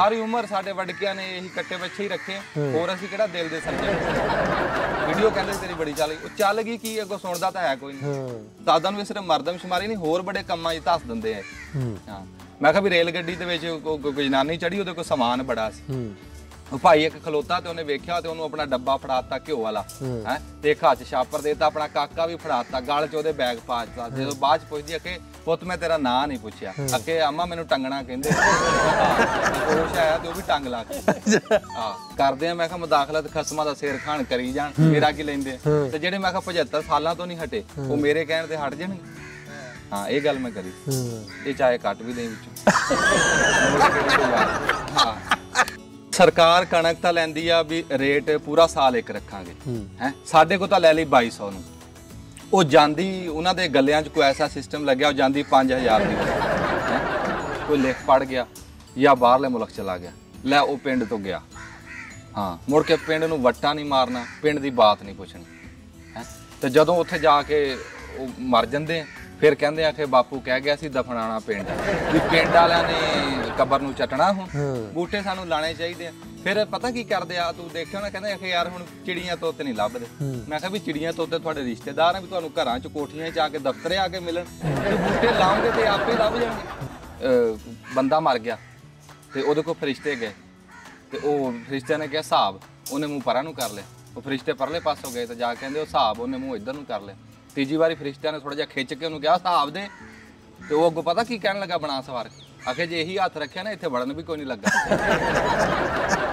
ਸਾਰੀ ਉਮਰ ਸਾਡੇ ਵੱਡਕਿਆਂ ਨੇ ਇਹੀ ਕੱਟੇ ਵਿੱਚ ਹੀ ਰੱਖੇ ਹੋਰ ਅਸੀਂ ਕਿਹੜਾ ਦਿਲ ਦੇ ਸਮਝੇ ਵੀਡੀਓ ਕਹਿੰਦੇ ਤੇਰੀ ਬੜੀ ਚੱਲ ਗਈ ਉਹ ਚੱਲ ਗਈ ਕੀ ਅੱਗੋਂ ਸੁਣਦਾ ਤਾਂ ਹੈ ਕੋਈ ਨਹੀਂ ਦਾਦਾ ਨੂੰ ਵੀ ਸਿਰਫ ਮਰਦਮ ਸ਼ਮਾਰੀ ਨਹੀਂ ਹੋਰ ਬੜੇ ਕੰਮਾਂ 'ਚ ਧੱਸ ਦਿੰਦੇ ਐ ਮੈਂ ਕਿਹਾ ਵੀ ਰੇਲ ਗੱਡੀ ਦੇ ਵਿੱਚ ਕੋਈ ਜਨਾਨੀ ਚੜੀ ਉਹਦੇ ਕੋਲ ਸਮਾਨ ਬੜਾ ਸੀ ਉਹ ਭਾਈ ਇੱਕ ਖਲੋਤਾ ਤੇ ਉਹਨੇ ਵੇਖਿਆ ਤੇ ਉਹਨੂੰ ਆਪਣਾ ਡੱਬਾ ਫੜਾਤਾ ਘਿਓ ਵਾਲਾ ਹੈ ਤੇ ਇੱਕ ਹੱਥ ਛਾਪਰ ਦੇਤਾ ਆਪਣਾ ਕਾਕਾ ਵੀ ਫੜਾਤਾ ਗਲ 'ਚ ਉਹਦੇ ਬੈਗ ਪਾਜਦਾ ਜਦੋਂ ਬਾਅਦ ਚ ਪੁੱਛਦੀ ਆ ਕਿ ਪੁੱਤ ਮੈਂ ਤੇਰਾ ਨਾਂ ਨਹੀਂ ਪੁੱਛਿਆ ਅੱਗੇ ਆਮਾ ਮੈਨੂੰ ਟੰਗਣਾ ਕਹਿੰਦੇ ਹੋਸ਼ ਆਇਆ ਤੇ ਉਹ ਵੀ ਟੰਗ ਲਾ ਕੇ ਆ ਕਰਦੇ ਆ ਮੈਂ ਕਿਹਾ ਮਦਾਖਲਤ ਖਸਮਾਂ ਦਾ ਸਿਰ ਖਾਣ ਕਰੀ ਜਾਣ ਮੇਰਾ ਕੀ ਲੈਂਦੇ ਤੇ ਜਿਹੜੇ ਮੈਂ ਕਿਹਾ 75 ਸਾਲਾਂ ਤੋਂ ਨਹੀਂ ਹਟੇ ਉਹ ਮੇਰੇ ਕਹਿਣ ਤੇ ਹਟ ਜਾਣਗੇ ਹਾਂ ਇਹ ਗੱਲ ਮੈਂ ਕਰੀ ਇਹ ਚਾਹੇ ਕੱਟ ਵੀ ਦੇਈ ਵਿੱਚੋਂ ਸਰਕਾਰ ਕਣਕ ਤਾਂ ਲੈਂਦੀ ਆ ਵੀ ਰੇਟ ਪੂਰਾ ਸਾਲ ਇੱਕ ਰੱਖਾਂਗੇ ਹੈ ਸਾਡੇ ਕੋ ਤਾਂ ਲੈ ਲਈ 2200 ਨੂੰ ਉਹ ਜਾਂਦੀ ਉਹਨਾਂ ਦੇ ਗੱਲਿਆਂ 'ਚ ਕੋਈ ਐਸਾ ਸਿਸਟਮ ਲੱਗਿਆ ਉਹ ਜਾਂਦੀ 5000 ਦੀ ਕੋਈ ਲਿਖ ਪੜ ਗਿਆ ਜਾਂ ਬਾਹਰਲੇ ਮੁਲਕ ਚਲਾ ਗਿਆ ਲੈ ਉਹ ਪਿੰਡ ਤੋਂ ਗਿਆ ਹਾਂ ਮੁੜ ਕੇ ਪਿੰਡ ਨੂੰ ਵਟਾ ਨਹੀਂ ਮਾਰਨਾ ਪਿੰਡ ਦੀ ਬਾਤ ਨਹੀਂ ਪੁੱਛਣੀ ਤੇ ਜਦੋਂ ਉੱਥੇ ਜਾ ਕੇ ਉਹ ਮਰ ਜਾਂਦੇ ਫਿਰ ਕਹਿੰਦੇ ਆ ਕਿ ਬਾਪੂ ਕਹਿ ਗਿਆ ਸੀ ਦਫਨਾਣਾ ਪਿੰਡ ਵੀ ਪਿੰਡ ਵਾਲਿਆਂ ਨੇ ਕਬਰ ਨੂੰ ਚਟਣਾ ਹੁਣ ਬੂਟੇ ਸਾਨੂੰ ਲਾਣੇ ਚਾਹੀਦੇ ਆ ਫਿਰ ਪਤਾ ਕੀ ਕਰਦੇ ਆ ਤੂੰ ਦੇਖਿਆ ਨਾ ਕਹਿੰਦੇ ਕਿ ਯਾਰ ਹੁਣ ਚਿੜੀਆਂ ਤੋਤੇ ਨਹੀਂ ਲੱਭਦੇ ਮੈਂ ਕਿਹਾ ਵੀ ਚਿੜੀਆਂ ਤੋਤੇ ਤੁਹਾਡੇ ਰਿਸ਼ਤੇਦਾਰ ਆ ਵੀ ਤੁਹਾਨੂੰ ਘਰਾਂ 'ਚ ਕੋਠੀਆਂ 'ਚ ਆ ਕੇ ਦਫ਼ਤਰ ਆ ਕੇ ਮਿਲਣ ਤੇ ਬੂਟੇ ਲਾਉਂਗੇ ਤੇ ਆਪੇ ਲੱਭ ਜਾਣਗੇ ਬੰਦਾ ਮਰ ਗਿਆ ਤੇ ਉਹਦੇ ਕੋਲ ਫਰਿਸ਼ਤੇ ਗਏ ਤੇ ਉਹ ਫਰਿਸ਼ਤੇ ਨੇ ਕਿਹਾ ਸਾਹਬ ਉਹਨੇ ਮੂੰਹ ਪਰਾਂ ਨੂੰ ਕਰ ਲਿਆ ਉਹ ਫਰਿਸ਼ਤੇ ਪਰਲੇ ਪਾਸੋਂ ਗਏ ਤੇ ਜਾ ਕੇ ਕਹਿੰਦੇ ਉਹ ਸਾਹਬ ਉਹਨੇ ਮੂੰਹ ਇੱਧਰ ਨੂੰ ਕਰ ਲਿਆ ਤੀਜੀ ਵਾਰੀ ਫਰਿਸ਼ਤਿਆਂ ਨੇ ਥੋੜਾ ਜਿਹਾ ਖਿੱਚ ਕੇ ਉਹਨੂੰ ਕਿਹਾ ਸਾਹਬ ਦੇ ਤੇ ਉਹ ਅੱਗੋਂ ਪਤਾ ਕੀ ਕਹਿਣ ਲੱਗਾ ਬਣਾ ਸਵਾਰ ਆਖੇ ਜੇ ਇਹੀ ਹੱਥ ਰੱਖਿਆ ਨਾ ਇੱਥੇ ਵੜਨ ਵੀ ਕੋਈ ਨਹੀਂ ਲੱਗਾ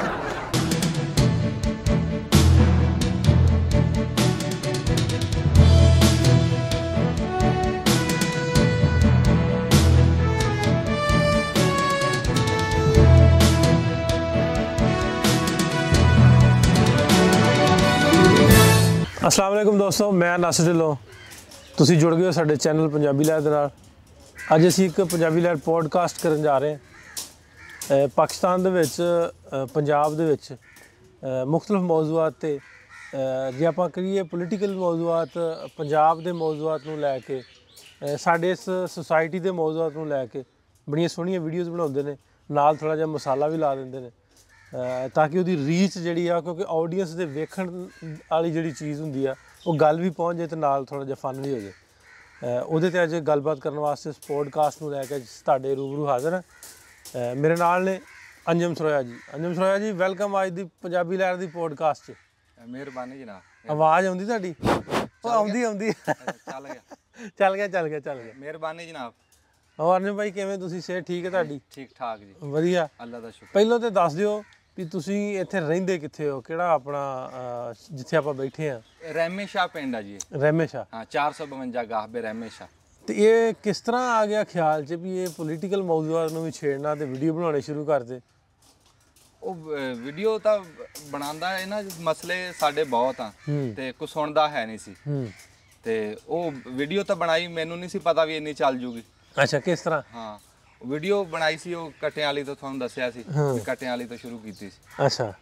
ਅਸਲਾਮ ਵਾਲੇਕਮ ਦੋਸਤੋ ਮੈਂ ਨਾਸਿਰ ਢਿੱਲੋਂ ਤੁਸੀਂ ਜੁੜ ਗਏ ਹੋ ਸਾਡੇ ਚੈਨਲ ਪੰਜਾਬੀ ਲਹਿਰ ਦੇ ਨਾਲ ਅੱਜ ਅਸੀਂ ਇੱਕ ਪੰਜਾਬੀ ਲਹਿਰ ਪੋਡਕਾਸਟ ਕਰਨ ਜਾ ਰਹੇ ਹਾਂ ਪਾਕਿਸਤਾਨ ਦੇ ਵਿੱਚ ਪੰਜਾਬ ਦੇ ਵਿੱਚ ਮੁxtਲਫ ਮੌਜੂਆਤ ਤੇ ਜੇ ਆਪਾਂ ਕਰੀਏ ਪੋਲੀਟੀਕਲ ਮੌਜੂਆਤ ਪੰਜਾਬ ਦੇ ਮੌਜੂਆਤ ਨੂੰ ਲੈ ਕੇ ਸਾਡੇ ਇਸ ਸੁਸਾਇਟੀ ਦੇ ਮੌਜੂਆਤ ਨੂੰ ਲੈ ਕੇ ਬੜੀਆਂ ਸੋਹਣੀਆਂ ਵੀਡੀਓਜ਼ ਬਣਾਉਂਦੇ ਨੇ ਨਾਲ ਥੋੜਾ ਜਿਹਾ ਮਸਾਲਾ ਵੀ ਲਾ ਦਿੰਦੇ ਨੇ ਤਾਂ ਕਿ ਉਹਦੀ ਰੀਚ ਜਿਹੜੀ ਆ ਕਿਉਂਕਿ ਆਡੀਅנס ਦੇ ਵੇਖਣ ਵਾਲੀ ਜਿਹੜੀ ਚੀਜ਼ ਹੁੰਦੀ ਆ ਉਹ ਗੱਲ ਵੀ ਪਹੁੰਚ ਜੇ ਤੇ ਨਾਲ ਥੋੜਾ ਜਿਹਾ ਫਨ ਵੀ ਹੋ ਜੇ ਉਹਦੇ ਤੇ ਅੱਜ ਗੱਲਬਾਤ ਕਰਨ ਵਾਸਤੇ ਇਸ ਪੋਡਕਾਸਟ ਨੂੰ ਲੈ ਕੇ ਤੁਹਾਡੇ ਰੂਬਰੂ ਹਾਜ਼ਰ ਹਾਂ ਮੇਰੇ ਨਾਲ ਨੇ ਅੰਜਮ ਸਰੋਇਆ ਜੀ ਅੰਜਮ ਸਰੋਇਆ ਜੀ ਵੈਲਕਮ ਅੱਜ ਦੀ ਪੰਜਾਬੀ ਲਾਇਰ ਦੀ ਪੋਡਕਾਸਟ 'ਚ ਮਿਹਰਬਾਨੀ ਨਾ ਆਵਾਜ਼ ਆਉਂਦੀ ਤੁਹਾਡੀ ਉਹ ਆਉਂਦੀ ਆਉਂਦੀ ਚੱਲ ਗਿਆ ਚੱਲ ਗਿਆ ਚੱਲ ਗਿਆ ਚੱਲ ਗਿਆ ਮਿਹਰਬਾਨੀ ਜਨਾਬ ਹੋਰ ਨੇ ਭਾਈ ਕਿਵੇਂ ਤੁਸੀਂ ਸਿਹਤ ਠੀਕ ਹੈ ਤੁਹਾਡੀ ਠੀਕ ਠਾਕ ਜੀ ਵਧੀਆ ਅੱਲਾ ਦਾ ਸ਼ੁਕਰ ਪਹਿਲਾਂ ਤੇ ਦੱਸ ਦਿਓ ਵੀ ਤੁਸੀਂ ਇੱਥੇ ਰਹਿੰਦੇ ਕਿੱਥੇ ਹੋ ਕਿਹੜਾ ਆਪਣਾ ਜਿੱਥੇ ਆਪਾਂ ਬੈਠੇ ਆ ਰਹਿਮੇਸ਼ਾ ਪਿੰਡ ਆ ਜੀ ਇਹ। ਰਹਿਮੇਸ਼ਾ ਹਾਂ 452 ਗਾਹਬੇ ਰਹਿਮੇਸ਼ਾ ਤੇ ਇਹ ਕਿਸ ਤਰ੍ਹਾਂ ਆ ਗਿਆ ਖਿਆਲ 'ਚ ਵੀ ਇਹ ਪੋਲੀਟੀਕਲ ਮੌਜੂਦਾਂ ਨੂੰ ਵੀ ਛੇੜਨਾ ਤੇ ਵੀਡੀਓ ਬਣਾਉਣੇ ਸ਼ੁਰੂ ਕਰ ਦੇ ਉਹ ਵੀਡੀਓ ਤਾਂ ਬਣਾਉਂਦਾ ਹੈ ਨਾ ਮਸਲੇ ਸਾਡੇ ਬਹੁਤ ਆ ਤੇ ਕੋ ਸੁਣਦਾ ਹੈ ਨਹੀਂ ਸੀ ਤੇ ਉਹ ਵੀਡੀਓ ਤਾਂ ਬਣਾਈ ਮੈਨੂੰ ਨਹੀਂ ਸੀ ਪਤਾ ਵੀ ਇੰਨੀ ਚੱਲ ਜੂਗੀ ਅੱਛਾ ਕਿਸ ਤਰ੍ਹਾਂ ਹਾਂ ਵੀਡੀਓ ਬਣਾਈ ਸੀ ਉਹ ਕਟਿਆਂ ਵਾਲੀ ਤੋਂ ਤੁਹਾਨੂੰ ਦੱਸਿਆ ਸੀ ਕਟਿਆਂ ਵਾਲੀ ਤੋਂ ਸ਼ੁਰੂ ਕੀਤੀ ਸੀ ਅੱਛਾ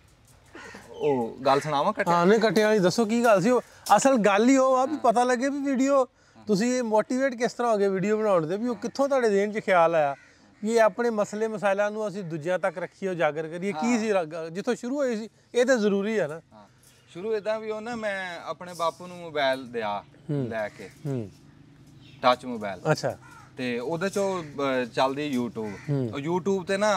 ਉਹ ਗੱਲ ਸੁਣਾਵਾਂ ਕਟਿਆਂ ਹਾਂ ਨੇ ਕਟਿਆਂ ਵਾਲੀ ਦੱਸੋ ਕੀ ਗੱਲ ਸੀ ਉਹ ਅਸਲ ਗੱਲ ਹੀ ਉਹ ਆ ਵੀ ਪਤਾ ਲੱਗੇ ਵੀ ਵੀਡੀਓ ਤੁਸੀਂ ਮੋਟੀਵੇਟ ਕਿਸ ਤਰ੍ਹਾਂ ਹੋ ਗਏ ਵੀਡੀਓ ਬਣਾਉਣ ਦੇ ਵੀ ਉਹ ਕਿੱਥੋਂ ਤੁਹਾਡੇ ਜ਼ਿਹਨ 'ਚ ਖਿਆਲ ਆਇਆ ਇਹ ਆਪਣੇ ਮਸਲੇ ਮਸਾਇਲਾਂ ਨੂੰ ਅਸੀਂ ਦੂਜਿਆਂ ਤੱਕ ਰੱਖੀਏ ਉਜਾਗਰ ਕਰੀਏ ਕੀ ਸੀ ਜਿੱਥੋਂ ਸ਼ੁਰੂ ਹੋਈ ਸੀ ਇਹ ਤਾਂ ਜ਼ਰੂਰੀ ਹੈ ਨਾ ਸ਼ੁਰੂ ਇਦਾਂ ਵੀ ਉਹ ਨਾ ਮੈਂ ਆਪਣੇ ਬਾਪੂ ਨੂੰ ਮੋਬਾਈਲ ਦਿਆ ਲੈ ਕੇ ਟੱਚ ਮੋਬਾਈਲ ਅੱਛਾ ਤੇ ਉਹਦੇ ਚੋਂ ਚੱਲਦੀ YouTube ਉਹ YouTube ਤੇ ਨਾ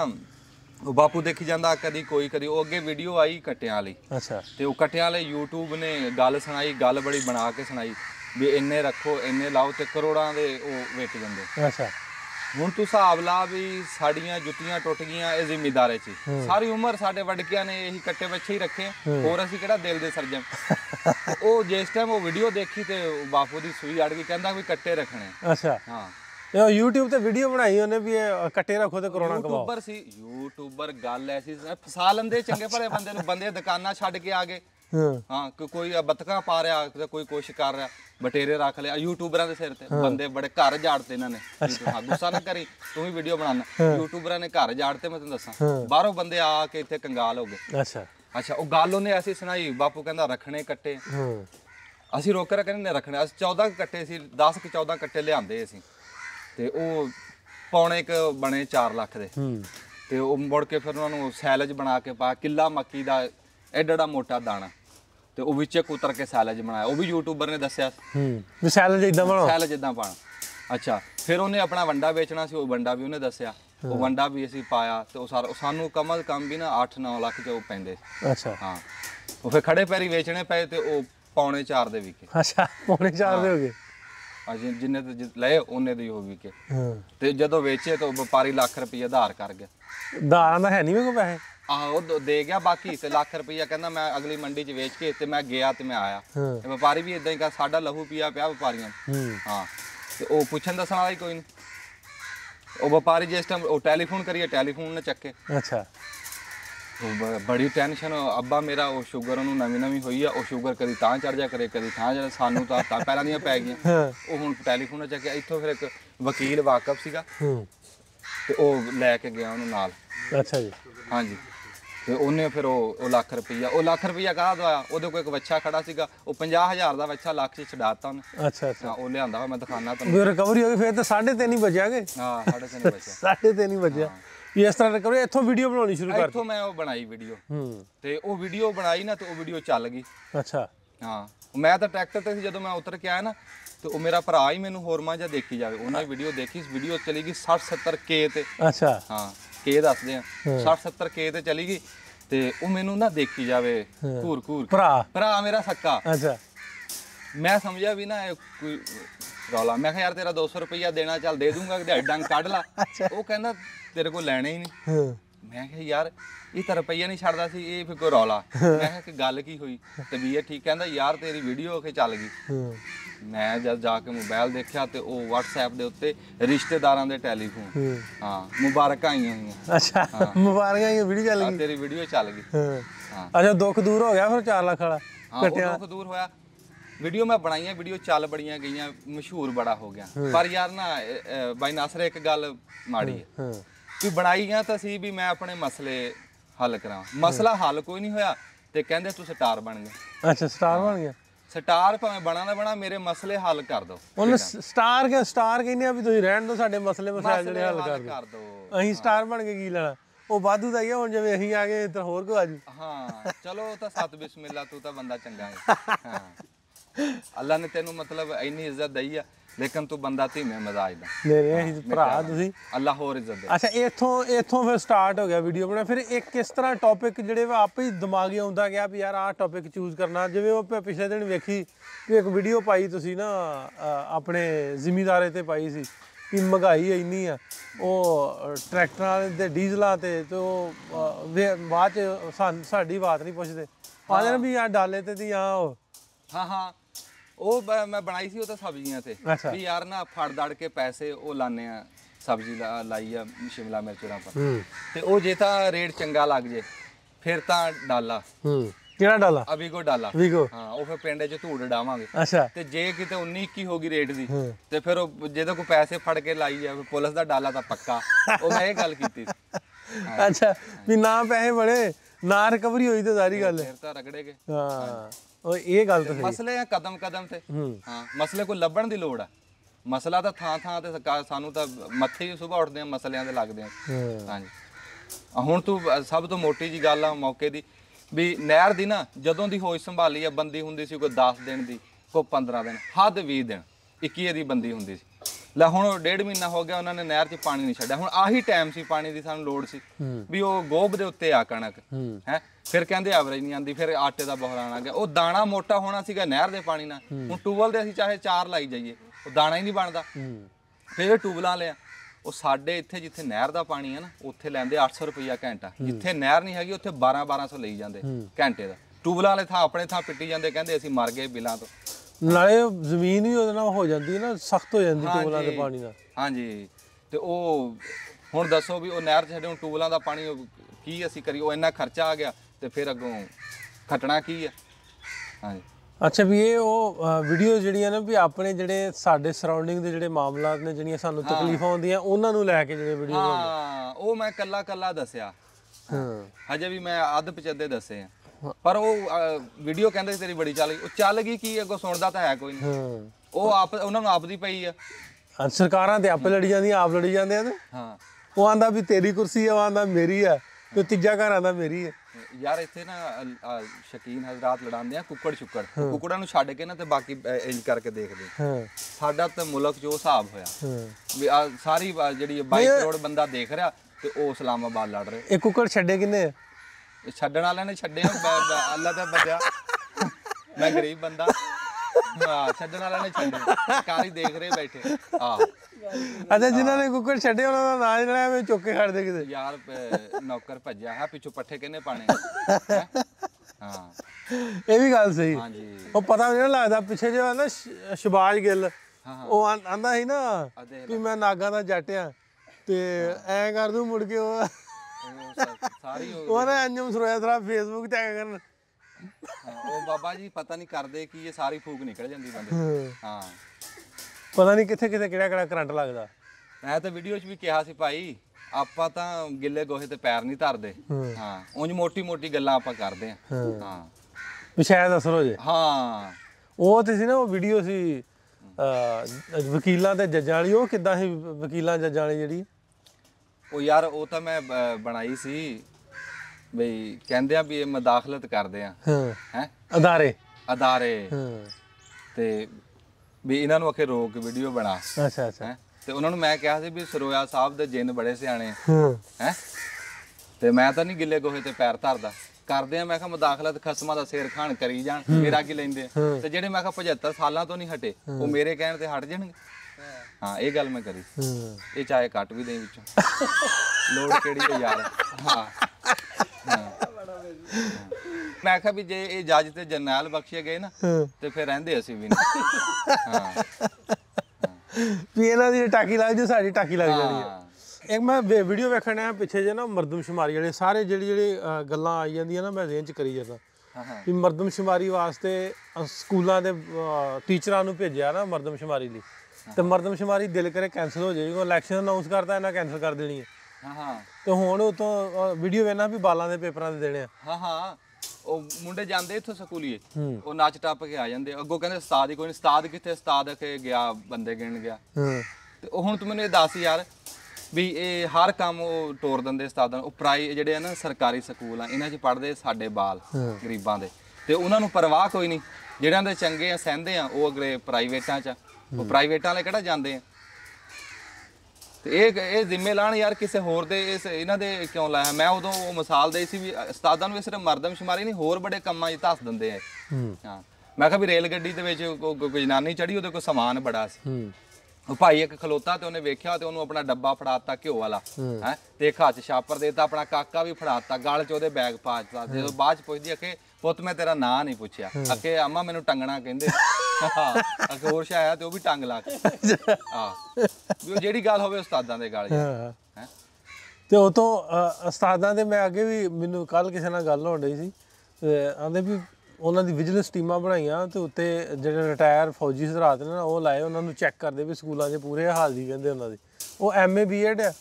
ਉਹ ਬਾਪੂ ਦੇਖੀ ਜਾਂਦਾ ਕਦੀ ਕੋਈ ਕਦੀ ਉਹ ਅੱਗੇ ਵੀਡੀਓ ਆਈ ਕਟਿਆਂ ਵਾਲੀ ਅੱਛਾ ਤੇ ਉਹ ਕਟਿਆਂ ਵਾਲੇ YouTube ਨੇ ਗੱਲ ਸੁਣਾਈ ਗੱਲ ਬੜੀ ਬਣਾ ਕੇ ਸੁਣਾਈ ਵੀ ਇੰਨੇ ਰੱਖੋ ਇੰਨੇ ਲਾਓ ਤੇ ਕਰੋੜਾਂ ਦੇ ਉਹ ਵੇਚ ਜਾਂਦੇ ਅੱਛਾ ਹੁਣ ਤੂੰ ਹਿਸਾਬ ਲਾ ਵੀ ਸਾਡੀਆਂ ਜੁੱਤੀਆਂ ਟੁੱਟ ਗਈਆਂ ਇਹ ਜ਼ਿੰਮੇਦਾਰੇ 'ਚ ਸਾਰੀ ਉਮਰ ਸਾਡੇ ਵੱਡਕਿਆਂ ਨੇ ਇਹੀ ਕੱਟੇ ਵਿੱਚ ਹੀ ਰੱਖੇ ਹੋਰ ਅਸੀਂ ਕਿਹੜਾ ਦਿਲ ਦੇ ਸਰਜਨ ਉਹ ਜਿਸ ਟਾਈਮ ਉਹ ਵੀਡੀਓ ਦੇਖੀ ਤੇ ਬਾਪੂ ਦੀ ਸੂਈ ਅੜ ਗਈ ਕਹਿੰਦਾ ਵੀ ਕੱਟੇ ਰੱਖਣੇ ਅੱਛਾ ਹਾਂ ਯਾ YouTube ਤੇ ਵੀਡੀਓ ਬਣਾਈ ਉਹਨੇ ਵੀ ਇਹ ਕੱਟੇ ਰੱਖੋ ਤੇ ਕਰੋਨਾ ਕਮਾਓ ਯੂਟਿਊਬਰ ਸੀ ਯੂਟਿਊਬਰ ਗੱਲ ਐਸੀ ਫਸਾ ਲੰਦੇ ਚੰਗੇ ਭਲੇ ਬੰਦੇ ਨੂੰ ਬੰਦੇ ਦੁਕਾਨਾਂ ਛੱਡ ਕੇ ਆ ਗਏ ਹਾਂ ਕੋਈ ਬਤਕਾ ਪਾ ਰਿਹਾ ਕੋਈ ਕੋਸ਼ਿਸ਼ ਕਰ ਰਿਹਾ ਬਟੇਰੇ ਰੱਖ ਲਿਆ ਯੂਟਿਊਬਰਾਂ ਦੇ ਸਿਰ ਤੇ ਬੰਦੇ ਬੜੇ ਘਰ ਝਾੜਦੇ ਇਹਨਾਂ ਨੇ ਗੁੱਸਾ ਨਾ ਕਰੀ ਤੂੰ ਵੀ ਵੀਡੀਓ ਬਣਾਣਾ ਯੂਟਿਊਬਰਾਂ ਨੇ ਘਰ ਝਾੜਦੇ ਮੈਂ ਤੈਨੂੰ ਦੱਸਾਂ ਬਾਹਰੋਂ ਬੰਦੇ ਆ ਕੇ ਇੱਥੇ ਕੰਗਾਲ ਹੋ ਗਏ ਅੱਛਾ ਅੱਛਾ ਉਹ ਗੱਲ ਉਹਨੇ ਐਸੀ ਸੁਣਾਈ ਬਾਪੂ ਕਹਿੰਦਾ ਰੱਖਣੇ ਕੱਟੇ ਅਸੀਂ ਰੋਕ ਰੱਖਣੇ ਨੇ ਰੱਖਣੇ ਅਸੀਂ 14 ਕੱਟੇ ਸੀ 10 ਕਿ 14 ਕੱਟੇ ਲਿਆਂਦੇ ਅਸੀਂ ਤੇ ਉਹ ਪੌਣੇ ਇੱਕ ਬਣੇ 4 ਲੱਖ ਦੇ ਹੂੰ ਤੇ ਉਹ ਮੁੜ ਕੇ ਫਿਰ ਉਹਨਾਂ ਨੂੰ ਸੈਲਜ ਬਣਾ ਕੇ ਪਾ ਕਿੱਲਾ ਮੱਕੀ ਦਾ ਐਡਾ ਮੋਟਾ ਦਾਣਾ ਤੇ ਉਹ ਵਿੱਚ ਕੁਤਰ ਕੇ ਸੈਲਜ ਬਣਾਇਆ ਉਹ ਵੀ ਯੂਟਿਊਬਰ ਨੇ ਦੱਸਿਆ ਹੂੰ ਵੀ ਸੈਲਜ ਇਦਾਂ ਬਣਾਓ ਸੈਲਜ ਇਦਾਂ ਪਾ ਅੱਛਾ ਫਿਰ ਉਹਨੇ ਆਪਣਾ ਵੰਡਾ ਵੇਚਣਾ ਸੀ ਉਹ ਵੰਡਾ ਵੀ ਉਹਨੇ ਦੱਸਿਆ ਉਹ ਵੰਡਾ ਵੀ ਅਸੀਂ ਪਾਇਆ ਤੇ ਉਹ ਸਾਰਾ ਸਾਨੂੰ ਕਮਲ ਕੰਮ ਵੀ ਨਾ 8-9 ਲੱਖ ਤੇ ਉਹ ਪੈਂਦੇ ਅੱਛਾ ਹਾਂ ਉਹ ਫਿਰ ਖੜੇ ਪੈਰੀ ਵੇਚਣੇ ਪਏ ਤੇ ਉਹ ਪੌਣੇ 4 ਦੇ ਵਿਕੇ ਅੱਛਾ ਪੌਣੇ 4 ਦੇ ਹੋ ਗਏ ਅਜੇ ਜਿੰਨੇ ਤੇ ਲਏ ਉਹਨੇ ਦੀ ਹੋ ਗਈ ਕਿ ਹਾਂ ਤੇ ਜਦੋਂ ਵੇਚੇ ਤਾਂ ਵਪਾਰੀ ਲੱਖ ਰੁਪਏ ਉਧਾਰ ਕਰ ਗਿਆ ਦਾਰਾਂ ਦਾ ਹੈ ਨਹੀਂ ਮੇਰੇ ਕੋਲ ਪੈਸੇ ਆ ਉਹ ਦੇ ਗਿਆ ਬਾਕੀ ਤੇ ਲੱਖ ਰੁਪਏ ਕਹਿੰਦਾ ਮੈਂ ਅਗਲੀ ਮੰਡੀ 'ਚ ਵੇਚ ਕੇ ਤੇ ਮੈਂ ਗਿਆ ਤੇ ਮੈਂ ਆਇਆ ਤੇ ਵਪਾਰੀ ਵੀ ਇਦਾਂ ਹੀ ਕਰ ਸਾਡਾ ਲਹੂ ਪੀਆ ਪਿਆ ਵਪਾਰੀਆਂ ਨੂੰ। ਹਾਂ ਤੇ ਉਹ ਪੁੱਛਣ ਦੱਸਣ ਵਾਲਾ ਹੀ ਕੋਈ ਨਹੀਂ ਉਹ ਵਪਾਰੀ ਜਿਸ ਟਾਈਮ ਉਹ ਟੈਲੀਫੋਨ ਕਰੀਏ ਟੈਲੀਫੋਨ ਨੇ ਚੱਕੇ ਅੱਛਾ ਬੜੀ ਟੈਨਸ਼ਨ ਅੱਬਾ ਮੇਰਾ ਉਹ ਸ਼ੂਗਰ ਉਹਨੂੰ ਨਵੀਂ ਨਵੀਂ ਹੋਈ ਆ ਉਹ ਸ਼ੂਗਰ ਕਦੀ ਤਾਂ ਚੜ ਜਾ ਕਰੇ ਕਦੀ ਥਾਂ ਜਿਹੜਾ ਸਾਨੂੰ ਤਾਂ ਤਾਂ ਪਹਿਲਾਂ ਦੀਆਂ ਪੈ ਗਈਆਂ ਉਹ ਹੁਣ ਟੈਲੀਫੋਨ ਚੱਕਿਆ ਇੱਥੋਂ ਫਿਰ ਇੱਕ ਵਕੀਲ ਵਾਕਫ ਸੀਗਾ ਤੇ ਉਹ ਲੈ ਕੇ ਗਿਆ ਉਹਨੂੰ ਨਾਲ ਅੱਛਾ ਜੀ ਹਾਂਜੀ ਤੇ ਉਹਨੇ ਫਿਰ ਉਹ ਲੱਖ ਰੁਪਈਆ ਉਹ ਲੱਖ ਰੁਪਈਆ ਕਾਹ ਦਵਾਇਆ ਉਹਦੇ ਕੋਲ ਇੱਕ ਵੱਛਾ ਖੜਾ ਸੀਗਾ ਉਹ 50000 ਦਾ ਵੱਛਾ ਲੱਖ 'ਚ ਛਡਾਤਾ ਉਹਨੇ ਅੱਛਾ ਅੱਛਾ ਉਹ ਲਿਆਂਦਾ ਮੈਂ ਦਿਖਾਣਾ ਤੁਹਾਨੂੰ ਰਿਕਵਰੀ ਹੋ ਗਈ ਫਿਰ ਤਾਂ 3.5 ਹੀ ਬਚਿਆਗੇ ਹਾਂ 3.5 ਬਚਿਆ 3.5 ਹੀ ਬਚਿਆ ਵੀ ਇਸ ਤਰ੍ਹਾਂ ਰਿਕਵਰੀ ਇੱਥੋਂ ਵੀਡੀਓ ਬਣਾਉਣੀ ਸ਼ੁਰੂ ਕਰ ਇੱਥੋਂ ਮੈਂ ਉਹ ਬਣਾਈ ਵੀਡੀਓ ਹੂੰ ਤੇ ਉਹ ਵੀਡੀਓ ਬਣਾਈ ਨਾ ਤੇ ਉਹ ਵੀਡੀਓ ਚੱਲ ਗਈ ਅੱਛਾ ਹਾਂ ਮੈਂ ਤਾਂ ਟਰੈਕਟਰ ਤੇ ਸੀ ਜਦੋਂ ਮੈਂ ਉਤਰ ਕੇ ਆਇਆ ਨਾ ਤੇ ਉਹ ਮੇਰਾ ਭਰਾ ਹੀ ਮੈਨੂੰ ਹੋਰ ਮਾਂ ਜਾਂ ਦੇਖੀ ਜਾਵੇ ਉਹਨਾਂ ਦੀ ਵੀਡੀਓ ਦੇਖੀ ਇਸ ਵੀਡੀਓ ਚਲੀ ਗਈ 60 70 ਕੇ ਤੇ ਅੱਛਾ ਹਾਂ ਕੇ ਦੱਸਦੇ ਆ 60 70 ਕੇ ਤੇ ਚਲੀ ਗਈ ਤੇ ਉਹ ਮੈਨੂੰ ਨਾ ਦੇਖੀ ਜਾਵੇ ਘੂਰ ਘੂਰ ਭਰਾ ਭਰਾ ਮੇਰਾ ਸੱਕਾ ਅੱਛਾ ਮੈਂ ਸਮਝਿਆ ਵੀ ਨਾ ਕੋਈ ਰੌਲਾ ਮੈਂ ਕਿਹਾ ਯਾਰ ਤੇਰਾ 200 ਰੁਪਈਆ ਦੇਣਾ ਚੱਲ ਦੇ ਦੂੰਗਾ ਕਿ ਡੰਗ ਕੱਢ ਲਾ ਉਹ ਕਹਿੰਦਾ ਤੇਰੇ ਕੋਲ ਲੈਣੇ ਹੀ ਨਹੀਂ ਹਾਂ ਮੈਂ ਕਿਹਾ ਯਾਰ ਇਹ ਤਾਂ ਰੁਪਈਆ ਨਹੀਂ ਛੱਡਦਾ ਸੀ ਇਹ ਫਿਰ ਕੋਈ ਰੌਲਾ ਮੈਂ ਕਿਹਾ ਕਿ ਗੱਲ ਕੀ ਹੋਈ ਤਬੀਅਤ ਠੀਕ ਕਹਿੰਦਾ ਯਾਰ ਤੇਰੀ ਵੀਡੀਓ ਆ ਕੇ ਚੱਲ ਗਈ ਮੈਂ ਜਦ ਜਾ ਕੇ ਮੋਬਾਈਲ ਦੇਖਿਆ ਤੇ ਉਹ WhatsApp ਦੇ ਉੱਤੇ ਰਿਸ਼ਤੇਦਾਰਾਂ ਦੇ ਟੈਲੀਫੋਨ ਹਾਂ ਮੁਬਾਰਕਾਂ ਆਈਆਂ ਹੋਈਆਂ ਅੱਛਾ ਮੁਬਾਰਕਾਂ ਆਈਆਂ ਵੀਡੀਓ ਚੱਲ ਗਈ ਤੇਰੀ ਵੀਡੀਓ ਚੱਲ ਗਈ ਹਾਂ ਅੱਛਾ ਦੁੱਖ ਦੂਰ ਹੋ ਗਿਆ ਫਿਰ 4 ਲੱਖ ਵਾਲਾ ਹਾਂ ਦੁੱਖ ਦੂਰ ਹੋਇਆ ਵੀਡੀਓ ਮੈਂ ਬਣਾਈਆਂ ਵੀਡੀਓ ਚੱਲ ਬੜੀਆਂ ਗਈਆਂ ਮਸ਼ਹੂਰ ਬੜਾ ਹੋ ਗਿਆ ਪਰ ਯਾਰ ਨਾ ਬਾਈ ਨਾਸਰ ਇੱਕ ਗੱਲ ਮਾੜੀ ਹੈ ਵੀ ਬਣਾਈਆਂ ਤਾਂ ਸੀ ਵੀ ਮੈਂ ਆਪਣੇ ਮਸਲੇ ਹੱਲ ਕਰਾਂ ਮਸਲਾ ਹੱਲ ਕੋਈ ਨਹੀਂ ਹੋਇਆ ਤੇ ਕਹਿੰਦੇ ਤੂੰ ਸਟਾਰ ਬਣ ਗਿਆ ਅੱਛਾ ਸਟਾਰ ਬਣ ਗਿਆ ਸਟਾਰ ਭਾਵੇਂ ਬਣਾ ਨਾ ਬਣਾ ਮੇਰੇ ਮਸਲੇ ਹੱਲ ਕਰ ਦੋ ਉਹਨਾਂ ਸਟਾਰ ਕੇ ਸਟਾਰ ਕਹਿੰਦੇ ਆ ਵੀ ਤੁਸੀਂ ਰਹਿਣ ਦਿਓ ਸਾਡੇ ਮਸਲੇ ਮਸਾਇਲ ਜਿਹੜੇ ਹੱਲ ਕਰ ਦੋ ਅਸੀਂ ਸਟਾਰ ਬਣ ਕੇ ਕੀ ਲੈਣਾ ਉਹ ਬਾਦੂ ਦਾ ਹੀ ਆ ਹੁਣ ਜਿਵੇਂ ਅਸੀਂ ਆ ਗਏ ਇੱਧਰ ਹੋਰ ਕੋ ਆ ਜੂ ਹਾਂ ਚਲੋ ਤਾਂ ਸਤ ਬਿਸਮਿਲ੍ਲਾ ਤੂੰ ਤਾਂ ਬੰਦਾ ਚੰਗਾ ਹੈ ਹਾਂ ਅੱਲਾ ਨੇ ਤੈਨੂੰ ਮਤਲਬ ਇੰਨੀ ਇੱਜ਼ਤ ਦਈ ਆ ਲੇਕਿਨ ਤੂੰ ਬੰਦਾ ਤੇ ਮੈਂ ਮਜ਼ਾਜ ਦਾ ਮੇਰੇ ਇਹ ਭਰਾ ਤੁਸੀਂ ਅੱਲਾ ਹੋਰ ਇੱਜ਼ਤ ਦੇ ਅੱਛਾ ਇੱਥੋਂ ਇੱਥੋਂ ਫਿਰ ਸਟਾਰਟ ਹੋ ਗਿਆ ਵੀਡੀਓ ਬਣਾ ਫਿਰ ਇੱਕ ਕਿਸ ਤਰ੍ਹਾਂ ਟੌਪਿਕ ਜਿਹੜੇ ਆਪ ਹੀ ਦਿਮਾਗੀ ਆਉਂਦਾ ਗਿਆ ਵੀ ਯਾਰ ਆਹ ਟੌਪਿਕ ਚੂਜ਼ ਕਰਨਾ ਜਿਵੇਂ ਉਹ ਪਿਛਲੇ ਦਿਨ ਵੇਖੀ ਕਿ ਇੱਕ ਵੀਡੀਓ ਪਾਈ ਤੁਸੀਂ ਨਾ ਆਪਣੇ ਜ਼ਿਮੀਦਾਰੇ ਤੇ ਪਾਈ ਸੀ ਕਿ ਮਹਿੰਗਾਈ ਇੰਨੀ ਆ ਉਹ ਟਰੈਕਟਰਾਂ ਦੇ ਡੀਜ਼ਲਾਂ ਤੇ ਤੇ ਉਹ ਬਾਅਦ ਚ ਸਾਡੀ ਬਾਤ ਨਹੀਂ ਪੁੱਛਦੇ ਆਦਰ ਵੀ ਆ ਡਾਲੇ ਤੇ ਦੀ ਆ ਹਾਂ ਹਾਂ ਉਹ ਮੈਂ ਬਣਾਈ ਸੀ ਉਹ ਤਾਂ ਸਬਜ਼ੀਆਂ ਤੇ ਵੀ ਯਾਰ ਨਾ ਫੜ ਦੜ ਕੇ ਪੈਸੇ ਉਹ ਲਾਣੇ ਆ ਸਬਜ਼ੀ ਲਾਈ ਆ ਸ਼ਿਮਲਾ ਮਿਰਚਾਂ ਪਰ ਤੇ ਉਹ ਜੇ ਤਾਂ ਰੇਟ ਚੰਗਾ ਲੱਗ ਜੇ ਫਿਰ ਤਾਂ ਡਾਲਾ ਹੂੰ ਕਿਹੜਾ ਡਾਲਾ ਅਬੀਗੋ ਡਾਲਾ ਕੋ ਹਾਂ ਉਹ ਫਿਰ ਪਿੰਡੇ ਚ ਧੂੜ ਡਾਵਾਂਗੇ ਅੱਛਾ ਤੇ ਜੇ ਕਿਤੇ 19 21 ਹੋ ਗਈ ਰੇਟ ਦੀ ਤੇ ਫਿਰ ਉਹ ਜਿਹਦੇ ਕੋ ਪੈਸੇ ਫੜ ਕੇ ਲਾਈ ਜਾ ਪੁਲਿਸ ਦਾ ਡਾਲਾ ਤਾਂ ਪੱਕਾ ਉਹ ਮੈਂ ਇਹ ਗੱਲ ਕੀਤੀ ਅੱਛਾ ਵੀ ਨਾ ਪੈਸੇ ਬੜੇ ਨਾ ਰਿਕਵਰੀ ਹੋਈ ਤਾਂ ਸਾਰੀ ਗੱਲ ਹੈ ਫਿਰ ਤਾਂ ਰਗੜੇਗੇ ਹਾਂ ਉਹ ਇਹ ਗੱਲ ਤਾਂ ਸਹੀ ਮਸਲੇ ਆ ਕਦਮ ਕਦਮ ਤੇ ਹਾਂ ਮਸਲੇ ਕੋ ਲੱਭਣ ਦੀ ਲੋੜ ਆ ਮਸਲਾ ਤਾਂ ਥਾਂ ਥਾਂ ਤੇ ਸਾਨੂੰ ਤਾਂ ਮੱਥੇ ਹੀ ਸਵੇਰ ਉੱਠਦੇ ਆ ਮਸਲਿਆਂ ਦੇ ਲੱਗਦੇ ਆ ਹਾਂਜੀ ਹੁਣ ਤੂੰ ਸਭ ਤੋਂ ਮੋਟੀ ਜੀ ਗੱਲ ਆ ਮੌਕੇ ਦੀ ਵੀ ਨਹਿਰ ਦੀ ਨਾ ਜਦੋਂ ਦੀ ਹੋਈ ਸੰਭਾਲੀ ਆ ਬੰਦੀ ਹੁੰਦੀ ਸੀ ਕੋਈ 10 ਦਿਨ ਦੀ ਕੋਈ 15 ਦਿਨ ਹੱਦ 20 ਦਿਨ 21 ਦੀ ਬੰਦੀ ਹੁੰਦੀ ਸੀ ਲੈ ਹੁਣ ਡੇਢ ਮਹੀਨਾ ਹੋ ਗਿਆ ਉਹਨਾਂ ਨੇ ਨਹਿਰ 'ਚ ਪਾਣੀ ਨਹੀਂ ਛੱਡਿਆ ਹੁਣ ਆਹੀ ਟਾਈਮ ਸੀ ਪਾਣੀ ਦੀ ਸਾਨੂੰ ਲੋੜ ਸੀ ਵੀ ਉਹ ਗੋਬ ਦੇ ਉੱਤੇ ਆ ਕਣਕ ਹੈ ਫਿਰ ਕਹਿੰਦੇ ਐਵਰੇਜ ਨਹੀਂ ਆਂਦੀ ਫਿਰ ਆਟੇ ਦਾ ਬਹਰਾਨ ਆ ਗਿਆ ਉਹ ਦਾਣਾ ਮੋਟਾ ਹੋਣਾ ਸੀਗਾ ਨਹਿਰ ਦੇ ਪਾਣੀ ਨਾਲ ਹੁਣ ਟੂਬਲ ਦੇ ਅਸੀਂ ਚਾਹੇ ਚਾਰ ਲਾਈ ਜਾਈਏ ਉਹ ਦਾਣਾ ਹੀ ਨਹੀਂ ਬਣਦਾ ਫਿਰ ਟੂਬਲਾਂ ਲਿਆ ਉਹ ਸਾਡੇ ਇੱਥੇ ਜਿੱਥੇ ਨਹਿਰ ਦਾ ਪਾਣੀ ਹੈ ਨਾ ਉੱਥੇ ਲੈਂਦੇ 800 ਰੁਪਇਆ ਘੰਟਾ ਜਿੱਥੇ ਨਹਿਰ ਨਹੀਂ ਹੈਗੀ ਉੱਥੇ 12 1200 ਲਈ ਜਾਂਦੇ ਘੰਟੇ ਦਾ ਟੂਬਲਾਂ ਵਾਲੇ ਥਾਂ ਆਪਣੇ ਥਾਂ ਪਿੱਟੀ ਜਾਂਦੇ ਕਹਿੰਦੇ ਅਸੀਂ ਮਰ ਗਏ ਬਿਲਾਂ ਤੋਂ ਨਾਲੇ ਜ਼ਮੀਨ ਵੀ ਉਹਦੇ ਨਾਲ ਹੋ ਜਾਂਦੀ ਹੈ ਨਾ ਸਖਤ ਹੋ ਜਾਂਦੀ ਟੂਬਲਾਂ ਦੇ ਪਾਣੀ ਨਾਲ ਹਾਂਜੀ ਤੇ ਉਹ ਹੁਣ ਦੱਸੋ ਵੀ ਉਹ ਨਹਿਰ 'ਚ ਛੱਡੋ ਟੂਬਲਾਂ ਦਾ ਪਾਣੀ ਕੀ ਅਸੀਂ ਕਰੀ ਉਹ ਇੰਨਾ ਖਰਚਾ ਆ ਗਿਆ ਤੇ ਫਿਰ ਅੱਗੋਂ ਖਟਣਾ ਕੀ ਹੈ ਹਾਂਜੀ ਅੱਛਾ ਵੀ ਇਹ ਉਹ ਵੀਡੀਓ ਜਿਹੜੀਆਂ ਨੇ ਵੀ ਆਪਣੇ ਜਿਹੜੇ ਸਾਡੇ ਸਰਾਊਂਡਿੰਗ ਦੇ ਜਿਹੜੇ ਮਾਮਲਾਤ ਨੇ ਜਿਹੜੀਆਂ ਸਾਨੂੰ ਤਕਲੀਫਾਂ ਆਉਂਦੀਆਂ ਉਹਨਾਂ ਨੂੰ ਲੈ ਕੇ ਜਿਹੜੇ ਵੀਡੀਓ ਹਾਂ ਉਹ ਮੈਂ ਕੱਲਾ ਕੱਲਾ ਦੱਸਿਆ ਹਾਂ ਹਜੇ ਵੀ ਮੈਂ ਅੱਧ ਪਚੱਦੇ ਦੱਸੇ ਆ ਪਰ ਉਹ ਵੀਡੀਓ ਕਹਿੰਦੇ ਸੀ ਤੇਰੀ ਬੜੀ ਚੱਲ ਗਈ ਉਹ ਚੱਲ ਗਈ ਕੀ ਅੱਗੋਂ ਸੁਣਦਾ ਤਾਂ ਹੈ ਕੋਈ ਨਹੀਂ ਉਹ ਆਪ ਉਹਨਾਂ ਨੂੰ ਆਪ ਦੀ ਪਈ ਆ ਸਰਕਾਰਾਂ ਤੇ ਆਪ ਲੜੀ ਜਾਂਦੀਆਂ ਆਪ ਲੜੀ ਜਾਂਦੇ ਆ ਤੇ ਹਾਂ ਉਹ ਆਂਦਾ ਵੀ ਤੇਰੀ ਕੁਰਸੀ ਆ ਆਂਦਾ ਮੇਰੀ ਆ ਤੇ ਤੀਜਾ ਘਰ ਆਂਦਾ ਮੇਰੀ ਆ ਯਾਰ ਇੱਥੇ ਨਾ ਸ਼ਕੀਨ ਹਜ਼ਰਤ ਲੜਾਉਂਦੇ ਆ ਕੁੱਕੜ ਛੁੱਕੜ ਕੁੱਕੜਾਂ ਨੂੰ ਛੱਡ ਕੇ ਨਾ ਤੇ ਬਾਕੀ ਇੰਜ ਕਰਕੇ ਦੇਖਦੇ ਹਾਂ ਸਾਡਾ ਤਾਂ ਮੁਲਕ ਜੋ ਹਿਸਾਬ ਹੋਇਆ ਵੀ ਆ ਸਾਰੀ ਜਿਹੜੀ 22 ਕਰੋੜ ਬੰਦਾ ਦੇਖ ਰਿਹਾ ਤੇ ਉਹ ਇਸਲਾਮਾਬਾਦ ਲੜ ਰਹੇ ਇਹ ਕੁੱਕੜ ਛੱਡੇ ਕਿੰਨੇ ਆ ਛੱਡਣ ਵਾਲਿਆਂ ਨੇ ਛੱਡੇ ਅੱਲਾ ਦਾ ਬਚਾ ਮੈਂ ਗਰੀਬ ਬੰਦਾ ਹਾਂ ਛੱਡਣ ਵਾਲਿਆਂ ਨੇ ਛੱਡੇ ਕਾਲੀ ਦੇਖ ਰਹੇ ਬੈਠੇ ਆ ਅੱਛਾ ਜਿਨ੍ਹਾਂ ਨੇ ਕੁੱਕਰ ਛੱਡੇ ਉਹਨਾਂ ਦਾ ਨਾਂ ਜਿਹੜਾ ਐਵੇਂ ਚੁੱਕ ਕੇ ਖੜਦੇ ਕਿਤੇ ਯਾਰ ਨੌਕਰ ਭੱਜਿਆ ਹੈ ਪਿੱਛੋਂ ਪੱਠੇ ਕਿੰਨੇ ਪਾਣੇ ਹਾਂ ਇਹ ਵੀ ਗੱਲ ਸਹੀ ਹਾਂਜੀ ਉਹ ਪਤਾ ਨਹੀਂ ਲੱਗਦਾ ਪਿੱਛੇ ਜਿਹਾ ਨਾ ਸ਼ਬਾਜ ਗਿੱਲ ਉਹ ਆਂਦਾ ਸੀ ਨਾ ਕਿ ਮੈਂ ਨਾਗਾ ਦਾ ਜੱਟ ਆ ਤੇ ਐ ਕਰ ਦੂੰ ਮੁੜ ਕੇ ਉਹ ਸਾਰੀ ਉਹ ਨਾ ਅੰਜਮ ਸਰੋਇਆ ਸਰਾ ਫੇਸਬੁੱਕ ਤੇ ਆ ਕਰਨ ਉਹ ਬਾਬਾ ਜੀ ਪਤਾ ਨਹੀਂ ਕਰਦੇ ਕੀ ਇਹ ਸਾਰੀ ਫੂਕ ਨਿਕਲ ਜਾਂਦੀ ਬੰਦੇ ਹਾਂ ਪਤਾ ਨਹੀਂ ਕਿੱਥੇ ਕਿੱਥੇ ਕਿਹੜਾ ਕਿਹੜਾ ਕਰੰਟ ਲੱਗਦਾ ਮੈਂ ਤਾਂ ਵੀਡੀਓ 'ਚ ਵੀ ਕਿਹਾ ਸੀ ਭਾਈ ਆਪਾਂ ਤਾਂ ਗਿੱਲੇ ਗੋਹੇ ਤੇ ਪੈਰ ਨਹੀਂ ਧਰਦੇ ਹਾਂ ਉਂਝ ਮੋਟੀ ਮੋਟੀ ਗੱਲਾਂ ਆਪਾਂ ਕਰਦੇ ਹਾਂ ਹਾਂ ਸ਼ਾਇਦ ਅਸਰ ਹੋ ਜੇ ਹਾਂ ਉਹ ਤੇ ਸੀ ਨਾ ਉਹ ਵੀਡੀਓ ਸੀ ਵਕੀਲਾਂ ਤੇ ਜੱਜਾਂ ਵਾਲੀ ਉਹ ਕਿੱਦਾਂ ਸੀ ਵਕੀਲਾਂ ਜੱਜਾਂ ਵਾਲੀ ਜਿਹੜੀ ਉਹ ਯਾਰ ਉਹ ਤਾਂ ਮੈਂ ਬਣਾਈ ਸੀ ਬਈ ਕਹਿੰਦੇ ਆ ਵੀ ਇਹ ਮਦਾਖਲਤ ਕਰਦੇ ਆ ਹਾਂ ਹੈ ਅਦਾਰੇ ਅਦਾਰੇ ਹਾਂ ਤੇ ਵੀ ਇਹਨਾਂ ਨੂੰ ਅਖੇ ਰੋਕ ਵੀਡੀਓ ਬਣਾ ਅੱਛਾ ਅੱਛਾ ਤੇ ਉਹਨਾਂ ਨੂੰ ਮੈਂ ਕਿਹਾ ਸੀ ਵੀ ਸਰੋਇਆ ਸਾਹਿਬ ਦੇ ਜਿੰਨ ਬੜੇ ਸਿਆਣੇ ਹੈ ਹੈ ਤੇ ਮੈਂ ਤਾਂ ਨਹੀਂ ਗਿੱਲੇ ਗੋਹੇ ਤੇ ਪੈਰ ਧਰਦਾ ਕਰਦੇ ਆ ਮੈਂ ਕਿਹਾ ਮਦਾਖਲਤ ਖਸਮਾਂ ਦਾ ਸੇਰ ਖਾਣ ਕਰੀ ਜਾਣ ਮੇਰਾ ਕੀ ਲੈਂਦੇ ਤੇ ਜਿਹੜੇ ਮੈਂ ਕਿਹਾ 75 ਸਾਲਾਂ ਤੋਂ ਨਹੀਂ ਹਟੇ ਉਹ ਮੇਰੇ ਕਹਿਣ ਤੇ ਹਟ ਜਾਣਗੇ ਹਾਂ ਇਹ ਗੱਲ ਮੈਂ ਕਰੀ ਇਹ ਚਾਹੇ ਕੱਟ ਵੀ ਦੇ ਵਿੱਚੋਂ ਲੋੜ ਕਿਹੜੀ ਹੈ ਯਾਰ ਹਾਂ ਮੈਂ ਕਿਹਾ ਵੀ ਜੇ ਇਹ ਜੱਜ ਤੇ ਜਨਰਲ ਬਖਸ਼ੇ ਗਏ ਨਾ ਤੇ ਫਿਰ ਰਹਿੰਦੇ ਅਸੀਂ ਵੀ ਨਹੀਂ ਹਾਂ ਵੀ ਇਹਨਾਂ ਦੀ ਟਾਕੀ ਲੱਗ ਜੂ ਸਾਡੀ ਟਾਕੀ ਲੱਗ ਜਾਣੀ ਹੈ ਇੱਕ ਮੈਂ ਵੀਡੀਓ ਵੇਖਣ ਆ ਪਿੱਛੇ ਜੇ ਨਾ ਮਰਦਮ ਸ਼ੁਮਾਰੀ ਵਾਲੇ ਸਾਰੇ ਜਿਹੜੀ ਜਿਹੜੀ ਗੱਲਾਂ ਆਈ ਜਾਂਦੀਆਂ ਨਾ ਮੈਂ ਰੇਂਜ ਕਰੀ ਜਾਂਦਾ ਵੀ ਮਰਦਮ ਸ਼ੁਮਾਰੀ ਵਾਸਤੇ ਸਕੂਲਾਂ ਦੇ ਟੀਚਰਾਂ ਨੂੰ ਭੇਜਿਆ ਨਾ ਮਰਦਮ ਸ਼ੁਮਾਰੀ ਲਈ ਤੇ ਮਰਦਮਸ਼ੁਮਾਰੀ ਦਿਲ ਕਰੇ ਕੈਨਸਲ ਹੋ ਜਾਏਗਾ ਇਲੈਕਸ਼ਨ ਅਨਾਉਂਸ ਕਰਦਾ ਇਹਨਾਂ ਕੈਨਸਲ ਕਰ ਦੇਣੀ ਹੈ ਹਾਂ ਹਾਂ ਤੇ ਹੁਣ ਉਤੋਂ ਵੀਡੀਓ ਵੇਖਣਾ ਵੀ ਬਾਲਾਂ ਦੇ ਪੇਪਰਾਂ ਦੇ ਦੇਣੇ ਆ ਹਾਂ ਹਾਂ ਉਹ ਮੁੰਡੇ ਜਾਂਦੇ ਇੱਥੋਂ ਸਕੂਲੀਏ ਉਹ ਨੱਚ ਟੱਪ ਕੇ ਆ ਜਾਂਦੇ ਅੱਗੋਂ ਕਹਿੰਦੇ ਉਸਤਾਦ ਹੀ ਕੋਈ ਨਹੀਂ ਉਸਤਾਦ ਕਿੱਥੇ ਉਸਤਾਦ ਕੇ ਗਿਆ ਬੰਦੇ ਗਿਣ ਗਿਆ ਤੇ ਹੁਣ ਤੂੰ ਮੈਨੂੰ ਇਹ ਦੱਸ ਯਾਰ ਵੀ ਇਹ ਹਰ ਕੰਮ ਉਹ ਤੋੜ ਦਿੰਦੇ ਉਸਤਾਦਾਂ ਉਹ ਪ੍ਰਾਈ ਜਿਹੜੇ ਆ ਨਾ ਸਰਕਾਰੀ ਸਕੂਲ ਆ ਇਹਨਾਂ 'ਚ ਪੜਦੇ ਸਾਡੇ ਬਾਲ ਗਰੀਬਾਂ ਦੇ ਤੇ ਉਹਨਾਂ ਨੂੰ ਪਰਵਾਹ ਕੋਈ ਨਹੀਂ ਜਿਹੜਿਆਂ ਦੇ ਚੰਗੇ ਆ ਸਹਿੰਦੇ ਆ ਉਹ ਅਗਲੇ ਪ੍ਰਾਈਵੇਟਾਂ 'ਚ ਉਹ ਪ੍ਰਾਈਵੇਟਾਂ ਵਾਲੇ ਕਿਹੜਾ ਜਾਂਦੇ ਆ ਤੇ ਇਹ ਇਹ ਜ਼ਿੰਮੇ ਲਾਣ ਯਾਰ ਕਿਸੇ ਹੋਰ ਦੇ ਇਸ ਇਹਨਾਂ ਦੇ ਕਿਉਂ ਲਾਇਆ ਮੈਂ ਉਦੋਂ ਉਹ ਮਿਸਾਲ ਦੇਈ ਸੀ ਵੀ ਉਸਤਾਦਾਂ ਨੂੰ ਸਿਰਫ ਸ਼ਮਾਰੀ ਨਹੀਂ ਹੋਰ ਬੜੇ ਕੰਮਾਂ 'ਚ ਧੱਸ ਦਿੰਦੇ ਆ ਹਾਂ ਮੈਂ ਕਿਹਾ ਵੀ ਰੇਲ ਗੱਡੀ ਦੇ ਵਿੱਚ ਕੋਈ ਜਨਾਨੀ ਚੜੀ ਉਹਦੇ ਕੋਲ ਸਮਾਨ ਬੜਾ ਸੀ ਉਹ ਭਾਈ ਇੱਕ ਖਲੋਤਾ ਤੇ ਉਹਨੇ ਵੇਖਿਆ ਤੇ ਉਹਨੂੰ ਆਪਣਾ ਡੱਬਾ ਫੜਾਤਾ ਘਿਓ ਵਾਲਾ ਹੈ ਤੇ ਖਾਚ ਹੱਥ ਛਾਪਰ ਦੇਤਾ ਆਪਣਾ ਕਾਕਾ ਵੀ ਫੜਾਤਾ ਗਲ 'ਚ ਉਹਦੇ ਬੈਗ ਪਾਤਾ ਜਦੋਂ ਬਾਅਦ ਚ ਪੁੱਛਦੀ ਆ ਕਿ ਪੁੱਤ ਮੈਂ ਤੇਰਾ ਨਾਂ ਨਹੀਂ ਪੁੱਛਿਆ ਅਕੇ ਅਮਾ ਮੈਨੂੰ ਟੰਗਣਾ ਕਹਿੰਦੇ ਅਕੇ ਹੋਰ ਸ਼ਾਇਆ ਤੇ ਉਹ ਵੀ ਟੰਗ ਲਾ ਕੇ ਆ ਜਿਹੜੀ ਗੱਲ ਹੋਵੇ ਉਸਤਾਦਾਂ ਦੇ ਗਾਲ ਹੈ ਤੇ ਉਹ ਤੋਂ ਉਸਤਾਦਾਂ ਦੇ ਮੈਂ ਅੱਗੇ ਵੀ ਮੈਨੂੰ ਕੱਲ ਕਿਸੇ ਨਾਲ ਗੱਲ ਹੋਣ ਰਹੀ ਸੀ ਆਂਦੇ ਵੀ ਉਹਨਾਂ ਦੀ ਵਿਜੀਲੈਂਸ ਟੀਮਾਂ ਬਣਾਈਆਂ ਤੇ ਉੱਤੇ ਜਿਹੜੇ ਰਿਟਾਇਰ ਫੌਜੀ ਸਰਾਤ ਨੇ ਉਹ ਲਾਏ ਉਹਨਾਂ ਨੂੰ ਚੈੱਕ ਕਰਦੇ ਵੀ ਸਕੂਲਾਂ 'ਚ ਪੂਰੇ ਹਾਲ ਦੀ ਕਹਿੰਦੇ ਉਹਨਾਂ ਦੀ ਉਹ ਐਮਏ ਬੀਐਡ ਹੈ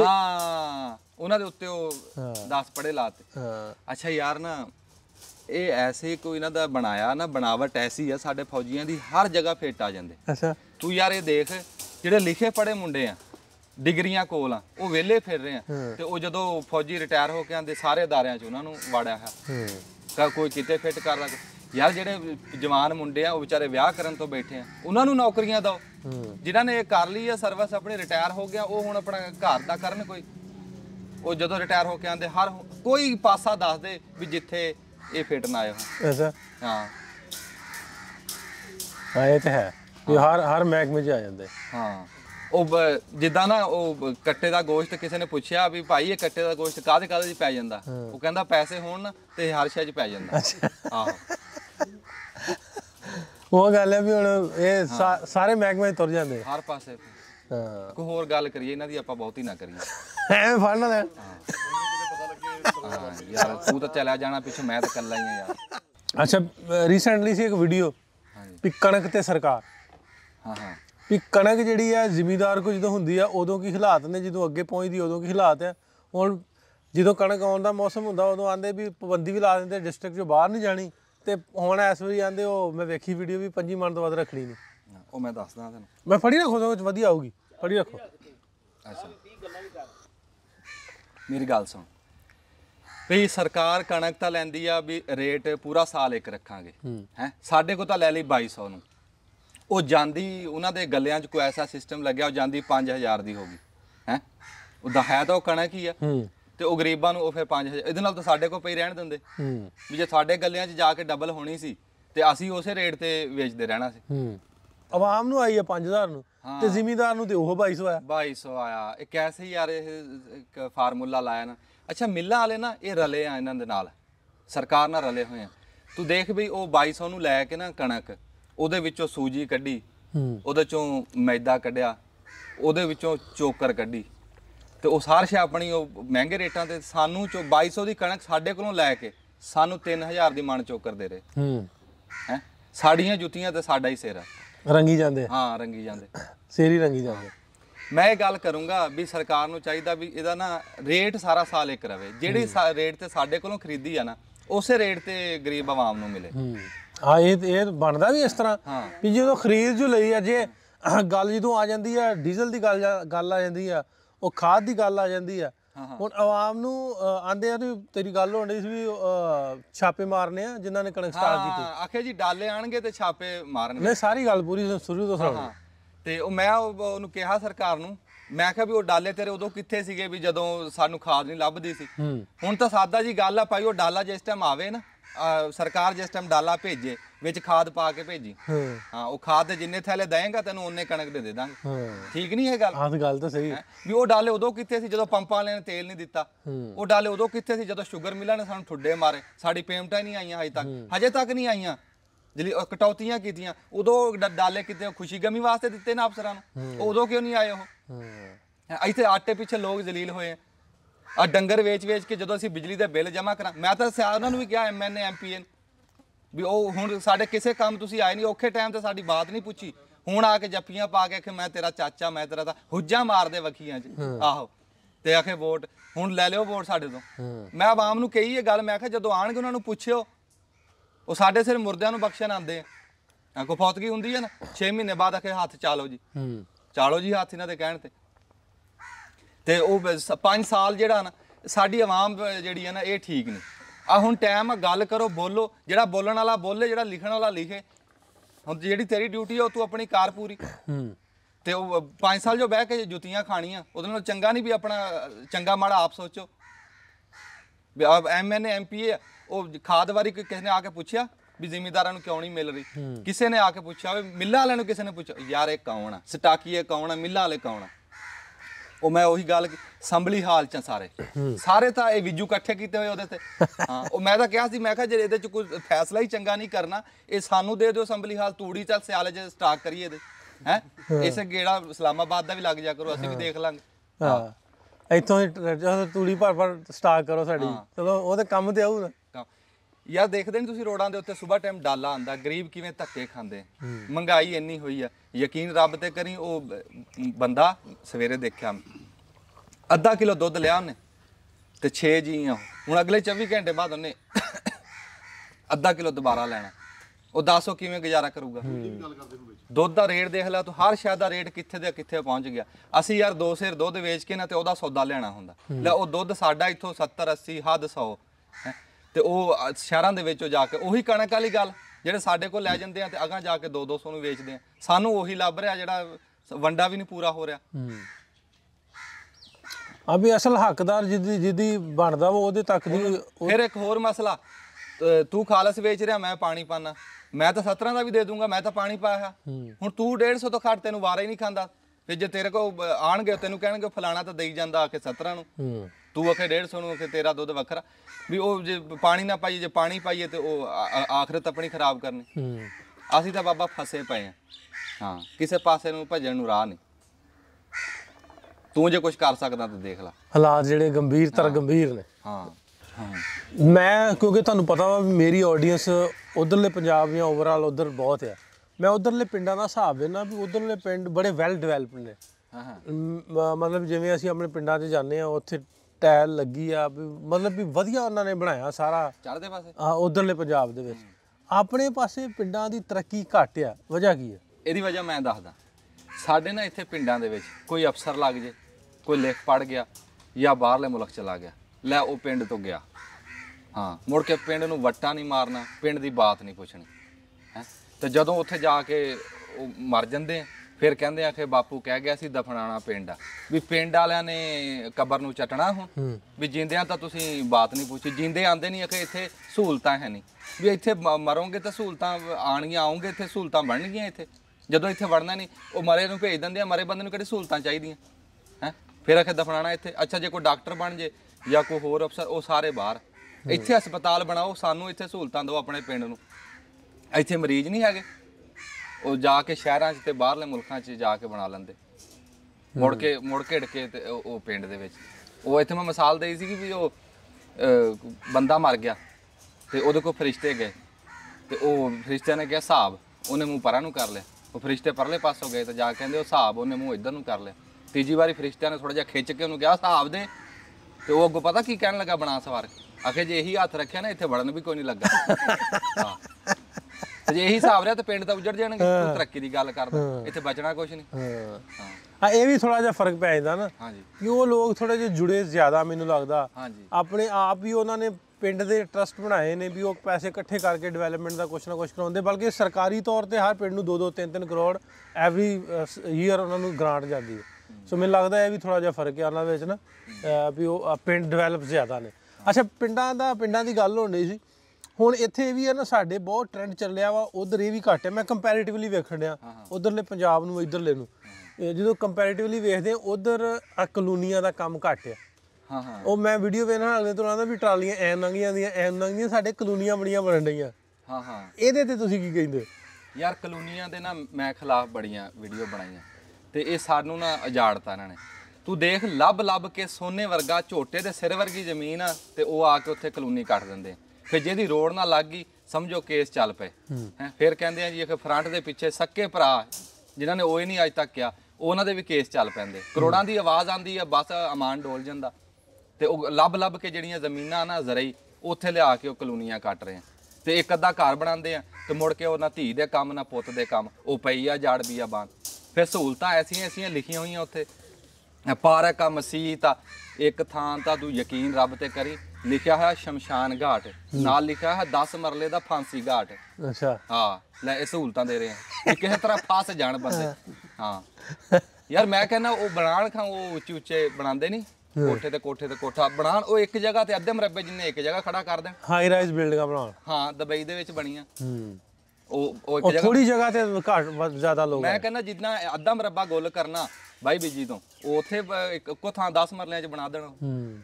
ਹਾਂ ਉਹਨਾਂ ਦੇ ਉੱਤੇ ਉਹ 10 ਪੜੇ ਲਾਤੇ ਹਾਂ ਅੱਛਾ ਯਾਰ ਨਾ ਇਹ ਐਸੇ ਕੋਈ ਇਹਨਾਂ ਦਾ ਬਣਾਇਆ ਨਾ ਬਣਾਵਟ ਐਸੀ ਆ ਸਾਡੇ ਫੌਜੀਆਂ ਦੀ ਹਰ ਜਗ੍ਹਾ ਫਿੱਟ ਆ ਜਾਂਦੇ ਅੱਛਾ ਤੂੰ ਯਾਰ ਇਹ ਦੇਖ ਜਿਹੜੇ ਲਿਖੇ ਪੜੇ ਮੁੰਡੇ ਆ ਡਿਗਰੀਆਂ ਕੋਲ ਆ ਉਹ ਵਿਹਲੇ ਫਿਰ ਰਹੇ ਆ ਤੇ ਉਹ ਜਦੋਂ ਫੌਜੀ ਰਿਟਾਇਰ ਹੋ ਕੇ ਆਂਦੇ ਸਾਰੇ ਅਦਾਰਿਆਂ 'ਚ ਉਹਨਾਂ ਨੂੰ ਵਾੜਿਆ ਹੈ ਹੂੰ ਕੋਈ ਕਿਤੇ ਫਿੱਟ ਕਰ ਲੱਗ ਯਾਰ ਜਿਹੜੇ ਜਵਾਨ ਮੁੰਡੇ ਆ ਉਹ ਵਿਚਾਰੇ ਵਿਆਹ ਕਰਨ ਤੋਂ ਬੈਠੇ ਆ ਉਹਨਾਂ ਨੂੰ ਨੌਕਰੀਆਂ ਦਿਓ ਜਿਨ੍ਹਾਂ ਨੇ ਇਹ ਕਰ ਲਈ ਆ ਸਰਵਿਸ ਆਪਣੇ ਰਿਟਾਇਰ ਹੋ ਗਿਆ ਉਹ ਹੁਣ ਆਪਣਾ ਘਰ ਦਾ ਕਰਨ ਕੋਈ ਉਹ ਜਦੋਂ ਰਿਟਾਇਰ ਹੋ ਕੇ ਆਂਦੇ ਹਰ ਕੋਈ ਪਾਸਾ ਦੱਸਦੇ ਵੀ ਜਿੱਥੇ ਇਹ ਫਿੱਟ ਨਾ ਆਇਆ ਅੱਛਾ ਹਾਂ ਆਇਆ ये ਹੈ है ਹਰ ਹਰ हर महकमे में आ ਹਾਂ ਉਹ ਜਿੱਦਾਂ ਨਾ ਉਹ ਕੱਟੇ ਦਾ ਗੋਸ਼ਤ ਕਿਸੇ ਨੇ ਪੁੱਛਿਆ ਵੀ ਭਾਈ ਇਹ ਕੱਟੇ ਦਾ ਗੋਸ਼ਤ ਕਾਹਦੇ ਕਾਹਦੇ 'ਚ ਪੈ ਜਾਂਦਾ ਉਹ ਕਹਿੰਦਾ ਪੈਸੇ ਹੋਣ ਨਾ ਤੇ ਹਰ ਸ਼ੈ 'ਚ ਪੈ ਜਾਂਦਾ ਹਾਂ ਉਹ ਗੱਲ ਹੈ ਵੀ ਹੁਣ ਇਹ ਸਾਰੇ ਮਹਿਕਮੇ ਤੁਰ ਜਾਂਦੇ ਹਰ ਪਾਸੇ ਹਾਂ ਕੋਈ ਹੋਰ ਗੱਲ ਕਰੀਏ ਇਹਨਾਂ ਦੀ ਆਪਾਂ ਬਹੁਤੀ ਨਾ ਕਰੀਏ ਐਵੇਂ ਫੜਨਾ ਨਾ ਯਾਰ ਤੂੰ ਤਾਂ ਚਲਾ ਜਾਣਾ ਪਿੱਛੇ ਮੈਂ ਤਾਂ ਇਕੱਲਾ ਹੀ ਆ ਯਾਰ ਅੱਛਾ ਰੀਸੈਂਟਲੀ ਸੀ ਇੱਕ ਵੀਡੀਓ ਵੀ ਕਣਕ ਤੇ ਸਰਕਾਰ ਹਾਂ ਹਾਂ ਵੀ ਕਣਕ ਜਿਹੜੀ ਆ ਜ਼ਿਮੀਦਾਰ ਕੋ ਜਦੋਂ ਹੁੰਦੀ ਆ ਉਦੋਂ ਕੀ ਹਾਲਾਤ ਨੇ ਜਦੋਂ ਅੱਗੇ ਪਹੁੰਚਦੀ ਉਦੋਂ ਕੀ ਹਾਲਾਤ ਆ ਹੁਣ ਜਦੋਂ ਕਣਕ ਆਉਣ ਦਾ ਮੌਸਮ ਹੁੰਦਾ ਉਦੋਂ ਆਂਦੇ ਵੀ ਪਾਬੰਦੀ ਵੀ ਲਾ ਦਿੰਦੇ ਡਿਸਟ੍ਰਿਕਟ ਚੋਂ ਬਾਹਰ ਨਹੀਂ ਜਾਣੀ ਤੇ ਹੁਣ ਇਸ ਵੀ ਆਂਦੇ ਉਹ ਮੈਂ ਵੇਖੀ ਵੀਡੀਓ ਵੀ ਪੰਜੀ ਮਣ ਤੋਂ ਵੱਧ ਰੱਖਣੀ ਨਹੀਂ ਉਹ ਮੈਂ ਦੱਸਦਾ ਤੈਨੂੰ ਮੈਂ ਫੜੀ ਰੱਖੋ ਤਾਂ ਵਧੀਆ ਆਊਗੀ ਫੜੀ ਰੱਖੋ ਅੱਛਾ ਮੇਰੀ ਗੱਲ ਸੁਣ ਵੀ ਸਰਕਾਰ ਕਣਕ ਤਾਂ ਲੈਂਦੀ ਆ ਵੀ ਰੇਟ ਪੂਰਾ ਸਾਲ ਇੱਕ ਰੱਖਾਂਗੇ ਹੈ ਸਾਡੇ ਕੋ ਤਾਂ ਲੈ ਲਈ 2200 ਨੂੰ ਉਹ ਜਾਂਦੀ ਉਹਨਾਂ ਦੇ ਗੱਲਿਆਂ 'ਚ ਕੋਈ ਐਸਾ ਸਿਸਟਮ ਲੱਗਿਆ ਉਹ ਜਾਂਦੀ 5000 ਦੀ ਹੋ ਗਈ ਹੈ ਉਹ ਹੈ ਤਾਂ ਉਹ ਕਣਕ ਹੀ ਆ ਤੇ ਉਹ ਗਰੀਬਾਂ ਨੂੰ ਉਹ ਫਿਰ 5000 ਇਹਦੇ ਨਾਲ ਤਾਂ ਸਾਡੇ ਕੋ ਪਈ ਰਹਿਣ ਦਿੰਦੇ ਵੀ ਜੇ ਸਾਡੇ ਗੱਲਿਆਂ 'ਚ ਜਾ ਕੇ ਡਬਲ ਹੋਣੀ ਸੀ ਤੇ ਅਸੀਂ ਉਸੇ ਰੇਟ ਤੇ ਵੇਚਦੇ ਰਹਿਣਾ ਸੀ ਆਵਾਮ ਨੂੰ ਆਈ ਹੈ 5000 ਨੂੰ ਤੇ ਜ਼ਿਮੀਦਾਰ ਨੂੰ ਤੇ ਉਹ 2200 ਆਇਆ 2200 ਆਇਆ ਇਹ ਕੈਸੇ ਯਾਰ ਇਹ ਇੱਕ ਫਾਰਮੂਲਾ ਲਾਇਆ ਨਾ ਅੱਛਾ ਮਿੱਲਾਂ ਵਾਲੇ ਨਾ ਇਹ ਰਲੇ ਆ ਇਹਨਾਂ ਦੇ ਨਾਲ ਸਰਕਾਰ ਨਾਲ ਰਲੇ ਹੋਏ ਆ ਤੂੰ ਦੇਖ ਵੀ ਉਹ 2200 ਨੂੰ ਲੈ ਕੇ ਨਾ ਕਣਕ ਉਹਦੇ ਵਿੱਚੋਂ ਸੂਜੀ ਕੱਢੀ ਉਹਦੇ ਚੋਂ ਮੈਦਾ ਕੱਢਿਆ ਉਹਦੇ ਵਿੱਚੋਂ ਚੋਕਰ ਕੱਢੀ ਤੇ ਉਹ ਸਾਰ ਸ਼ਾ ਆਪਣੀ ਉਹ ਮਹਿੰਗੇ ਰੇਟਾਂ ਤੇ ਸਾਨੂੰ ਚੋ 2200 ਦੀ ਕਣਕ ਸਾਡੇ ਕੋਲੋਂ ਲੈ ਕੇ ਸਾਨੂੰ 3000 ਦੀ ਮਣ ਚੋਕਰ ਦੇ ਰਹੇ ਹੂੰ ਹੈ ਸਾਡੀਆਂ ਜੁੱਤੀਆਂ ਤੇ ਸਾਡਾ ਹੀ ਸਿਰ ਆ ਰੰਗੀ ਜਾਂਦੇ ਹਾਂ ਰੰਗੀ ਜਾਂਦੇ ਸੇਰੀ ਰੰਗੀ ਜਾਂਦੇ ਮੈਂ ਇਹ ਗੱਲ ਕਰੂੰਗਾ ਵੀ ਸਰਕਾਰ ਨੂੰ ਚਾਹੀਦਾ ਵੀ ਇਹਦਾ ਨਾ ਰੇਟ ਸਾਰਾ ਸਾਲ ਇੱਕ ਰਵੇ ਜਿਹੜੀ ਰੇਟ ਤੇ ਸਾਡੇ ਕੋਲੋਂ ਖਰੀਦੀ ਆ ਨਾ ਉਸੇ ਰੇਟ ਤੇ ਗਰੀਬ ਆਵਾਮ ਨੂੰ ਮਿਲੇ ਹਾਂ ਇਹ ਇਹ ਬਣਦਾ ਵੀ ਇਸ ਤਰ੍ਹਾਂ ਵੀ ਜਦੋਂ ਖਰੀਦ ਜੋ ਲਈ ਆ ਜੇ ਗੱਲ ਜਦੋਂ ਆ ਜਾਂਦੀ ਆ ਡੀਜ਼ਲ ਦੀ ਗੱਲ ਗੱਲ ਆ ਜਾਂਦੀ ਆ ਉਹ ਖਾਦ ਦੀ ਗੱਲ ਆ ਜਾਂਦੀ ਆ ਹੁਣ ਆਵਾਮ ਨੂੰ ਆਂਦੇ ਆ ਤੇ ਤੇਰੀ ਗੱਲ ਹੋਣ ਦੀ ਸੀ ਵੀ ਛਾਪੇ ਮਾਰਨੇ ਆ ਜਿਨ੍ਹਾਂ ਨੇ ਕਣਕ ਸਟਾਰ ਕੀਤੀ ਹਾਂ ਆਖੇ ਜੀ ਡਾਲੇ ਆਣਗੇ ਤੇ ਛਾਪੇ ਮਾਰਨਗੇ ਨਹੀਂ ਸਾਰੀ ਗੱਲ ਪੂਰੀ ਸ਼ੁਰੂ ਤੋਂ ਸੁਣੋ ਤੇ ਉਹ ਮੈਂ ਉਹਨੂੰ ਕਿਹਾ ਸਰਕਾਰ ਨੂੰ ਮੈਂ ਕਿਹਾ ਵੀ ਉਹ ਡਾਲੇ ਤੇਰੇ ਉਦੋਂ ਕਿੱਥੇ ਸੀਗੇ ਵੀ ਜਦੋਂ ਸਾਨੂੰ ਖਾਦ ਨਹੀਂ ਲੱਭਦੀ ਸੀ ਹੁਣ ਤਾਂ ਸਾਦਾ ਜੀ ਗੱਲ ਆ ਭਾਈ ਉਹ ਡਾਲਾ ਜਿਸ ਟਾਈਮ ਆਵੇ ਨਾ ਸਰਕਾਰ ਜਿਸ ਟਾਈਮ ਡਾਲਾ ਭੇਜੇ ਵਿੱਚ ਖਾਦ ਪਾ ਕੇ ਭੇਜੀ ਹਾਂ ਉਹ ਖਾਦ ਦੇ ਜਿੰਨੇ ਥੈਲੇ ਦੇਏਗਾ ਤੈਨੂੰ ਉਹਨੇ ਕਣਕ ਦੇ ਦੇ ਦਾਂਗੇ ਠੀਕ ਨਹੀਂ ਇਹ ਗੱਲ ਹਾਂ ਗੱਲ ਤਾਂ ਸਹੀ ਹੈ ਵੀ ਉਹ ਡਾਲੇ ਉਦੋਂ ਕਿੱਥੇ ਸੀ ਜਦੋਂ ਪੰਪਾਂ ਵਾਲਿਆਂ ਨੇ ਤੇਲ ਨਹੀਂ ਦਿੱਤਾ ਉਹ ਡਾਲੇ ਉਦੋਂ ਕਿੱਥੇ ਸੀ ਜਦੋਂ ਸ਼ੂਗਰ ਮਿਲਾਂ ਨੇ ਸਾਨੂੰ ਠੁੱਡੇ ਮਾਰੇ ਸਾਡੀ ਪੇਮੈਂਟਾਂ ਨਹੀਂ ਆਈਆਂ ਹਜੇ ਤੱਕ ਹਜੇ ਤੱਕ ਨਹੀਂ ਆਈਆਂ ਜਿਹੜੀ ਕਟੌਤੀਆਂ ਕੀਤੀਆਂ ਉਦੋਂ ਡਾਲੇ ਕਿਤੇ ਖੁਸ਼ੀ ਗਮੀ ਵਾਸਤੇ ਦਿੱਤੇ ਨਾ ਅਫਸਰਾਂ ਨੂੰ ਉਦੋਂ ਕਿਉਂ ਨਹੀਂ ਆਏ ਉਹ ਇੱਥੇ ਆਟੇ ਪਿੱਛੇ ਲੋਕ ਜ਼ਲੀਲ ਹੋਏ ਆ ਡੰਗਰ ਵੇਚ-ਵੇਚ ਕੇ ਜਦੋਂ ਅਸੀਂ ਬਿਜਲੀ ਦਾ ਬਿੱਲ ਜਮ੍ਹਾਂ ਕਰਾਂ ਮੈਂ ਤਾਂ ਸਿਆ ਉਹਨਾਂ ਨੂੰ ਵੀ ਕਿਹਾ ਪੀ ਐਮਪੀਐਨ ਵੀ ਉਹ ਹੁਣ ਸਾਡੇ ਕਿਸੇ ਕੰਮ ਤੁਸੀਂ ਆਏ ਨਹੀਂ ਔਖੇ ਟਾਈਮ ਤੇ ਸਾਡੀ ਬਾਤ ਨਹੀਂ ਪੁੱਛੀ ਹੁਣ ਆ ਕੇ ਜੱਫੀਆਂ ਪਾ ਕੇ ਕਿ ਮੈਂ ਤੇਰਾ ਚਾਚਾ ਮੈਂ ਤੇਰਾ ਦਾ ਹੁੱਜਾ ਮਾਰਦੇ ਵਖੀਆਂ 'ਚ ਆਹੋ ਤੇ ਆਖੇ ਵੋਟ ਹੁਣ ਲੈ ਲਿਓ ਵੋਟ ਸਾਡੇ ਤੋਂ ਮੈਂ ਆਵਾਮ ਨੂੰ ਕਹੀ ਇਹ ਗੱਲ ਮੈਂ ਆਖਿਆ ਜਦੋਂ ਆਣਗੇ ਉਹਨਾਂ ਨੂੰ ਪੁੱਛਿਓ ਉਹ ਸਾਡੇ ਸਿਰ ਮੁਰਦਿਆਂ ਨੂੰ ਬਖਸ਼ਣ ਆਂਦੇ ਆ ਕੋ ਫੌਤਗੀ ਹੁੰਦੀ ਹੈ ਨਾ 6 ਮਹੀਨੇ ਬਾਅਦ ਆਖੇ ਹੱਥ ਚਾਲੋ ਜੀ ਚਾਲੋ ਜੀ ਹੱਥ ਇਹਨਾਂ ਦੇ ਕਹਿਣ ਤੇ ਤੇ ਉਹ 5 ਸਾਲ ਜਿਹੜਾ ਨਾ ਸਾਡੀ ਆਵਾਮ ਜਿਹੜੀ ਹੈ ਨਾ ਇਹ ਠੀਕ ਨਹੀਂ ਆ ਹੁਣ ਟਾਈਮ ਆ ਗੱਲ ਕਰੋ ਬੋਲੋ ਜਿਹੜਾ ਬੋਲਣ ਵਾਲਾ ਬੋਲੇ ਜਿਹੜਾ ਲਿਖਣ ਵਾਲਾ ਲਿਖੇ ਹੁਣ ਜਿਹੜੀ ਤੇਰੀ ਡਿਊਟੀ ਆ ਉਹ ਤੂੰ ਆਪਣੀ ਕਾਰ ਪੂਰੀ ਤੇ ਉਹ 5 ਸਾਲ ਜੋ ਬਹਿ ਕੇ ਜੁੱਤੀਆਂ ਖਾਣੀਆਂ ਉਹਦੇ ਨਾਲ ਚੰਗਾ ਨਹੀਂ ਵੀ ਆਪਣਾ ਚੰਗਾ ਮਾੜਾ ਆਪ ਸੋਚੋ ਵੀ ਐਮਐਨਏ ਐਮਪੀਏ ਉਹ ਖਾਦ ਵਾਰੀ ਕਿਸੇ ਨੇ ਆ ਕੇ ਪੁੱਛਿਆ ਵੀ ਜ਼ਿਮੀਦਾਰਾਂ ਨੂੰ ਕਿਉਂ ਨਹੀਂ ਮਿਲ ਰਹੀ ਕਿਸੇ ਨੇ ਆ ਕੇ ਪੁੱਛਿਆ ਵੀ ਮਿੱਲਾ ਵਾਲਿਆਂ ਨੂੰ ਕਿਸੇ ਨੇ ਪੁੱਛਿਆ ਯਾਰ ਇਹ ਕੌਣ ਆ ਸਟਾਕੀਏ ਕੌਣ ਆ ਮਿੱਲਾ ਵਾਲੇ ਕੌਣ ਆ ਉਹ ਮੈਂ ਉਹੀ ਗੱਲ ਸੰਭਲੀ ਹਾਲ ਚ ਸਾਰੇ ਸਾਰੇ ਤਾਂ ਇਹ ਵਿਜੂ ਇਕੱਠੇ ਕੀਤੇ ਹੋਏ ਉਹਦੇ ਤੇ ਹਾਂ ਉਹ ਮੈਂ ਤਾਂ ਕਿਹਾ ਸੀ ਮੈਂ ਕਿਹਾ ਜੇ ਇਹਦੇ ਚ ਕੋਈ ਫੈਸਲਾ ਹੀ ਚੰਗਾ ਨਹੀਂ ਕਰਨਾ ਇਹ ਸਾਨੂੰ ਦੇ ਦਿਓ ਸੰਭਲੀ ਹਾਲ ਤੂੜੀ ਚੱਲ ਸਿਆਲੇ ਜੇ ਸਟਾਕ ਕਰੀਏ ਇਹਦੇ ਹੈ ਇਸੇ ਗੇੜਾ ਇਸਲਾਮਾਬਾਦ ਦਾ ਵੀ ਲੱਗ ਜਾ ਕਰੋ ਅਸੀਂ ਵੀ ਦੇਖ ਲਾਂਗੇ ਹਾਂ ਇੱਥੋਂ ਹੀ ਤੂੜੀ ਭਰ ਭਰ ਸਟਾਕ ਕਰੋ ਸਾਡੀ ਚਲੋ ਉਹਦੇ ਕੰਮ ਤੇ ਆਉਂਦਾ ਯਾਰ ਦੇਖਦੇ ਨਹੀਂ ਤੁਸੀਂ ਰੋਡਾਂ ਦੇ ਉੱਤੇ ਸਵੇਰ ਟਾਈਮ ਡਾਲਾ ਆਂਦਾ ਗਰੀਬ ਕਿਵੇਂ ਧੱਕੇ ਖਾਂਦੇ ਮਹਿੰਗਾਈ ਇੰਨੀ ਹੋਈ ਆ ਯਕੀਨ ਰੱਬ ਤੇ ਕਰੀ ਉਹ ਬੰਦਾ ਸਵੇਰੇ ਦੇਖਿਆ ਅੱਧਾ ਕਿਲੋ ਦੁੱਧ ਲਿਆ ਉਹਨੇ ਤੇ 6 ਜੀ ਆ ਹੁਣ ਅਗਲੇ 24 ਘੰਟੇ ਬਾਅਦ ਉਹਨੇ ਅੱਧਾ ਕਿਲੋ ਦੁਬਾਰਾ ਲੈਣਾ ਉਹ ਦੱਸੋ ਕਿਵੇਂ ਗੁਜ਼ਾਰਾ ਕਰੂਗਾ ਦੁੱਧ ਦਾ ਰੇਟ ਦੇਖ ਲੈ ਤੂੰ ਹਰ ਸ਼ਾਇਦ ਦਾ ਰੇਟ ਕਿੱਥੇ ਦੇ ਕਿੱਥੇ ਪਹੁੰਚ ਗਿਆ ਅਸੀਂ ਯਾਰ ਦੋ ਸਿਰ ਦੁੱਧ ਵੇਚ ਕੇ ਨਾ ਤੇ ਉਹਦਾ ਸੌਦਾ ਲੈਣਾ ਹੁੰਦਾ ਲੈ ਉਹ ਦੁੱਧ ਸਾਡਾ ਇੱਥੋਂ 70 80 ਹੱਦ 100 ਤੇ ਉਹ ਸ਼ਹਿਰਾਂ ਦੇ ਵਿੱਚੋਂ ਜਾ ਕੇ ਉਹੀ ਕਣਕ ਵਾਲੀ ਗੱਲ ਜਿਹੜੇ ਸਾਡੇ ਕੋਲ ਲੈ ਜਾਂਦੇ ਆ ਤੇ ਅਗਾਂ ਜਾ ਕੇ 2-200 ਨੂੰ ਵੇਚਦੇ ਆ ਸਾਨੂੰ ਉਹੀ ਲੱਭ ਰਿਹਾ ਜਿਹੜਾ ਵੰਡਾ ਵੀ ਨਹੀਂ ਪੂਰਾ ਹੋ ਰਿਹਾ ਹਾਂ ਵੀ ਅਸਲ ਹੱਕਦਾਰ ਜਿੱਦੀ ਜਿੱਦੀ ਬਣਦਾ ਉਹ ਉਹਦੇ ਤੱਕ ਦੀ ਫਿਰ ਇੱਕ ਹੋਰ ਮਸਲਾ ਤੂੰ ਖਾਲਸ ਵੇਚ ਰਿਹਾ ਮੈਂ ਪਾਣੀ ਪਾਣਾ ਮੈਂ ਤਾਂ 17 ਦਾ ਵੀ ਦੇ ਦੂੰਗਾ ਮੈਂ ਤਾਂ ਪਾਣੀ ਪਾਇਆ ਹੁਣ ਤੂੰ 150 ਤੋਂ ਘੱਟ ਤੈਨੂੰ ਵਾਰਾ ਹੀ ਨਹੀਂ ਖਾਂਦਾ ਤੇ ਜੇ ਤੇਰੇ ਕੋ ਆਣਗੇ ਤੈਨੂੰ ਕਹਿਣਗੇ ਫਲਾਣਾ ਤਾਂ ਦੇਈ ਜਾਂਦਾ ਆ ਕੇ 17 ਨੂੰ ਤੂੰ ਅਖੇ 150 ਨੂੰ ਅਖੇ ਤੇਰਾ ਦੁੱਧ ਵੱਖਰਾ ਵੀ ਉਹ ਜੇ ਪਾਣੀ ਨਾ ਪਾਈਏ ਜੇ ਪਾਣੀ ਪਾਈਏ ਤੇ ਉਹ ਆਖਰਤ ਆਪਣੀ ਖਰਾਬ ਕਰਨੀ ਅਸੀਂ ਤਾਂ ਬਾਬਾ ਫਸੇ ਪਏ ਆ ਹਾਂ ਕਿਸੇ ਪਾਸੇ ਨੂੰ ਭਜਣ ਨੂੰ ਰਾਹ ਨਹੀਂ ਤੂੰ ਜੇ ਕੁਝ ਕਰ ਸਕਦਾ ਤਾਂ ਦੇਖ ਲੈ ਹਾਲਾਤ ਜਿਹੜੇ ਗੰਭੀਰ ਤਰ ਗੰਭੀਰ ਨੇ ਹਾਂ ਮੈਂ ਕਿਉਂਕਿ ਤੁਹਾਨੂੰ ਪਤਾ ਵਾ ਮੇਰੀ ਆਡੀਅנס ਉਧਰਲੇ ਪੰਜਾਬ ਜਾਂ ਓਵਰਆਲ ਉਧਰ ਬਹੁਤ ਆ ਮੈਂ ਉਧਰਲੇ ਪਿੰਡਾਂ ਦਾ ਹਿਸਾਬ ਦੇਣਾ ਵੀ ਉਧਰਲੇ ਪਿੰਡ ਬੜੇ ਵੈਲ ਡਿਵੈਲਪਡ ਨੇ ਹਾਂ ਮਤਲਬ ਜਿਵੇਂ ਅਸੀਂ ਆਪਣੇ ਪਿੰਡਾਂ 'ਚ ਜਾਂਦੇ ਆ ਉੱਥੇ ਟਾਇਲ ਲੱਗੀ ਆ ਮਤਲਬ ਵੀ ਵਧੀਆ ਉਹਨਾਂ ਨੇ ਬਣਾਇਆ ਸਾਰਾ ਚੜਦੇ ਪਾਸੇ ਹਾਂ ਉਧਰਲੇ ਪੰਜਾਬ ਦੇ ਵਿੱਚ ਆਪਣੇ ਪਾਸੇ ਪਿੰਡਾਂ ਦੀ ਤਰੱਕੀ ਘਟ ਆ ਵਜ੍ਹਾ ਕੀ ਆ ਇਹਦੀ ਵਜ੍ਹਾ ਮੈਂ ਦੱਸਦਾ ਸਾਡੇ ਨਾ ਇੱਥੇ ਪਿੰਡਾਂ ਦੇ ਵਿੱਚ ਕੋਈ ਅਫਸਰ ਲੱਗ ਜੇ ਕੋਈ ਲੇਖ ਪੜ ਗਿਆ ਜਾਂ ਬਾਹਰਲੇ ਮੁਲਕ ਚਲਾ ਗਿਆ ਲੈ ਉਹ ਪਿੰਡ ਤੋਂ ਗਿਆ ਹਾਂ ਮੁੜ ਕੇ ਪਿੰਡ ਨੂੰ ਵੱਟਾ ਨਹੀਂ ਮਾਰਨਾ ਪਿੰਡ ਦੀ ਬਾਤ ਨਹੀਂ ਪੁੱਛਣੀ ਹੈ ਤੇ ਜਦੋਂ ਉੱਥੇ ਜਾ ਕੇ ਉਹ ਮਰ ਜਾਂਦੇ ਆ ਫਿਰ ਕਹਿੰਦੇ ਆ ਕਿ ਬਾਪੂ ਕਹਿ ਗਿਆ ਸੀ ਦਫਨਾਣਾ ਪਿੰਡ ਆ ਵੀ ਪਿੰਡ ਵਾਲਿਆਂ ਨੇ ਕਬਰ ਨੂੰ ਚਟਣਾ ਹੁਣ ਵੀ ਜਿੰਦਿਆਂ ਤਾਂ ਤੁਸੀਂ ਬਾਤ ਨਹੀਂ ਪੁੱਛੀ ਜਿੰਦੇ ਆਂਦੇ ਨਹੀਂ ਕਿ ਇੱਥੇ ਸਹੂਲਤਾਂ ਹੈ ਨਹੀਂ ਵੀ ਇੱਥੇ ਮਰੋਗੇ ਤਾਂ ਸਹੂਲਤਾਂ ਆਣਗੀਆਂ ਆਉਂਗੇ ਇੱਥੇ ਸਹੂਲਤਾਂ ਬਣਨਗੀਆਂ ਇੱਥੇ ਜਦੋਂ ਇੱਥੇ ਵੜਨਾ ਨਹੀਂ ਉਹ ਮਰੇ ਨੂੰ ਭੇਜ ਦਿੰਦੇ ਆ ਮਰੇ ਬੰਦੇ ਨੂੰ ਕਿਹੜੀ ਸਹੂਲਤਾਂ ਚਾਹੀਦੀਆਂ ਹੈ ਫਿਰ ਆਖੇ ਦਫਨਾਣਾ ਇੱਥੇ ਅੱਛਾ ਜੇ ਕੋਈ ਡਾਕਟਰ ਬਣ ਜੇ ਜਾਂ ਕੋਈ ਹੋਰ ਅਫਸਰ ਉਹ ਸਾਰੇ ਬਾਹਰ ਇੱਥੇ ਹਸਪਤਾਲ ਬਣਾਓ ਸਾਨੂੰ ਇੱਥੇ ਸਹੂਲਤਾਂ ਦਿਓ ਆਪਣੇ ਪਿੰਡ ਨੂੰ ਇੱਥੇ ਮਰੀਜ਼ ਨਹੀਂ ਹੈਗੇ ਉਹ ਜਾ ਕੇ ਸ਼ਹਿਰਾਂ 'ਚ ਤੇ ਬਾਹਰਲੇ ਮੁਲਕਾਂ 'ਚ ਜਾ ਕੇ ਬਣਾ ਲੈਂਦੇ ਮੁੜ ਕੇ ਮੁੜ ਕੇ ਢਕੇ ਤੇ ਉਹ ਪਿੰਡ ਦੇ ਵਿੱਚ ਉਹ ਇੱਥੇ ਮੈਂ ਮਿਸਾਲ ਦੇਈ ਸੀ ਕਿ ਵੀ ਉਹ ਬੰਦਾ ਮਰ ਗਿਆ ਤੇ ਉਹਦੇ ਕੋਲ ਫਰਿਸ਼ਤੇ ਗਏ ਤੇ ਉਹ ਫਰਿਸ਼ਤਿਆਂ ਨੇ ਕਿਹਾ ਹਿਸਾਬ ਉਹਨੇ ਮੂੰਹ ਪਰਾਂ ਨੂੰ ਕਰ ਲਿਆ ਉਹ ਫਰਿਸ਼ਤੇ ਪਰਲੇ ਪਾਸੋਂ ਗਏ ਤੇ ਜਾ ਕੇ ਕਹਿੰਦੇ ਉਹ ਹਿਸਾਬ ਉਹਨੇ ਮੂੰਹ ਇੱਧਰ ਨੂੰ ਕਰ ਲਿਆ ਤੀਜੀ ਵਾਰੀ ਫਰਿਸ਼ਤਿਆਂ ਨੇ ਥੋੜਾ ਜਿਹਾ ਖਿੱਚ ਕੇ ਉਹਨੂੰ ਕਿਹਾ ਹਿਸਾਬ ਦੇ ਤੇ ਉਹ ਅੱਗੋਂ ਪਤਾ ਕੀ ਕਹਿਣ ਲੱਗਾ ਬਣਾ ਸਵਾਰ ਆਖੇ ਜੇ ਇਹੀ ਹੱਥ ਰੱਖਿਆ ਨਾ ਇੱਥੇ ਵੜਨ ਵੀ ਕੋਈ ਨਹੀਂ ਲੱਗਾ ਹਾਂ ਤੇ ਜੇ ਇਹੀ ਹਿਸਾਬ ਰਿਹਾ ਤਾਂ ਪਿੰਡ ਤਾਂ ਉੱਜੜ ਜਾਣਗੇ ਤੂੰ ਤਰੱਕੀ ਦੀ ਗੱਲ ਕਰਦਾ ਇੱਥੇ ਬਚਣਾ ਕੁਝ ਨਹੀਂ ਹਾਂ ਆ ਇਹ ਵੀ ਥੋੜਾ ਜਿਹਾ ਫਰਕ ਪੈ ਜਾਂਦਾ ਨਾ ਹਾਂਜੀ ਕਿ ਉਹ ਲੋਕ ਥੋੜੇ ਜਿਹਾ ਜੁੜੇ ਜ਼ਿਆਦਾ ਮੈਨੂੰ ਲੱਗਦਾ ਆਪਣੇ ਆਪ ਵੀ ਉਹਨਾਂ ਨੇ ਪਿੰਡ ਦੇ ਟਰਸਟ ਬਣਾਏ ਨੇ ਵੀ ਉਹ ਪੈਸੇ ਇਕੱਠੇ ਕਰਕੇ ਡਿਵੈਲਪਮੈਂਟ ਦਾ ਕੁਛ ਨਾ ਕੁਛ ਕਰਾਉਂਦੇ ਬਲਕਿ ਸਰਕਾਰੀ ਤੌਰ ਤੇ ਹਰ ਪਿੰਡ ਨੂੰ 2-2 3-3 ਕਰੋੜ ਐਵਰੀ ਈਅਰ ਉਹਨਾਂ ਨੂੰ ਗ੍ਰਾਂਟ ਜਾਂਦੀ ਹੈ ਸੋ ਮੈਨੂੰ ਲੱਗਦਾ ਇਹ ਵੀ ਥੋੜਾ ਜਿਹਾ ਫਰਕ ਹੈ ਉਹਨਾਂ ਵਿੱਚ ਨਾ ਵੀ ਉਹ ਪਿੰਡ ਡਿਵੈਲਪ ਜ਼ਿਆਦਾ ਨੇ ਅੱਛਾ ਪਿੰਡਾਂ ਦਾ ਪਿੰਡਾਂ ਦੀ ਗੱਲ ਹੋਣੀ ਸੀ ਹੁਣ ਇੱਥੇ ਵੀ ਹੈ ਨਾ ਸਾਡੇ ਬਹੁਤ ਟ੍ਰੈਂਡ ਚੱਲਿਆ ਵਾ ਉਧਰ ਇਹ ਵੀ ਘਟਿਆ ਮੈਂ ਕੰਪੈਰੀਟਿਵਲੀ ਵੇਖਣ ਰਿਹਾ ਉਧਰਲੇ ਪੰਜਾਬ ਨੂੰ ਇਧਰਲੇ ਨੂੰ ਜਦੋਂ ਕੰਪੈਰੀਟਿਵਲੀ ਵੇਖਦੇ ਉਧਰ ਆ ਕਲੋਨੀਆਂ ਦਾ ਕੰਮ ਘਟਿਆ ਹਾਂ ਹਾਂ ਉਹ ਮੈਂ ਵੀਡੀਓ ਵੇਖਣ ਦੇ ਤੋਂ ਆਂਦਾ ਵੀ ਟਰਾਲੀਆਂ ਐ ਲੰਘ ਜਾਂਦੀਆਂ ਐ ਲੰਘਦੀਆਂ ਸਾਡੇ ਕਲੋਨੀਆਂ ਬੜੀਆਂ ਬਣਨ ਡਈਆਂ ਹਾਂ ਹਾਂ ਇਹਦੇ ਤੇ ਤੁਸੀਂ ਕੀ ਕਹਿੰਦੇ ਯਾਰ ਕਲੋਨੀਆਂ ਦੇ ਨਾ ਮੈਂ ਖਿਲਾਫ ਬੜੀਆਂ ਵੀਡੀਓ ਬਣਾਈਆਂ ਤੇ ਇਹ ਸਾਨੂੰ ਨਾ ਉਜਾੜਤਾ ਇਹਨਾਂ ਨੇ ਤੂੰ ਦੇਖ ਲੱਭ ਲੱਭ ਕੇ ਸੋਨੇ ਵਰਗਾ ਝੋਟੇ ਦੇ ਸਿਰ ਵਰਗੀ ਜ਼ਮੀਨ ਆ ਤੇ ਉਹ ਆ ਕੇ ਉੱਥੇ ਕਲੋਨੀ ਕੱਟ ਦਿੰਦੇ ਫਿਰ ਜਿਹਦੀ ਰੋਡ ਨਾਲ ਲੱਗ ਗਈ ਸਮਝੋ ਕੇਸ ਚੱਲ ਪਏ ਹੈ ਫਿਰ ਕਹਿੰਦੇ ਆ ਜੀ ਇਹ ਫਰੰਟ ਦੇ ਪਿੱਛੇ ਸੱਕੇ ਭਰਾ ਜਿਨ੍ਹਾਂ ਨੇ ਉਹ ਹੀ ਨਹੀਂ ਅਜ ਤੱਕ ਕਿਹਾ ਉਹਨਾਂ ਦੇ ਵੀ ਕੇਸ ਚੱਲ ਪੈਂਦੇ ਕਰੋੜਾਂ ਦੀ ਆਵਾਜ਼ ਆਂਦੀ ਆ ਬਸ ਅਮਾਨ ਡੋਲ ਜਾਂਦਾ ਤੇ ਉਹ ਲੱਭ ਲੱਭ ਕੇ ਜਿਹੜੀਆਂ ਜ਼ਮੀਨਾਂ ਨਾ ਜ਼ਰਈ ਉੱਥੇ ਲਿਆ ਕੇ ਉਹ ਕਲੋਨੀਆਂ ਕੱਟ ਰਹੇ ਆ ਤੇ ਇੱਕ ਅੱਧਾ ਘਰ ਬਣਾਉਂਦੇ ਆ ਤੇ ਮੁੜ ਕੇ ਉਹਨਾਂ ਧੀ ਦੇ ਕੰਮ ਨਾ ਪੁੱਤ ਦੇ ਕੰਮ ਉਹ ਪਈ ਆ ਜਾੜ ਬੀਆ ਬਾਣ ਫਿਰ ਸਹੂਲਤਾਂ ਐਸੀਆਂ ਐਸੀਆਂ ਲਿਖੀਆਂ ਹੋਈਆਂ ਉੱਥੇ ਪਾਰਕ ਆ ਮਸਜਿਦ ਆ ਇੱਕ ਥਾਂ ਤਾਂ ਤੂੰ ਯਕੀਨ ਰੱਬ ਤੇ ਕਰੀ ਲਿਖਿਆ ਹੋਇਆ ਸ਼ਮਸ਼ਾਨ ਘਾਟ ਨਾਲ ਲਿਖਿਆ ਹੈ 10 ਮਰਲੇ ਦਾ ਫਾਂਸੀ ਘਾਟ ਅੱਛਾ ਹਾਂ ਲੈ ਇਹ ਸਹੂਲਤਾਂ ਦੇ ਰਹੇ ਆ ਕਿ ਕਿਸੇ ਤਰ੍ਹਾਂ ਫਸ ਜਾਣ ਬੰਦੇ ਹਾਂ ਯਾਰ ਮੈਂ ਕਹਿੰਦਾ ਉਹ ਬਣਾਣ ਖਾਂ ਉਹ ਉੱਚੇ ਉੱਚੇ ਬਣਾਉਂਦੇ ਨਹੀਂ ਕੋਠੇ ਤੇ ਕੋਠੇ ਤੇ ਕੋਠਾ ਬਣਾਣ ਉਹ ਇੱਕ ਜਗ੍ਹਾ ਤੇ ਅੱਧੇ ਮਰਬੇ ਜਿੰਨੇ ਇੱਕ ਜਗ੍ਹਾ ਖੜਾ ਕਰ ਦੇਣ ਹਾਈ ਰਾਈਜ਼ ਬਿਲਡਿੰਗਾਂ ਬਣਾਉਣ ਹਾਂ ਦੁਬਈ ਦੇ ਵਿੱਚ ਬਣੀਆਂ ਹੂੰ ਉਹ ਉਹ ਇੱਕ ਜਗ੍ਹਾ ਥੋੜੀ ਜਗ੍ਹਾ ਤੇ ਘੱਟ ਜ਼ਿਆਦਾ ਲੋਕ ਮੈਂ ਕਹਿੰਦਾ ਜਿੰਨਾ ਅੱਧਾ ਮਰਬਾ ਗੋਲ ਕਰਨਾ ਬਾਈ ਬੀਜੀ ਤੋਂ ਉਥੇ ਇੱਕੋ ਥਾਂ 10 ਮਰਲਿਆਂ 'ਚ ਬਣਾ ਦੇਣਾ ਹੂੰ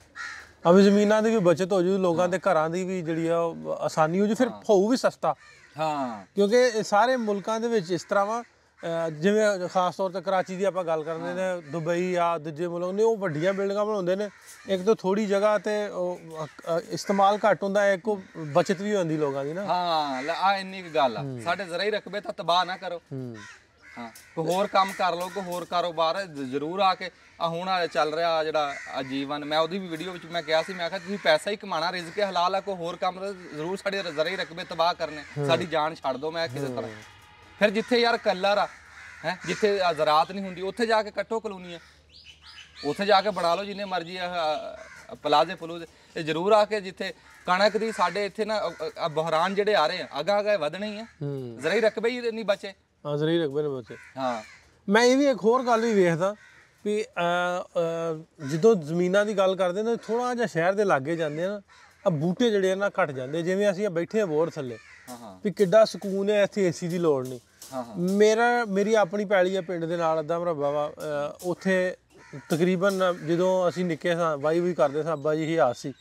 ਅਬ ਜ਼ਮੀਨਾਂ ਦੀ ਵੀ ਬਚਤ ਹੋ ਜੂ ਲੋਕਾਂ ਦੇ ਘਰਾਂ ਦੀ ਵੀ ਜਿਹੜੀ ਆ ਆਸਾਨੀ ਹੋ ਜੂ ਫਿਰ ਹੋਊ ਵੀ ਸਸਤਾ ਹਾਂ ਕਿਉਂਕਿ ਸਾਰੇ ਮੁਲਕਾਂ ਦੇ ਵਿੱਚ ਇਸ ਤਰ੍ਹਾਂ ਵਾ ਜਿਵੇਂ ਖਾਸ ਤੌਰ ਤੇ ਕਰਾਚੀ ਦੀ ਆਪਾਂ ਗੱਲ ਕਰਦੇ ਨੇ ਦੁਬਈ ਆ ਦੂਜੇ ਮੁਲਕ ਨੇ ਉਹ ਵੱਡੀਆਂ ਬਿਲਡਿੰਗਾਂ ਬਣਾਉਂਦੇ ਨੇ ਇੱਕ ਤੋਂ ਥੋੜੀ ਜਗ੍ਹਾ ਤੇ ਇਸਤੇਮਾਲ ਘੱਟ ਹੁੰਦਾ ਹੈ ਕੋ ਬਚਤ ਵੀ ਹੁੰਦੀ ਲੋਕਾਂ ਦੀ ਨਾ ਹਾਂ ਆ ਇੰਨੀ ਗੱਲ ਆ ਸਾਡੇ ਜ਼ਰਾ ਹੀ ਰਕਬੇ ਤਾਂ ਤਬਾਹ ਨਾ ਕਰੋ ਹਾਂ ਕੋ ਹੋਰ ਕੰਮ ਕਰ ਲਓ ਕੋ ਹੋਰ ਕਾਰੋਬਾਰ ਜ਼ਰੂਰ ਆ ਕੇ ਆ ਹੁਣ ਆ ਚੱਲ ਰਿਹਾ ਆ ਜਿਹੜਾ ਜੀਵਨ ਮੈਂ ਉਹਦੀ ਵੀ ਵੀਡੀਓ ਵਿੱਚ ਮੈਂ ਕਿਹਾ ਸੀ ਮੈਂ ਕਿਹਾ ਤੁਸੀਂ ਪੈਸਾ ਹੀ ਕਮਾਣਾ ਰਿਜ਼ਕ ਹੈ ਹਲਾਲ ਆ ਕੋਈ ਹੋਰ ਕੰਮ ਜ਼ਰੂਰ ਸਾਡੇ ਜ਼ਰੇ ਰਕਬੇ ਤਬਾਹ ਕਰਨੇ ਸਾਡੀ ਜਾਨ ਛੱਡ ਦਿਓ ਮੈਂ ਕਿਸੇ ਤਰ੍ਹਾਂ ਫਿਰ ਜਿੱਥੇ ਯਾਰ ਕੱਲਰ ਆ ਹੈ ਜਿੱਥੇ ਜ਼ਰਾਤ ਨਹੀਂ ਹੁੰਦੀ ਉੱਥੇ ਜਾ ਕੇ ਕੱਟੋ ਕਲੋਨੀਆਂ ਉੱਥੇ ਜਾ ਕੇ ਬਣਾ ਲਓ ਜਿੰਨੇ ਮਰਜ਼ੀ ਆ ਪਲਾਜ਼ੇ ਪਲੂਜ਼ ਇਹ ਜ਼ਰੂਰ ਆ ਕੇ ਜਿੱਥੇ ਕਣਕ ਦੀ ਸਾਡੇ ਇੱਥੇ ਨਾ ਬਹਰਾਨ ਜਿਹੜੇ ਆ ਰਹੇ ਆ ਅਗਾ ਅਗਾ ਵਧਣੇ ਹੀ ਆ ਜ਼ਰਾ ਹੀ ਰਕਬੇ ਹੀ ਨਹੀਂ ਬਚੇ ਹਾਂ ਜ਼ਰਾ ਹੀ ਰਕਬੇ ਨਹੀਂ ਬਚੇ ਹਾਂ ਮੈਂ ਇਹ ਵੀ ਇੱਕ ਹੋਰ ਗੱਲ ਵੀ ਵੇਖਦਾ ਵੀ ਜਦੋਂ ਜ਼ਮੀਨਾਂ ਦੀ ਗੱਲ ਕਰਦੇ ਨੇ ਥੋੜਾ ਜਿਹਾ ਸ਼ਹਿਰ ਦੇ ਲਾਗੇ ਜਾਂਦੇ ਆ ਆ ਬੂਟੇ ਜਿਹੜੇ ਨਾ ਘਟ ਜਾਂਦੇ ਜਿਵੇਂ ਅਸੀਂ ਬੈਠੇ ਆ ਬੋਰ ਥੱਲੇ ਹਾਂ ਵੀ ਕਿੱਡਾ ਸਕੂਨ ਹੈ ਇੱਥੇ ਏਸੀ ਦੀ ਲੋੜ ਨਹੀਂ ਮੇਰਾ ਮੇਰੀ ਆਪਣੀ ਪੈਲੀ ਆ ਪਿੰਡ ਦੇ ਨਾਲ ਅੱਧਾ ਮਰਾ ਬਾਵਾ ਉੱਥੇ ਤਕਰੀਬਨ ਜਦੋਂ ਅਸੀਂ ਨਿੱਕੇ ਸਾਂ ਵਾਈ ਵੀ ਕਰਦੇ ਸਾਂ ਅੱਬਾ ਜੀ ਹੀ ਆਸ ਸੀ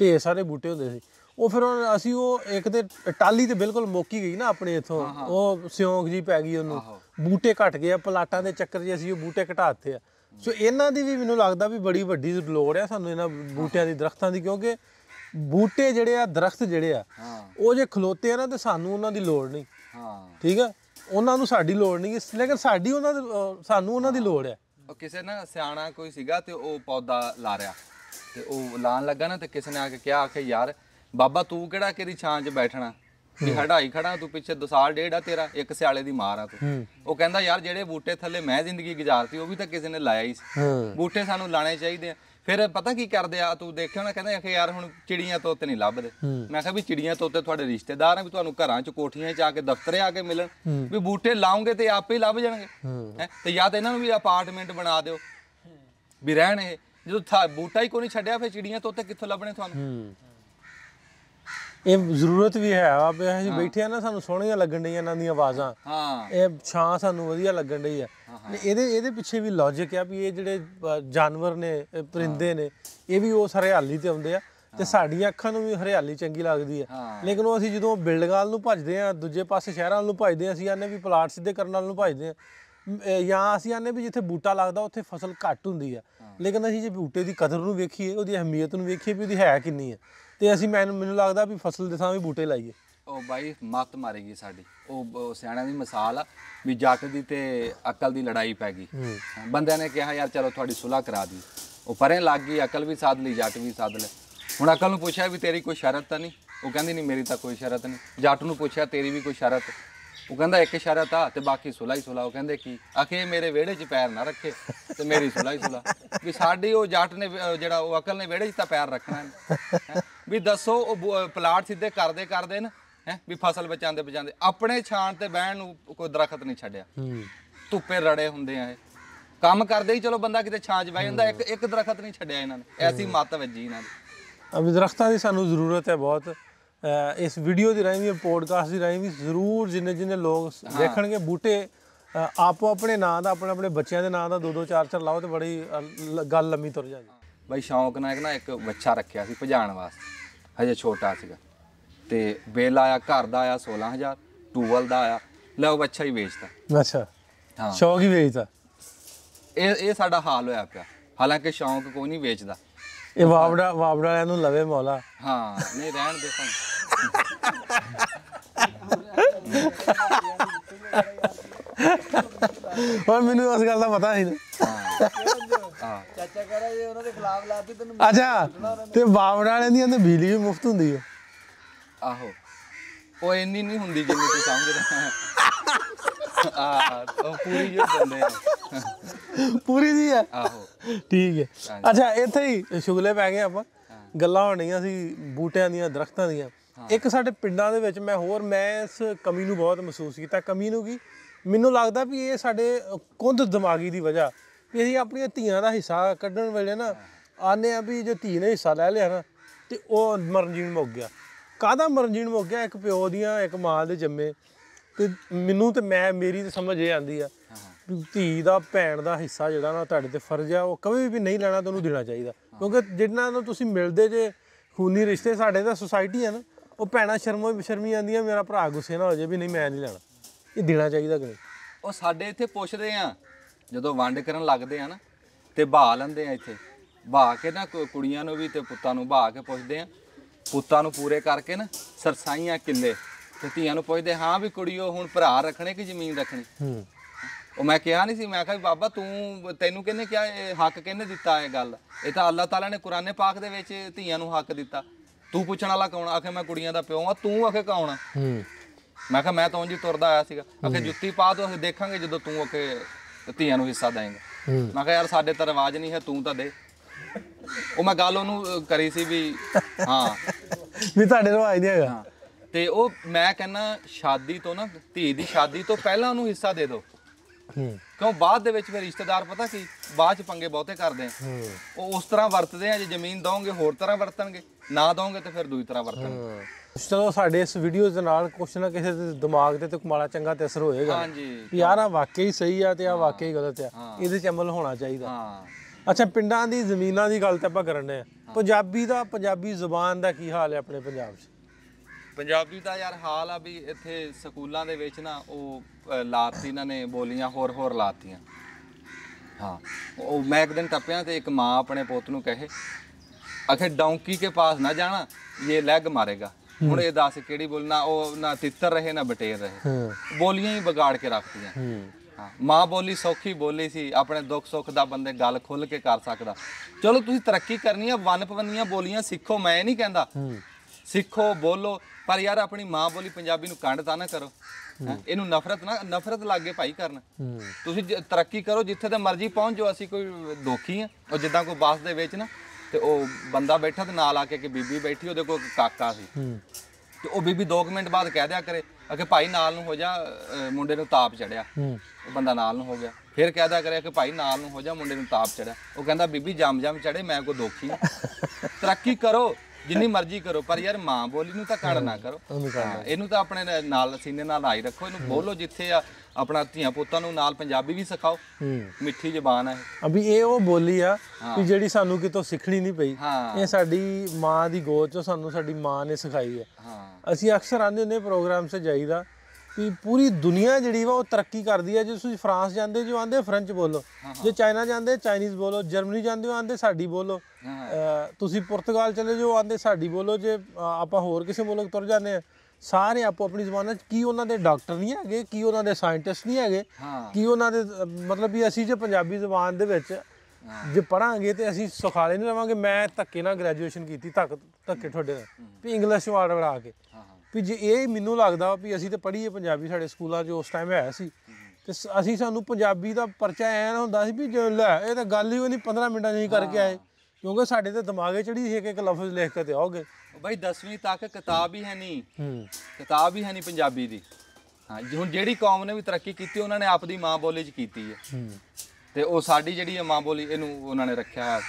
ਢੇ ਸਾਰੇ ਬੂਟੇ ਹੁੰਦੇ ਸੀ ਉਹ ਫਿਰ ਅਸੀਂ ਉਹ ਇੱਕ ਤੇ ਟਾਲੀ ਤੇ ਬਿਲਕੁਲ ਮੋਕੀ ਗਈ ਨਾ ਆਪਣੇ ਇਥੋਂ ਉਹ ਸਿਉਂਕ ਜੀ ਪੈ ਗਈ ਉਹਨੂੰ ਬੂਟੇ ਘਟ ਗਏ ਪਲਾਟਾਂ ਦੇ ਚੱਕਰ ਜੀ ਅਸੀਂ ਉਹ ਬੂਟੇ ਘਟਾਤੇ ਆ ਸੋ ਇਹਨਾਂ ਦੀ ਵੀ ਮੈਨੂੰ ਲੱਗਦਾ ਵੀ ਬੜੀ ਵੱਡੀ ਲੋੜ ਆ ਸਾਨੂੰ ਇਹਨਾਂ ਬੂਟਿਆਂ ਦੀ ਦਰਖਤਾਂ ਦੀ ਕਿਉਂਕਿ ਬੂਟੇ ਜਿਹੜੇ ਆ ਦਰਖਤ ਜਿਹੜੇ ਆ ਉਹ ਜੇ ਖਲੋਤੇ ਆ ਨਾ ਤੇ ਸਾਨੂੰ ਉਹਨਾਂ ਦੀ ਲੋੜ ਨਹੀਂ ਹਾਂ ਠੀਕ ਆ ਉਹਨਾਂ ਨੂੰ ਸਾਡੀ ਲੋੜ ਨਹੀਂ ਲੇਕਿਨ ਸਾਡੀ ਉਹਨਾਂ ਦੀ ਸਾਨੂੰ ਉਹਨਾਂ ਦੀ ਲੋੜ ਆ ਉਹ ਕਿਸੇ ਨਾ ਸਿਆਣਾ ਕੋਈ ਸੀਗਾ ਤੇ ਉਹ ਪੌਦਾ ਲਾ ਰਿਆ ਤੇ ਉਹ ਲਾਣ ਲੱਗਾ ਨਾ ਤੇ ਕਿਸੇ ਨੇ ਆ ਕੇ ਕਿਹਾ ਆਖੇ ਯਾਰ ਬਾਬਾ ਤੂੰ ਕਿਹੜਾ ਕਿਹਦੀ ਛਾਂ 'ਚ ਬੈਠਣਾ ਕਿ ਹੜਾਈ ਖੜਾ ਤੂੰ ਪਿੱਛੇ ਦੋ ਸਾਲ ਡੇਢ ਆ ਤੇਰਾ ਇੱਕ ਸਿਆਲੇ ਦੀ ਮਾਰ ਆ ਤੂੰ ਉਹ ਕਹਿੰਦਾ ਯਾਰ ਜਿਹੜੇ ਬੂਟੇ ਥੱਲੇ ਮੈਂ ਜ਼ਿੰਦਗੀ ਗੁਜ਼ਾਰਤੀ ਉਹ ਵੀ ਤਾਂ ਕਿਸੇ ਨੇ ਲਾਇਆ ਹੀ ਸੀ ਬੂਟੇ ਸਾਨੂੰ ਲਾਣੇ ਚਾਹੀਦੇ ਆ ਫਿਰ ਪਤਾ ਕੀ ਕਰਦੇ ਆ ਤੂੰ ਦੇਖਿਆ ਹੋਣਾ ਕਹਿੰਦਾ ਅਖੇ ਕਿ ਯਾਰ ਹੁਣ ਚਿੜੀਆਂ ਤੋਤੇ ਨਹੀਂ ਲੱਭਦੇ ਮੈਂ ਕਿਹਾ ਵੀ ਚਿੜੀਆਂ ਤੋਤੇ ਤੁਹਾਡੇ ਰਿਸ਼ਤੇਦਾਰ ਆ ਵੀ ਤੁਹਾਨੂੰ ਘਰਾਂ 'ਚ ਕੋਠੀਆਂ 'ਚ ਆ ਕੇ ਦਫ਼ਤਰੇ ਆ ਕੇ ਮਿਲਣ ਵੀ ਬੂਟੇ ਲਾਉਂਗੇ ਤੇ ਆਪੇ ਲੱਭ ਜਾਣਗੇ ਤੇ ਯਾ ਤਾਂ ਇਹਨਾਂ ਨੂੰ ਵੀ ਅਪਾਰਟਮੈਂਟ ਬਣਾ ਦਿਓ ਵੀ ਰਹਿਣ ਇਹ ਜਦੋਂ ਬੂਟਾ ਹੀ ਕੋਈ ਨਹੀਂ ਛੱਡਿਆ ਫਿਰ ਚਿੜੀਆਂ ਤੋਤੇ ਕਿੱਥੋਂ ਲੱਭਣੇ ਤੁਹਾਨੂੰ ਇਹ ਜ਼ਰੂਰਤ ਵੀ ਹੈ ਆ ਵੀ ਅਸੀਂ ਬੈਠੇ ਆ ਨਾ ਸਾਨੂੰ ਸੋਹਣੀਆਂ ਲੱਗਣ ਡਈਆਂ ਇਹਨਾਂ ਦੀਆਂ ਆਵਾਜ਼ਾਂ ਹਾਂ ਇਹ ਛਾਂ ਸਾਨੂੰ ਵਧੀਆ ਲੱਗਣ ਡਈ ਆ ਇਹਦੇ ਇਹਦੇ ਪਿੱਛੇ ਵੀ ਲੌਜੀਕ ਆ ਵੀ ਇਹ ਜਿਹੜੇ ਜਾਨਵਰ ਨੇ ਪਰਿੰਦੇ ਨੇ ਇਹ ਵੀ ਉਸ ਹਰਿਆਲੀ ਤੇ ਆਉਂਦੇ ਆ ਤੇ ਸਾਡੀਆਂ ਅੱਖਾਂ ਨੂੰ ਵੀ ਹਰਿਆਲੀ ਚੰਗੀ ਲੱਗਦੀ ਹੈ ਲੇਕਿਨ ਉਹ ਅਸੀਂ ਜਦੋਂ ਬਿਲਡਗਾਲ ਨੂੰ ਭੱਜਦੇ ਆ ਦੂਜੇ ਪਾਸੇ ਸ਼ਹਿਰਾਂ ਨੂੰ ਭੱਜਦੇ ਆ ਅਸੀਂ ਆਨੇ ਵੀ ਪਲਾਟ ਸਿੱਧੇ ਕਰਨ ਵਾਲ ਨੂੰ ਭੱਜਦੇ ਆ ਜਾਂ ਅਸੀਂ ਆਨੇ ਵੀ ਜਿੱਥੇ ਬੂਟਾ ਲੱਗਦਾ ਉੱਥੇ ਫਸਲ ਘੱਟ ਹੁੰਦੀ ਆ ਲੇਕਿਨ ਅਸੀਂ ਜੇ ਬੂਟੇ ਦੀ ਕਦਰ ਨੂੰ ਵੇਖੀਏ ਉਹਦੀ ਅਹਿਮੀਅਤ ਨੂੰ ਵੇਖੀਏ ਵੀ ਉਹਦੀ ਹੈ ਕਿੰਨੀ ਹੈ ਤੇ ਅਸੀਂ ਮੈਨੂੰ ਮੈਨੂੰ ਲੱਗਦਾ ਵੀ ਫਸਲ ਦੇ ਥਾਂ ਵੀ ਬੂਟੇ ਲਾਈਏ ਉਹ ਬਾਈ ਮੱਤ ਮਾਰੇਗੀ ਸਾਡੀ ਉਹ ਸਿਆਣਿਆਂ ਦੀ ਮਿਸਾਲ ਆ ਵੀ ਜੱਟ ਦੀ ਤੇ ਅਕਲ ਦੀ ਲੜਾਈ ਪੈ ਗਈ ਬੰਦਿਆਂ ਨੇ ਕਿਹਾ ਯਾਰ ਚਲੋ ਤੁਹਾਡੀ ਸੁਲਾ ਕਰਾ ਦੀ ਉਹ ਪਰੇ ਲੱਗ ਗਈ ਅਕਲ ਵੀ ਸਾਧ ਲਈ ਜੱਟ ਵੀ ਸਾਧ ਲੈ ਹੁਣ ਅਕਲ ਨੂੰ ਪੁੱਛਿਆ ਵੀ ਤੇਰੀ ਕੋਈ ਸ਼ਰਤ ਤਾਂ ਨਹੀਂ ਉਹ ਕਹਿੰਦੀ ਨਹੀਂ ਮੇਰੀ ਤਾਂ ਕੋਈ ਸ਼ਰਤ ਨਹੀਂ ਜੱਟ ਨੂੰ ਪੁੱਛਿਆ ਤੇਰੀ ਵੀ ਕੋਈ ਸ਼ਰਤ ਉਹ ਕਹਿੰਦਾ ਇੱਕ ਇਸ਼ਾਰਾ ਤਾਂ ਤੇ ਬਾਕੀ ਸੁਲਾ ਹੀ ਸੁਲਾ ਉਹ ਕਹਿੰਦੇ ਕੀ ਆਖੇ ਮੇਰੇ ਵਿਹੜੇ 'ਚ ਪੈਰ ਨਾ ਰੱਖੇ ਤੇ ਮੇਰੀ ਸੁਲਾ ਹੀ ਸੁਲਾ ਵੀ ਸਾਡੀ ਉਹ ਜੱਟ ਨੇ ਜਿਹੜਾ ਉਹ ਅਕਲ ਨੇ ਵਿਹੜੇ 'ਚ ਤਾਂ ਪੈਰ ਰੱਖਣਾ ਵੀ ਦੱਸੋ ਉਹ ਪਲਾਟ ਸਿੱਧੇ ਕਰਦੇ ਕਰਦੇ ਨਾ ਹੈ ਵੀ ਫਸਲ ਬਚਾਉਂਦੇ ਬਚਾਉਂਦੇ ਆਪਣੇ ਛਾਣ ਤੇ ਬਹਿਣ ਨੂੰ ਕੋਈ ਦਰਖਤ ਨਹੀਂ ਛੱਡਿਆ ਹੂੰ ਧੁੱਪੇ ਰੜੇ ਹੁੰਦੇ ਆ ਇਹ ਕੰਮ ਕਰਦੇ ਹੀ ਚਲੋ ਬੰਦਾ ਕਿਤੇ ਛਾਂ 'ਚ ਬਹਿ ਜਾਂਦਾ ਇੱਕ ਇੱਕ ਦਰਖਤ ਨਹੀਂ ਛੱਡਿਆ ਇਹਨਾਂ ਨੇ ਐਸੀ ਮੱਤ ਵੱਜੀ ਇਹਨਾਂ ਦੀ ਅਬ ਦਰਖਤਾਂ ਦੀ ਸਾਨੂੰ ਜ਼ਰੂਰਤ ਹੈ ਬਹੁਤ ਇਸ ਵੀਡੀਓ ਦੀ ਰਾਹੀਂ ਵੀ ਪੋਡਕਾਸਟ ਦੀ ਰਾਹੀਂ ਵੀ ਜ਼ਰੂਰ ਜਿੰਨੇ ਜਿੰਨੇ ਲੋਕ ਦੇਖਣਗੇ ਬੂਟੇ ਆਪੋ ਆਪਣੇ ਨਾਂ ਦਾ ਆਪਣੇ ਆਪਣੇ ਬੱਚਿਆਂ ਦੇ ਨਾਂ ਦਾ ਦੋ ਦੋ ਚਾਰ ਚਾਰ ਲਾਓ ਤੇ ਬੜੀ ਗੱਲ ਲੰਮੀ ਤੁਰ ਜਾਂਦੀ ਬਾਈ ਸ਼ੌਂਕ ਨਾਲ ਇੱਕ ਨਾ ਇੱਕ ਬੱਚਾ ਰੱਖਿਆ ਸੀ ਭਜਾਣ ਵਾਸਤੇ ਹਜੇ ਛੋਟਾ ਸੀਗਾ ਤੇ ਬਿੱਲ ਆਇਆ ਘਰ ਦਾ ਆਇਆ 16000 ਟੂਵਲ ਦਾ ਆਇਆ ਲੈ ਉਹ ਬੱਚਾ ਹੀ ਵੇਚਦਾ ਅੱਛਾ ਹਾਂ ਸ਼ੌਂਕ ਹੀ ਵੇਚਦਾ ਇਹ ਇਹ ਸਾਡਾ ਹਾਲ ਹੋਇਆ ਪਿਆ ਹਾਲਾਂਕਿ ਸ਼ੌਂਕ ਕੋਈ ਨਹੀਂ ਵੇਚਦਾ ਇਹ ਵਾਵੜਾ ਵਾਵੜਾ ਵਾਲਿਆਂ ਨੂੰ ਲਵੇ ਮੌਲਾ ਹਾਂ ਨਹੀਂ ਰਹਿਣ ਦੇ ਸਾਨੂੰ ਹੋਰ ਮੈਨੂੰ ਉਸ ਗੱਲ ਦਾ ਪਤਾ ਨਹੀਂ ਹਾਂ ਚਾਚਾ ਕਰਾ ਜੇ ਉਹਨਾਂ ਦੇ ਖਿਲਾਫ ਲਾਤੀ ਤੈਨੂੰ ਅੱਛਾ ਤੇ ਵਾਵੜਾ ਵਾਲਿਆਂ ਦੀ ਅੰਦਰ ਬਿਜਲੀ ਵੀ ਮੁਫਤ ਹੁੰਦੀ ਹੈ ਆਹੋ ਉਹ ਇੰਨੀ ਨਹੀਂ ਹੁੰਦੀ ਜਿੰਨੀ ਤੂੰ ਸਮਝਦਾ ਆ ਉਹ ਪੂਰੀ ਜੋ ਬੰਦੇ ਪੂਰੀ ਦੀ ਆ ਆਹੋ ਠੀਕ ਹੈ ਅੱਛਾ ਇੱਥੇ ਹੀ ਸ਼ੁਗਲੇ ਪੈ ਗਏ ਆਪਾਂ ਗੱਲਾਂ ਹੋਣੀਆਂ ਸੀ ਬੂਟਿਆਂ ਦੀਆਂ ਦਰਖਤਾਂ ਦੀਆਂ ਇੱਕ ਸਾਡੇ ਪਿੰਡਾਂ ਦੇ ਵਿੱਚ ਮੈਂ ਹੋਰ ਮੈਂ ਇਸ ਕਮੀ ਨੂੰ ਬਹੁਤ ਮਹਿਸੂਸ ਕੀਤਾ ਕਮੀ ਨੂੰ ਕੀ ਮੈਨੂੰ ਲੱਗਦਾ ਵੀ ਇਹ ਸਾਡੇ ਕੁੰਦ ਦਿਮਾਗੀ ਦੀ ਵਜ੍ਹਾ ਵੀ ਅਸੀਂ ਆਪਣੀਆਂ ਧੀਆਂ ਦਾ ਹਿੱਸਾ ਕੱਢਣ ਵੇਲੇ ਨਾ ਆਨੇ ਆ ਵੀ ਜੇ ਧੀ ਨੇ ਹਿੱਸਾ ਲੈ ਲਿਆ ਨਾ ਤੇ ਉਹ ਮਰਨ ਜੀਣ ਮੁੱਕ ਗਿਆ ਮਰਨ ਜੀਣ ਮੁੱਕ ਗਿਆ ਇੱਕ ਪਿਓ ਦੀਆਂ ਇੱਕ ਮਾਂ ਦੇ ਜੰਮੇ ਤੇ ਮੈਨੂੰ ਤੇ ਮੈਂ ਮੇਰੀ ਤੇ ਸਮਝ ਇਹ ਆਂਦੀ ਆ ਧੀ ਦਾ ਭੈਣ ਦਾ ਹਿੱਸਾ ਜਿਹੜਾ ਨਾ ਤੁਹਾਡੇ ਤੇ ਫਰਜ਼ ਆ ਉਹ ਕਦੇ ਵੀ ਨਹੀਂ ਲੈਣਾ ਤੁਹਾਨੂੰ ਦੇਣਾ ਚਾਹੀਦਾ ਕਿਉਂਕਿ ਜਿੰਨਾ ਨੂੰ ਤੁਸੀਂ ਮਿਲਦੇ ਜੇ ਖੂਨੀ ਰਿਸ਼ਤੇ ਸਾਡੇ ਦਾ ਸੁਸਾਇਟੀ ਆ ਨਾ ਉਹ ਭੈਣਾ ਸ਼ਰਮੋ ਸ਼ਰਮੀ ਆਂਦੀਆਂ ਮੇਰਾ ਭਰਾ ਗੁੱਸੇ ਨਾਲ ਹੋ ਜੇ ਵੀ ਨਹੀਂ ਮੈਂ ਨਹੀਂ ਲੈਣਾ ਇਹ ਦੇਣਾ ਚਾਹੀਦਾ ਕਿ ਨਹੀਂ ਉਹ ਸਾਡੇ ਇੱਥੇ ਪੁੱਛਦੇ ਆ ਜਦੋਂ ਵੰਡ ਕਰਨ ਲੱਗਦੇ ਆ ਨਾ ਤੇ ਬਾਹ ਲੈਂਦੇ ਆ ਇੱਥੇ ਬਾਹ ਕੇ ਨਾ ਕੁੜੀਆਂ ਨੂੰ ਵੀ ਤੇ ਪੁੱਤਾਂ ਨੂੰ ਬਾਹ ਕੇ ਪੁੱਛਦੇ ਆ ਪੁੱਤਾਂ ਨੂੰ ਪੂਰੇ ਕਰਕੇ ਨਾ ਸਰਸਾਈਆਂ ਕਿੱਲੇ ਤੇ ਧੀਆਂ ਨੂੰ ਪੁੱਛਦੇ ਹਾਂ ਵੀ ਕੁੜੀਓ ਹੁਣ ਭਰਾ ਰੱਖਣੇ ਕਿ ਜ਼ਮੀਨ ਰੱਖਣੀ ਉਹ ਮੈਂ ਕਿਹਾ ਨਹੀਂ ਸੀ ਮੈਂ ਕਿਹਾ ਬਾਬਾ ਤੂੰ ਤੈਨੂੰ ਕਿਹਨੇ ਕਿਹਾ ਇਹ ਹੱਕ ਕਿਹਨੇ ਦਿੱਤਾ ਇਹ ਗੱਲ ਇਹ ਤਾਂ ਅੱਲਾਹ ਤਾਲਾ ਨੇ ਕੁਰਾਨੇ ਪਾਕ ਦੇ ਵਿੱਚ ਧੀਆਂ ਨੂੰ ਹੱਕ ਦਿੱਤਾ ਤੂੰ ਪੁੱਛਣ ਵਾਲਾ ਕੌਣ ਆਖੇ ਮੈਂ ਕੁੜੀਆਂ ਦਾ ਪਿਓ ਆ ਤੂੰ ਆਖੇ ਕੌਣ ਆ ਮੈਂ ਕਿਹਾ ਮੈਂ ਤਾਂ ਉਂਝ ਤੁਰਦਾ ਆਇਆ ਸੀਗਾ ਆਖੇ ਜੁੱਤੀ ਪਾ ਅਸੀਂ ਦੇਖਾਂਗੇ ਜਦੋਂ ਤੂੰ ਆਖੇ ਧੀਆਂ ਨੂੰ ਹਿੱਸਾ ਦੇਂਗਾ ਮੈਂ ਕਿਹਾ ਯਾਰ ਸਾਡੇ ਤਾਂ ਰਿਵਾਜ ਨਹੀਂ ਹੈ ਤੂੰ ਤਾਂ ਦੇ ਉਹ ਮੈਂ ਗੱਲ ਉਹਨੂੰ ਕਰੀ ਸੀ ਵੀ ਹਾਂ ਵੀ ਤੁਹਾਡੇ ਰਵਾਜ ਨਹੀਂ ਹੈਗਾ ਤੇ ਉਹ ਮੈਂ ਕਹਿੰਨਾ ਸ਼ਾਦੀ ਤੋਂ ਨਾ ਧੀ ਦੀ ਸ਼ਾਦੀ ਤੋਂ ਪਹਿਲਾਂ ਉਹਨੂੰ ਹਿੱਸਾ ਦੇ ਦਿਓ ਕਿਉਂ ਬਾਅਦ ਦੇ ਵਿੱਚ ਫਿਰ ਰਿਸ਼ਤੇਦਾਰ ਪਤਾ ਕੀ ਬਾਅਦ ਚ ਪੰਗੇ ਬਹੁਤੇ ਕਰਦੇ ਹੂੰ ਉਹ ਉਸ ਤਰ੍ਹਾਂ ਵਰਤਦੇ ਆ ਜੇ ਜ਼ਮੀਨ ਦੋਗੇ ਹੋਰ ਤਰ੍ਹਾਂ ਵਰਤਣਗੇ ਨਾ ਦੋਗੇ ਤੇ ਫਿਰ ਦੂਜੀ ਤਰ੍ਹਾਂ ਵਰਤਣਗੇ ਚਲੋ ਸਾਡੇ ਇਸ ਵੀਡੀਓ ਦੇ ਨਾਲ ਕੁਛ ਨਾ ਕਿਸੇ ਦੇ ਦਿਮਾਗ ਤੇ ਤੇ ਕੁਮਾਲਾ ਚੰਗਾ ਤੇ ਅਸਰ ਹੋਏਗਾ ਹਾਂਜੀ ਯਾਰ ਆ ਵਾਕਈ ਸਹੀ ਆ ਤੇ ਆ ਵਾਕਈ ਗਲਤ ਆ ਇਹਦੇ ਚ ਅਮਲ ਹੋਣਾ ਚਾਹੀਦਾ ਹਾਂ ਅੱਛਾ ਪਿੰਡਾਂ ਦੀ ਜ਼ਮੀਨਾਂ ਦੀ ਗੱਲ ਤਾਂ ਆਪਾਂ ਕਰਨ ਆ ਪੰਜਾਬੀ ਦਾ ਪੰਜਾਬੀ ਜ਼ੁਬਾਨ ਦਾ ਕੀ ਹਾਲ ਹੈ ਆਪਣੇ ਪੰਜਾਬ 'ਚ ਪੰਜਾਬੀ ਦਾ ਯਾਰ ਹਾਲ ਆ ਵੀ ਇੱਥੇ ਸਕੂਲਾਂ ਦੇ ਵਿੱਚ ਨਾ ਉਹ ਲਾਤੀ ਇਹਨਾਂ ਨੇ ਬੋਲੀਆਂ ਹੋਰ ਹੋਰ ਲਾਤੀਆਂ ਹਾਂ ਉਹ ਮੈਂ ਇੱਕ ਦਿਨ ਟੱਪਿਆ ਤੇ ਇੱਕ ਮਾਂ ਆਪਣੇ ਪੁੱਤ ਨੂੰ ਕਹੇ ਅਖੇ ਡੌਂਕੀ ਕੇ ਪਾਸ ਨਾ ਜਾਣਾ ਇਹ ਲੈਗ ਮਾਰੇਗਾ ਹੁਣ ਇਹ ਦੱਸ ਕਿਹੜੀ ਬੋਲਣਾ ਉਹ ਨਾ ਤਿੱਤਰ ਰਹੇ ਨਾ ਬਟੇਰ ਰਹੇ ਬੋਲੀਆਂ ਹੀ ਵਿਗਾੜ ਕੇ ਰੱਖਦੀਆਂ ਮਾਂ ਬੋਲੀ ਸੌਖੀ ਬੋਲੀ ਸੀ ਆਪਣੇ ਦੁੱਖ ਸੁੱਖ ਦਾ ਬੰਦੇ ਗੱਲ ਖੁੱਲ ਕੇ ਕਰ ਸਕਦਾ ਚਲੋ ਤੁਸੀਂ ਤਰੱਕੀ ਕਰਨੀ ਆ ਵਨ ਪਵੰਦੀਆਂ ਬੋਲੀਆਂ ਸਿੱਖੋ ਮੈਂ ਨਹੀਂ ਕਹਿੰਦਾ ਸਿੱਖੋ ਬੋਲੋ ਪਰ ਯਾਰ ਆਪਣੀ ਮਾਂ ਬੋਲੀ ਪੰਜਾਬੀ ਨੂੰ ਕੰਡ ਤਾਂ ਨਾ ਕਰੋ ਇਹਨੂੰ ਨਫ਼ਰਤ ਨਾ ਨਫ਼ਰਤ ਲੱਗੇ ਭਾਈ ਕਰਨ ਤੁਸੀਂ ਤਰੱਕੀ ਕਰੋ ਜਿੱਥੇ ਤੇ ਮਰਜ਼ੀ ਪਹੁੰਚ ਜਾਓ ਅਸੀਂ ਕੋਈ ਦੋਖੀ ਆ ਉਹ ਜਿੱਦਾਂ ਕੋਈ ਬਾਸ ਦੇ ਵਿੱਚ ਨਾ ਤੇ ਉਹ ਬੰਦਾ ਬੈਠਾ ਤੇ ਨਾਲ ਆ ਕੇ ਕਿ ਬੀਬੀ ਬੈਠੀ ਉਹਦੇ ਕੋਲ ਕਾਕਾ ਸੀ ਤੇ ਉਹ ਬੀਬੀ 2 ਮਿੰਟ ਬਾਅਦ ਕਹਿ ਦਿਆ ਕਰੇ ਅਕੇ ਭਾਈ ਨਾਲ ਨੂੰ ਹੋ ਜਾ ਮੁੰਡੇ ਨੂੰ ਤਾਪ ਚੜਿਆ ਉਹ ਬੰਦਾ ਨਾਲ ਨੂੰ ਹੋ ਗਿਆ ਫਿਰ ਕਹਿਦਾ ਕਰਿਆ ਕਿ ਭਾਈ ਨਾਲ ਨੂੰ ਹੋ ਜਾ ਮੁੰਡੇ ਨੂੰ ਤਾਪ ਚੜਾ ਉਹ ਕਹਿੰਦਾ ਬੀਬੀ ਜੰਮ ਜੰਮ ਚੜੇ ਮੈਂ ਕੋ ਦੋਖੀ ਤਰੱਕੀ ਕਰੋ ਜਿੰਨੀ ਮਰਜ਼ੀ ਕਰੋ ਪਰ ਯਾਰ ਮਾਂ ਬੋਲੀ ਨੂੰ ਤਾਂ ਕੜ ਨਾ ਕਰੋ ਇਹਨੂੰ ਤਾਂ ਆਪਣੇ ਨਾਲ ਸੀਨੇ ਨਾਲ ਲਾਈ ਰੱਖੋ ਇਹਨੂੰ ਬੋਲੋ ਜਿੱਥੇ ਆ ਆਪਣਾ ਧੀਆਂ ਪੁੱਤਾਂ ਨੂੰ ਨਾਲ ਪੰਜਾਬੀ ਵੀ ਸਿਖਾਓ ਮਿੱਠੀ ਜ਼ਬਾਨ ਹੈ ਅਭੀ ਇਹ ਉਹ ਬੋਲੀ ਆ ਕਿ ਜਿਹੜੀ ਸਾਨੂੰ ਕਿਤੋਂ ਸਿੱਖਣੀ ਨਹੀਂ ਪਈ ਇਹ ਸਾਡੀ ਮਾਂ ਦੀ ਗੋਦ ਚੋਂ ਸਾਨੂੰ ਸਾਡੀ ਮਾਂ ਨੇ ਸਿਖਾਈ ਹੈ ਅਸੀਂ ਅਕਸਰ ਆਂਦੇ ਹੁੰਦੇ ਪ੍ਰੋਗਰਾਮ 'ਚ ਜਾਈਦਾ ਕਿ ਪੂਰੀ ਦੁਨੀਆ ਜਿਹੜੀ ਵਾ ਉਹ ਤਰੱਕੀ ਕਰਦੀ ਹੈ ਜੇ ਤੁਸੀਂ ਫਰਾਂਸ ਜਾਂਦੇ ਜੋ ਆਂਦੇ ਫ੍ਰੈਂਚ ਬੋਲੋ ਜੇ ਚਾਈਨਾ ਜਾਂਦੇ ਚਾਈਨੀਜ਼ ਬੋਲੋ ਜਰਮਨੀ ਜਾਂਦੇ ਹੋ ਆਂਦੇ ਸਾਡੀ ਬੋਲੋ ਤੁਸੀਂ ਪੁਰਤਗਾਲ ਚਲੇ ਜੋ ਆਂਦੇ ਸਾਡੀ ਬੋਲੋ ਜੇ ਆਪਾਂ ਹੋਰ ਕਿਸੇ ਮੁਲਕ ਤੁਰ ਜਾਂਦੇ ਆ ਸਾਰੇ ਆਪੋ ਆਪਣੀ ਜ਼ਬਾਨਾਂ 'ਚ ਕੀ ਉਹਨਾਂ ਦੇ ਡਾਕਟਰ ਨਹੀਂ ਹੈਗੇ ਕੀ ਉਹਨਾਂ ਦੇ ਸਾਇੰਟਿਸਟ ਨਹੀਂ ਹੈਗੇ ਕੀ ਉਹਨਾਂ ਦੇ ਮਤਲਬ ਵੀ ਅਸੀਂ ਜੇ ਪੰਜਾਬੀ ਜ਼ਬਾਨ ਦੇ ਵਿੱਚ ਜੇ ਪੜਾਂਗੇ ਤੇ ਅਸੀਂ ਸੁਖਾਲੇ ਨਹੀਂ ਰਵਾਂਗੇ ਮੈਂ ਧੱਕੇ ਨਾਲ ਗ੍ਰੈਜੂਏਸ਼ਨ ਕੀਤੀ ਧੱਕੇ ਤੁਹਾਡੇ ਨਾਲ ਵੀ ਇੰਗਲਿਸ਼ ਵਾਰਡ ਬਣਾ ਕੇ ਵੀ ਜੇ ਇਹ ਮੈਨੂੰ ਲੱਗਦਾ ਵੀ ਅਸੀਂ ਤਾਂ ਪੜ੍ਹੀਏ ਪੰਜਾਬੀ ਸਾਡੇ ਸਕੂਲਾਂ 'ਚ ਉਸ ਟਾਈਮ ਹੈ ਸੀ ਤੇ ਅਸੀਂ ਸਾਨੂੰ ਪੰਜਾਬੀ ਦਾ ਪਰਚਾ ਐਨ ਹੁੰਦਾ ਸੀ ਵੀ ਲੈ ਇਹ ਤਾਂ ਗੱਲ ਹੀ ਉਹ ਨਹੀਂ 15 ਮਿੰਟਾਂ 'ਚ ਹੀ ਕਰਕੇ ਆਏ ਕਿਉਂਕਿ ਸਾਡੇ ਤੇ ਦਿਮਾਗੇ ਚੜੀ ਸੀ ਇੱਕ ਇੱਕ ਲਫ਼ਜ਼ ਲਿਖ ਕੇ ਤੇ ਆਓਗੇ ਬਾਈ 10ਵੀਂ ਤੱਕ ਕਿਤਾਬ ਹੀ ਹੈ ਨਹੀਂ ਕਿਤਾਬ ਹੀ ਹੈ ਨਹੀਂ ਪੰਜਾਬੀ ਦੀ ਹਾਂ ਹੁਣ ਜਿਹੜੀ ਕੌਮ ਨੇ ਵੀ ਤਰੱਕੀ ਕੀਤੀ ਉਹਨਾਂ ਨੇ ਆਪਦੀ ਮਾਂ ਬੋਲੀ 'ਚ ਕੀਤੀ ਹੈ ਤੇ ਉਹ ਸਾਡੀ ਜਿਹੜੀ ਮਾਂ ਬੋਲੀ ਇਹਨੂੰ ਉਹਨਾਂ ਨੇ ਰੱਖਿਆ ਹੈ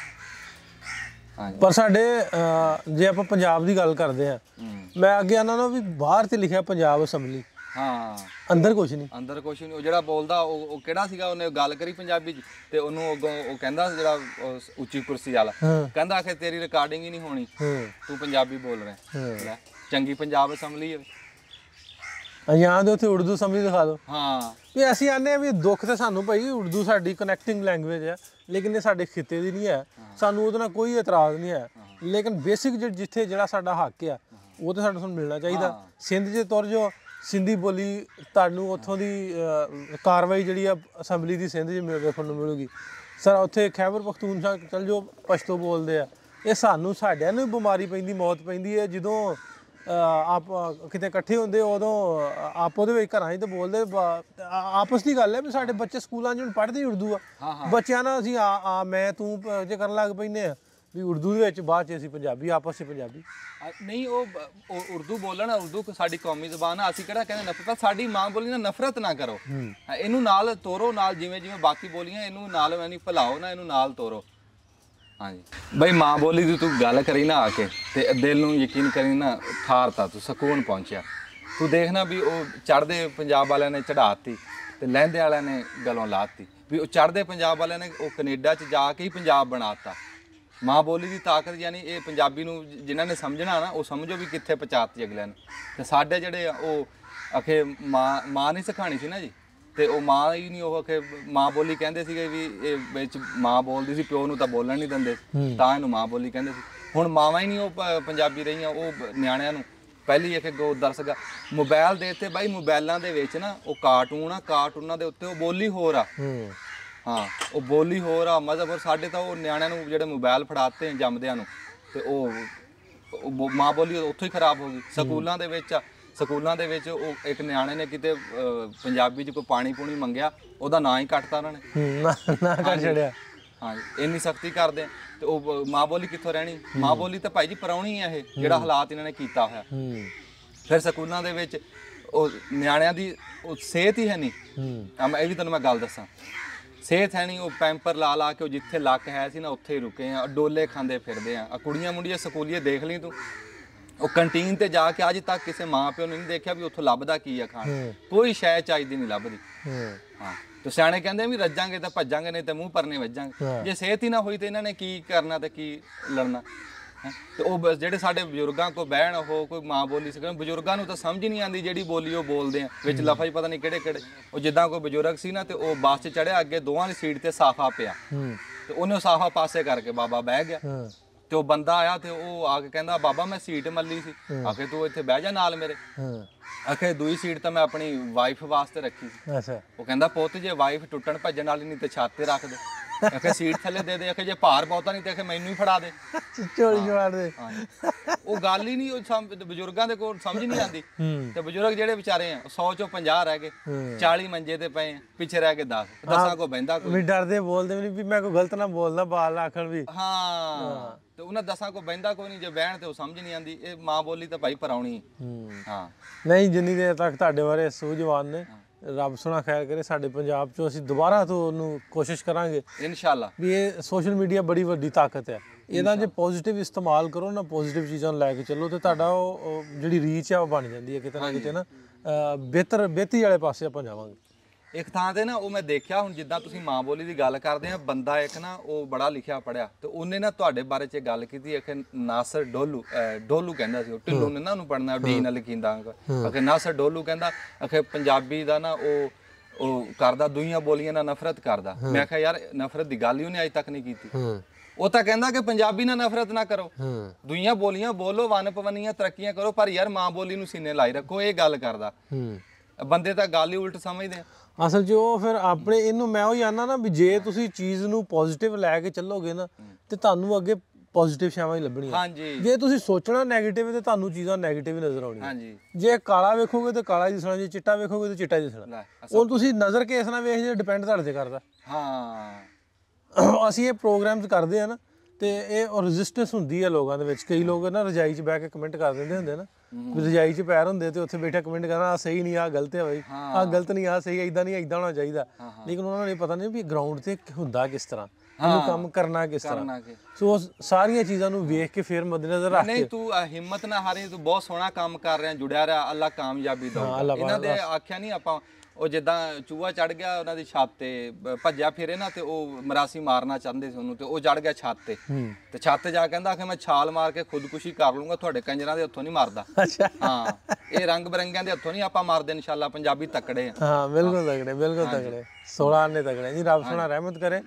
ਪਰ ਸਾਡੇ ਜੇ ਆਪਾਂ ਪੰਜਾਬ ਦੀ ਗੱਲ ਕਰਦੇ ਆ ਮੈਂ ਅੱਗੇ ਆਣਾ ਨਾ ਵੀ ਬਾਹਰ ਤੇ ਲਿਖਿਆ ਪੰਜਾਬ ਅਸੈਂਬਲੀ ਹਾਂ ਅੰਦਰ ਕੁਝ ਨਹੀਂ ਅੰਦਰ ਕੁਝ ਨਹੀਂ ਉਹ ਜਿਹੜਾ ਬੋਲਦਾ ਉਹ ਕਿਹੜਾ ਸੀਗਾ ਉਹਨੇ ਗੱਲ ਕਰੀ ਪੰਜਾਬੀ ਚ ਤੇ ਉਹਨੂੰ ਉਹ ਕਹਿੰਦਾ ਜਿਹੜਾ ਉੱਚੀ ਕੁਰਸੀ ਵਾਲਾ ਕਹਿੰਦਾ ਕਿ ਤੇਰੀ ਰਿਕਾਰਡਿੰਗ ਹੀ ਨਹੀਂ ਹੋਣੀ ਤੂੰ ਪੰਜਾਬੀ ਬੋਲ ਰਿਹਾ ਹੈ ਚੰਗੀ ਪੰਜਾਬ ਅਸੈਂਬਲੀ ਹੈ ਯਾਂ ਦੇ ਉੱਥੇ ਉਰਦੂ ਸਮਝ ਦਿਖਾ ਦਿਓ ਹਾਂ ਵੀ ਅਸੀਂ ਆਨੇ ਆ ਵੀ ਦੁੱਖ ਤੇ ਸਾਨੂੰ ਭਾਈ ਉਰਦੂ ਸਾਡੀ ਕਨੈਕਟਿੰਗ ਲੈਂਗੁਏਜ ਆ ਲੇਕਿਨ ਇਹ ਸਾਡੇ ਖਿੱਤੇ ਦੀ ਨਹੀਂ ਹੈ ਸਾਨੂੰ ਉਹਦੇ ਨਾਲ ਕੋਈ ਇਤਰਾਜ਼ ਨਹੀਂ ਹੈ ਲੇਕਿਨ ਬੇਸਿਕ ਜਿੱਥੇ ਜਿਹੜਾ ਸਾਡਾ ਹੱਕ ਆ ਉਹ ਤੇ ਨੂੰ ਮਿਲਣਾ ਚਾਹੀਦਾ ਸਿੰਧ ਜੇ ਤੁਰ ਜੋ ਸਿੰਧੀ ਬੋਲੀ ਤੁਹਾਨੂੰ ਉੱਥੋਂ ਦੀ ਕਾਰਵਾਈ ਜਿਹੜੀ ਆ ਅਸੈਂਬਲੀ ਦੀ ਸਿੰਧ ਜੇ ਮਿਲ ਵੇਖਣ ਮਿਲੂਗੀ ਸਰ ਉੱਥੇ ਖੈਬਰ ਪਖਤੂਨਖਾ ਚਲ ਜੋ ਪਸ਼ਤੋ ਬੋਲਦੇ ਆ ਇਹ ਸਾਨੂੰ ਸਾਡਿਆਂ ਨੂੰ ਬਿਮਾਰੀ ਪੈਂਦੀ ਮੌਤ ਪੈਂਦੀ ਹੈ ਜਦੋਂ ਆਪ ਕਿਤੇ ਇਕੱਠੇ ਹੁੰਦੇ ਉਦੋਂ ਆਪ ਉਹਦੇ ਵਿੱਚ ਘਰਾਂ 'ਚ ਤੇ ਬੋਲਦੇ ਆਪਸ ਦੀ ਗੱਲ ਹੈ ਵੀ ਸਾਡੇ ਬੱਚੇ ਸਕੂਲਾਂ 'ਚ ਹੁਣ ਪੜ੍ਹਦੇ ਉਰਦੂ ਆ ਬੱਚਿਆਂ ਨਾਲ ਅਸੀਂ ਆ ਮੈਂ ਤੂੰ ਜੇ ਕਰਨ ਲੱਗ ਪੈਨੇ ਆ ਵੀ ਉਰਦੂ ਦੇ ਵਿੱਚ ਬਾਅਦ ਚ ਅਸੀਂ ਪੰਜਾਬੀ ਆਪਸ ਵਿੱਚ ਪੰਜਾਬੀ ਨਹੀਂ ਉਹ ਉਰਦੂ ਬੋਲਣ ਉਰਦੂ ਸਾਡੀ ਕੌਮੀ ਜ਼ਬਾਨ ਆ ਅਸੀਂ ਕਿਹੜਾ ਕਹਿੰਦੇ ਨਫ਼ਰਤ ਸਾਡੀ ਮਾਂ ਬੋਲੀ ਨਾਲ ਨਫ਼ਰਤ ਨਾ ਕਰੋ ਇਹਨੂੰ ਨਾਲ ਤੋਰੋ ਨਾਲ ਜਿਵੇਂ ਜਿਵੇਂ ਬਾਕੀ ਬੋਲੀਆਂ ਇਹਨੂੰ ਨਾਲ ਯਾਨੀ ਭਲਾਓ ਨਾ ਇਹਨੂੰ ਨਾਲ ਤੋਰੋ ਹਾਂਜੀ ਬਈ ਮਾਂ ਬੋਲੀ ਦੀ ਤੂੰ ਗੱਲ ਕਰੀ ਨਾ ਆ ਕੇ ਤੇ ਦਿਲ ਨੂੰ ਯਕੀਨ ਕਰੀ ਨਾ ਥਾਰਤਾ ਤੂੰ ਸਕੂਨ ਪਹੁੰਚਿਆ ਤੂੰ ਦੇਖਣਾ ਵੀ ਉਹ ਚੜਦੇ ਪੰਜਾਬ ਵਾਲਿਆਂ ਨੇ ਚੜਾਤੀ ਤੇ ਲਹਿੰਦੇ ਵਾਲਿਆਂ ਨੇ ਗਲੋਂ ਲਾਤੀ ਵੀ ਉਹ ਚੜਦੇ ਪੰਜਾਬ ਵਾਲਿਆਂ ਨੇ ਉਹ ਕੈਨੇਡਾ 'ਚ ਜਾ ਕੇ ਹੀ ਪੰਜਾਬ ਬਣਾਤਾ ਮਾਂ ਬੋਲੀ ਦੀ ਤਾਕਤ ਯਾਨੀ ਇਹ ਪੰਜਾਬੀ ਨੂੰ ਜਿਨ੍ਹਾਂ ਨੇ ਸਮਝਣਾ ਨਾ ਉਹ ਸਮਝੋ ਵੀ ਕਿੱਥੇ ਪਹੁੰਚਾਤੀ ਅਗਲਿਆਂ ਨੂੰ ਤੇ ਸਾਡੇ ਜਿਹੜੇ ਉਹ ਅਖੇ ਮਾਂ ਮਾਂ ਨਹੀਂ ਸਿਖਾਣੀ ਸੀ ਨਾ ਜੀ ਤੇ ਉਹ ਮਾਂ ਹੀ ਨਹੀਂ ਉਹ ਕਿ ਮਾਂ ਬੋਲੀ ਕਹਿੰਦੇ ਸੀਗੇ ਵੀ ਇਹ ਵਿੱਚ ਮਾਂ ਬੋਲਦੀ ਸੀ ਪਿਓ ਨੂੰ ਤਾਂ ਬੋਲਣ ਨਹੀਂ ਦਿੰਦੇ ਤਾਂ ਇਹਨੂੰ ਮਾਂ ਬੋਲੀ ਕਹਿੰਦੇ ਸੀ ਹੁਣ ਮਾਵਾਂ ਹੀ ਨਹੀਂ ਉਹ ਪੰਜਾਬੀ ਰਹੀਆਂ ਉਹ ਨਿਆਣਿਆਂ ਨੂੰ ਪਹਿਲੀ ਇੱਕ ਗੋ ਦਰਸਗਾ ਮੋਬਾਈਲ ਦੇ ਤੇ ਬਾਈ ਮੋਬਾਈਲਾਂ ਦੇ ਵਿੱਚ ਨਾ ਉਹ ਕਾਰਟੂਨ ਆ ਕਾਰਟੂਨਾਂ ਦੇ ਉੱਤੇ ਉਹ ਬੋਲੀ ਹੋਰ ਆ ਹਾਂ ਉਹ ਬੋਲੀ ਹੋਰ ਆ ਮਜ਼ਾ ਪਰ ਸਾਡੇ ਤਾਂ ਉਹ ਨਿਆਣਿਆਂ ਨੂੰ ਜਿਹੜੇ ਮੋਬਾਈਲ ਫੜਾਤੇ ਜੰਮਦਿਆਂ ਨੂੰ ਤੇ ਉਹ ਮਾਂ ਬੋਲੀ ਉੱਥੇ ਹੀ ਖਰਾਬ ਹੋ ਗਈ ਸਕੂਲਾਂ ਦੇ ਵਿੱਚ ਸਕੂਲਾਂ ਦੇ ਵਿੱਚ ਉਹ ਇੱਕ ਨਿਆਣੇ ਨੇ ਕਿਤੇ ਪੰਜਾਬੀ 'ਚ ਕੋਈ ਪਾਣੀ ਪੂਣੀ ਮੰਗਿਆ ਉਹਦਾ ਨਾਂ ਹੀ ਕੱਟਤਾ ਉਹਨਾਂ ਨੇ ਨਾ ਕੱਟ ਛੜਿਆ ਹਾਂ ਇੰਨੀ ਸਖਤੀ ਕਰਦੇ ਤੇ ਉਹ ਮਾਂ ਬੋਲੀ ਕਿੱਥੋਂ ਰਹਿਣੀ ਮਾਂ ਬੋਲੀ ਤਾਂ ਭਾਈ ਜੀ ਪਰਾਉਣੀ ਹੈ ਇਹ ਜਿਹੜਾ ਹਾਲਾਤ ਇਹਨਾਂ ਨੇ ਕੀਤਾ ਹੋਇਆ ਫਿਰ ਸਕੂਲਾਂ ਦੇ ਵਿੱਚ ਉਹ ਨਿਆਣਿਆਂ ਦੀ ਉਹ ਸਿਹਤ ਹੀ ਹੈ ਨਹੀਂ ਹੂੰ ਮੈਂ ਇਹ ਵੀ ਤੁਹਾਨੂੰ ਮੈਂ ਗੱਲ ਦੱਸਾਂ ਸਿਹਤ ਹੈ ਨਹੀਂ ਉਹ ਪੈਂਪਰ ਲਾ ਲਾ ਕੇ ਉਹ ਜਿੱਥੇ ਲੱਕ ਹੈ ਸੀ ਨਾ ਉੱਥੇ ਹੀ ਰੁਕੇ ਆ ਡੋਲੇ ਖਾਂਦੇ ਫਿਰਦੇ ਆ ਆ ਕੁੜੀਆਂ ਮੁੰਡੀਆਂ ਸਕੂਲੀਏ ਦੇਖ ਲਈ ਤੂੰ ਉਹ ਕੰਟੀਨ ਤੇ ਜਾ ਕੇ ਅੱਜ ਤੱਕ ਕਿਸੇ ਮਾਂ ਪਿਓ ਨੇ ਨਹੀਂ ਦੇਖਿਆ ਵੀ ਉੱਥੋਂ ਲੱਭਦਾ ਕੀ ਆ ਖਾਣ ਕੋਈ ਸ਼ੈ ਚਾਹੀਦੀ ਨਹੀਂ ਲੱਭਦੀ ਹਾਂ ਤੇ ਸਿਆਣੇ ਕਹਿੰਦੇ ਵੀ ਰੱਜਾਂਗੇ ਤਾਂ ਭੱਜਾਂਗੇ ਨਹੀਂ ਤੇ ਮੂੰਹ ਪਰਨੇ ਵੱਜਾਂਗੇ ਜੇ ਸਿਹਤ ਹੀ ਨਾ ਹੋਈ ਤੇ ਇਹਨਾਂ ਨੇ ਕੀ ਕਰਨਾ ਤੇ ਕੀ ਲੜਨਾ ਤੇ ਉਹ ਜਿਹੜੇ ਸਾਡੇ ਬਜ਼ੁਰਗਾਂ ਕੋ ਬਹਿਣ ਉਹ ਕੋਈ ਮਾਂ ਬੋਲੀ ਸਕਣ ਬਜ਼ੁਰਗਾਂ ਨੂੰ ਤਾਂ ਸਮਝ ਹੀ ਨਹੀਂ ਆਂਦੀ ਜਿਹੜੀ ਬੋਲੀ ਉਹ ਬੋਲਦੇ ਆ ਵਿੱਚ ਲਫ਼ਜ਼ ਪਤਾ ਨਹੀਂ ਕਿਹੜੇ ਕਿਹੜੇ ਉਹ ਜਿੱਦਾਂ ਕੋਈ ਬਜ਼ੁਰਗ ਸੀ ਨਾ ਤੇ ਉਹ ਬਾਸ 'ਚ ਚੜਿਆ ਅੱਗੇ ਦੋਵਾਂ ਦੀ ਸੀਟ ਤੇ ਸਾਫਾ ਪਿਆ ਤੇ ਉਹਨੇ ਸਾਫਾ ਪਾਸੇ ਕਰਕੇ ਬਾਬਾ ਬਹਿ ਗਿਆ ਤੇ ਉਹ ਬੰਦਾ ਆਇਆ ਤੇ ਉਹ ਆ ਕੇ ਕਹਿੰਦਾ ਬਾਬਾ ਮੈਂ ਸੀਟ ਮੱਲੀ ਸੀ ਆਖੇ ਤੂੰ ਇੱਥੇ ਬਹਿ ਜਾ ਨਾਲ ਮੇਰੇ ਆਖੇ ਦੂਈ ਸੀਟ ਤਾਂ ਮੈਂ ਆਪਣੀ ਵਾਈਫ ਵਾਸਤੇ ਰੱਖੀ ਸੀ ਅੱਛਾ ਉਹ ਕਹਿੰਦਾ ਪੁੱਤ ਜੇ ਵਾਈਫ ਟੁੱਟਣ ਭੱਜਣ ਵਾਲੀ ਨਹੀਂ ਤੇ ਛਾਤੇ ਰੱਖ ਦੇ ਆਖੇ ਸੀਟ ਥੱਲੇ ਦੇ ਦੇ ਆਖੇ ਜੇ ਭਾਰ ਬਹੁਤਾ ਨਹੀਂ ਤੇ ਆਖੇ ਮੈਨੂੰ ਹੀ ਫੜਾ ਦੇ ਚੋਲੀ ਜਵਾੜ ਦੇ ਉਹ ਗੱਲ ਹੀ ਨਹੀਂ ਉਹ ਬਜ਼ੁਰਗਾਂ ਦੇ ਕੋਲ ਸਮਝ ਨਹੀਂ ਆਉਂਦੀ ਤੇ ਬਜ਼ੁਰਗ ਜਿਹੜੇ ਵਿਚਾਰੇ ਆ 100 ਚੋਂ 50 ਰਹਿ ਗਏ 40 ਮੰਜੇ ਤੇ ਪਏ ਪਿੱਛੇ ਰਹਿ ਕੇ 10 ਦਸਾਂ ਕੋ ਬੈੰਦਾ ਕੋਈ ਵੀ ਡਰਦੇ ਬੋਲਦੇ ਵੀ ਮੈਂ ਕੋਈ ਗਲਤ ਨਾ ਬੋਲਦਾ ਬਾਲ ਆਖਣ ਵੀ ਹਾਂ ਤੇ ਉਹਨਾਂ ਦਸਾਂ ਕੋ ਬੈੰਦਾ ਕੋਈ ਨਹੀਂ ਜੇ ਬਹਿਣ ਤੇ ਉਹ ਸਮਝ ਨਹੀਂ ਆਉਂਦੀ ਇਹ ਮਾਂ ਬੋਲੀ ਤਾਂ ਭਾਈ ਪਰਾਉਣੀ ਹਾਂ ਨਹੀਂ ਜਿੰਨੀ ਦੇਰ ਤੱਕ ਤੁਹਾਡੇ ਬਾਰੇ ਸੂਝਵਾਨ ਨੇ ਰੱਬ ਸੁਣਾ ਖੈਰ ਕਰੇ ਸਾਡੇ ਪੰਜਾਬ ਚੋਂ ਅਸੀਂ ਦੁਬਾਰਾ ਤੋਂ ਨੂੰ ਕੋਸ਼ਿਸ਼ ਕਰਾਂਗੇ ਇਨਸ਼ਾਅੱਲਾ ਵੀ ਇਹ ਸੋਸ਼ਲ ਮੀਡੀਆ ਬੜੀ ਵੱਡੀ ਤਾਕਤ ਹੈ ਇਹਦਾ ਜੇ ਪੋਜ਼ਿਟਿਵ ਇਸਤੇਮਾਲ ਕਰੋ ਨਾ ਪੋਜ਼ਿਟਿਵ ਚੀਜ਼ਾਂ ਨੂੰ ਲੈ ਕੇ ਚੱਲੋ ਤੇ ਤੁਹਾਡਾ ਉਹ ਜਿਹੜੀ ਰੀਚ ਆ ਉਹ ਬਣ ਜਾਂਦੀ ਹੈ ਕਿਤੇ ਨਾ ਕਿਤੇ ਨਾ ਬਿਹਤਰ ਬਿਹਤੀ ਵਾਲੇ ਪਾਸੇ ਆਪਾਂ ਜਾਵਾਂਗੇ ਇੱਕ ਥਾਂ ਤੇ ਨਾ ਉਹ ਮੈਂ ਦੇਖਿਆ ਹੁਣ ਜਿੱਦਾਂ ਤੁਸੀਂ ਮਾਂ ਬੋਲੀ ਦੀ ਗੱਲ ਕਰਦੇ ਆ ਬੰਦਾ ਇੱਕ ਨਾ ਉਹ ਬੜਾ ਲਿਖਿਆ ਪੜਿਆ ਤੇ ਉਹਨੇ ਨਾ ਤੁਹਾਡੇ ਬਾਰੇ 'ਚ ਗੱਲ ਕੀਤੀ ਇੱਕ ਨਾਸਰ ਡੋਲੂ ਡੋਲੂ ਕਹਿੰਦਾ ਸੀ ਉਹ ਢਿੱਲੂ ਨੇ ਨਾ ਉਹਨੂੰ ਪੜਨਾ ਡੀ ਨਾਲ ਲਿਖਿੰਦਾ ਅਖੇ ਨਾਸਰ ਡੋਲੂ ਕਹਿੰਦਾ ਅਖੇ ਪੰਜਾਬੀ ਦਾ ਨਾ ਉਹ ਉਹ ਕਰਦਾ ਦੁਨੀਆ ਬੋਲੀਆਂ ਨਾਲ ਨਫ਼ਰਤ ਕਰਦਾ ਮੈਂ ਕਿਹਾ ਯਾਰ ਨਫ਼ਰਤ ਦੀ ਗੱਲ ਹੀ ਉਹਨੇ ਅਜ ਤੱਕ ਨਹੀਂ ਕੀਤੀ ਉਹ ਤਾਂ ਕਹਿੰਦਾ ਕਿ ਪੰਜਾਬੀ ਨਾਲ ਨਫ਼ਰਤ ਨਾ ਕਰੋ ਦੁਨੀਆ ਬੋਲੀਆਂ ਬੋਲੋ ਵਨ ਪਵਨੀਆਂ ਤਰੱਕੀਆਂ ਕਰੋ ਪਰ ਯਾਰ ਮਾਂ ਬੋਲੀ ਨੂੰ ਸੀਨੇ ਲਾਈ ਰੱਖੋ ਇਹ ਗੱਲ ਕਰਦਾ ਬੰਦੇ ਤਾਂ ਗੱਲ ਹੀ ਉਲਟ ਸਮਝਦੇ ਆ ਅਸਲ 'ਚ ਉਹ ਫਿਰ ਆਪਣੇ ਇਹਨੂੰ ਮੈਂ ਉਹ ਜਾਨਣਾ ਨਾ ਵੀ ਜੇ ਤੁਸੀਂ ਚੀਜ਼ ਨੂੰ ਪੋਜ਼ਿਟਿਵ ਲੈ ਕੇ ਚੱਲੋਗੇ ਨਾ ਤੇ ਤੁਹਾਨੂੰ ਅੱਗੇ ਪੋਜ਼ਿਟਿਵ ਛਾਵਾਂ ਹੀ ਲੱਭਣੀਆਂ ਹਾਂਜੀ ਜੇ ਤੁਸੀਂ ਸੋਚਣਾ 네ਗੇਟਿਵ ਤੇ ਤੁਹਾਨੂੰ ਚੀਜ਼ਾਂ 네ਗੇਟਿਵ ਨਜ਼ਰ ਆਉਣੀਆਂ ਹਾਂਜੀ ਜੇ ਕਾਲਾ ਵੇਖੋਗੇ ਤੇ ਕਾਲਾ ਹੀ ਦਿਸਣਾ ਜੇ ਚਿੱਟਾ ਵੇਖੋਗੇ ਤੇ ਚਿੱਟਾ ਹੀ ਦਿਸਣਾ ਉਹ ਤੁਸੀਂ ਨਜ਼ਰ ਕਿਸ ਨਾਲ ਵੇਖਦੇ ਡਿਪੈਂਡ ਤੁਹਾਡੇ ਤੇ ਕਰਦਾ ਹਾਂ ਅਸੀਂ ਇਹ ਪ੍ਰੋਗਰਾਮਸ ਕਰਦੇ ਆ ਨਾ ਤੇ ਇਹ ਰੈਜ਼ਿਸਟੈਂਸ ਹੁੰਦੀ ਆ ਲੋਕਾਂ ਦੇ ਵਿੱਚ ਕਈ ਲੋਕ ਨਾ ਰਜਾਈ 'ਚ ਬੈ ਕੇ ਕਮੈਂਟ ਕਰ ਦਿੰਦੇ ਹੁੰਦੇ ਨਾ ਰਜਾਈ 'ਚ ਪੈਰ ਹੁੰਦੇ ਤੇ ਉੱਥੇ ਬੈਠਾ ਕਮੈਂਟ ਕਰਨਾ ਆ ਸਹੀ ਨਹੀਂ ਆ ਗਲਤ ਹੈ ਬਈ ਆ ਗਲਤ ਨਹੀਂ ਆ ਸਹੀ ਇਦਾਂ ਨਹੀਂ ਇਦਾਂ ਹੋਣਾ ਚਾਹੀਦਾ ਲੇਕਿਨ ਉਹਨਾਂ ਨੂੰ ਪਤਾ ਨਹੀਂ ਵੀ ਗਰਾਊਂਡ ਤੇ ਹੁੰਦਾ ਕਿਸ ਤਰ੍ਹਾਂ ਉਹਨੂੰ ਕੰਮ ਕਰਨਾ ਕਿਸ ਤਰ੍ਹਾਂ ਸੋ ਸਾਰੀਆਂ ਚੀਜ਼ਾਂ ਨੂੰ ਵੇਖ ਕੇ ਫਿਰ ਮਦਨਜ਼ਰ ਰੱਖ ਕੇ ਨਹੀਂ ਤੂੰ ਹਿੰਮਤ ਨਾ ਹਾਰੇ ਤੂੰ ਬਹੁਤ ਸੋਹਣਾ ਕੰਮ ਕਰ ਰਿਹਾ ਜੁੜਿਆ ਰਿਹਾ ਅੱਲਾ ਕਾਮਯਾਬੀ ਦੇ ਇਹਨਾਂ ਦੇ ਆਖਿਆ ਨਹੀਂ ਆਪਾਂ ਉਹ ਜਿੱਦਾਂ ਚੂਹਾ ਚੜ ਗਿਆ ਉਹਨਾਂ ਦੀ ਛੱਤ ਤੇ ਭੱਜਿਆ ਫਿਰੇ ਨਾ ਤੇ ਉਹ ਮਰਾਸੀ ਮਾਰਨਾ ਚਾਹੁੰਦੇ ਸੀ ਉਹਨੂੰ ਤੇ ਉਹ ਚੜ ਗਿਆ ਛੱਤ ਤੇ ਤੇ ਛੱਤ ਤੇ ਜਾ ਕਹਿੰਦਾ ਕਿ ਮੈਂ ਛਾਲ ਮਾਰ ਕੇ ਖੁਦਕੁਸ਼ੀ ਕਰ ਲੂੰਗਾ ਤੁਹਾਡੇ ਕੰਜਰਾਂ ਦੇ ਹੱਥੋਂ ਨਹੀਂ ਮਾਰਦਾ ਅੱਛਾ ਹਾਂ ਇਹ ਰੰਗ ਬਰੰਗਿਆਂ ਦੇ ਹੱਥੋਂ ਨਹੀਂ ਆਪਾਂ ਮਾਰਦੇ ਇਨਸ਼ਾਅੱਲਾ ਪੰਜਾਬੀ ਤਕੜੇ ਆ ਹਾਂ ਬਿਲਕੁਲ ਤਕੜੇ ਬਿਲਕੁਲ ਤਕੜੇ 16 ਨੇ ਤਕੜੇ ਜੀ ਰੱਬ ਸੋਣਾ ਰਹਿਮਤ ਕਰੇ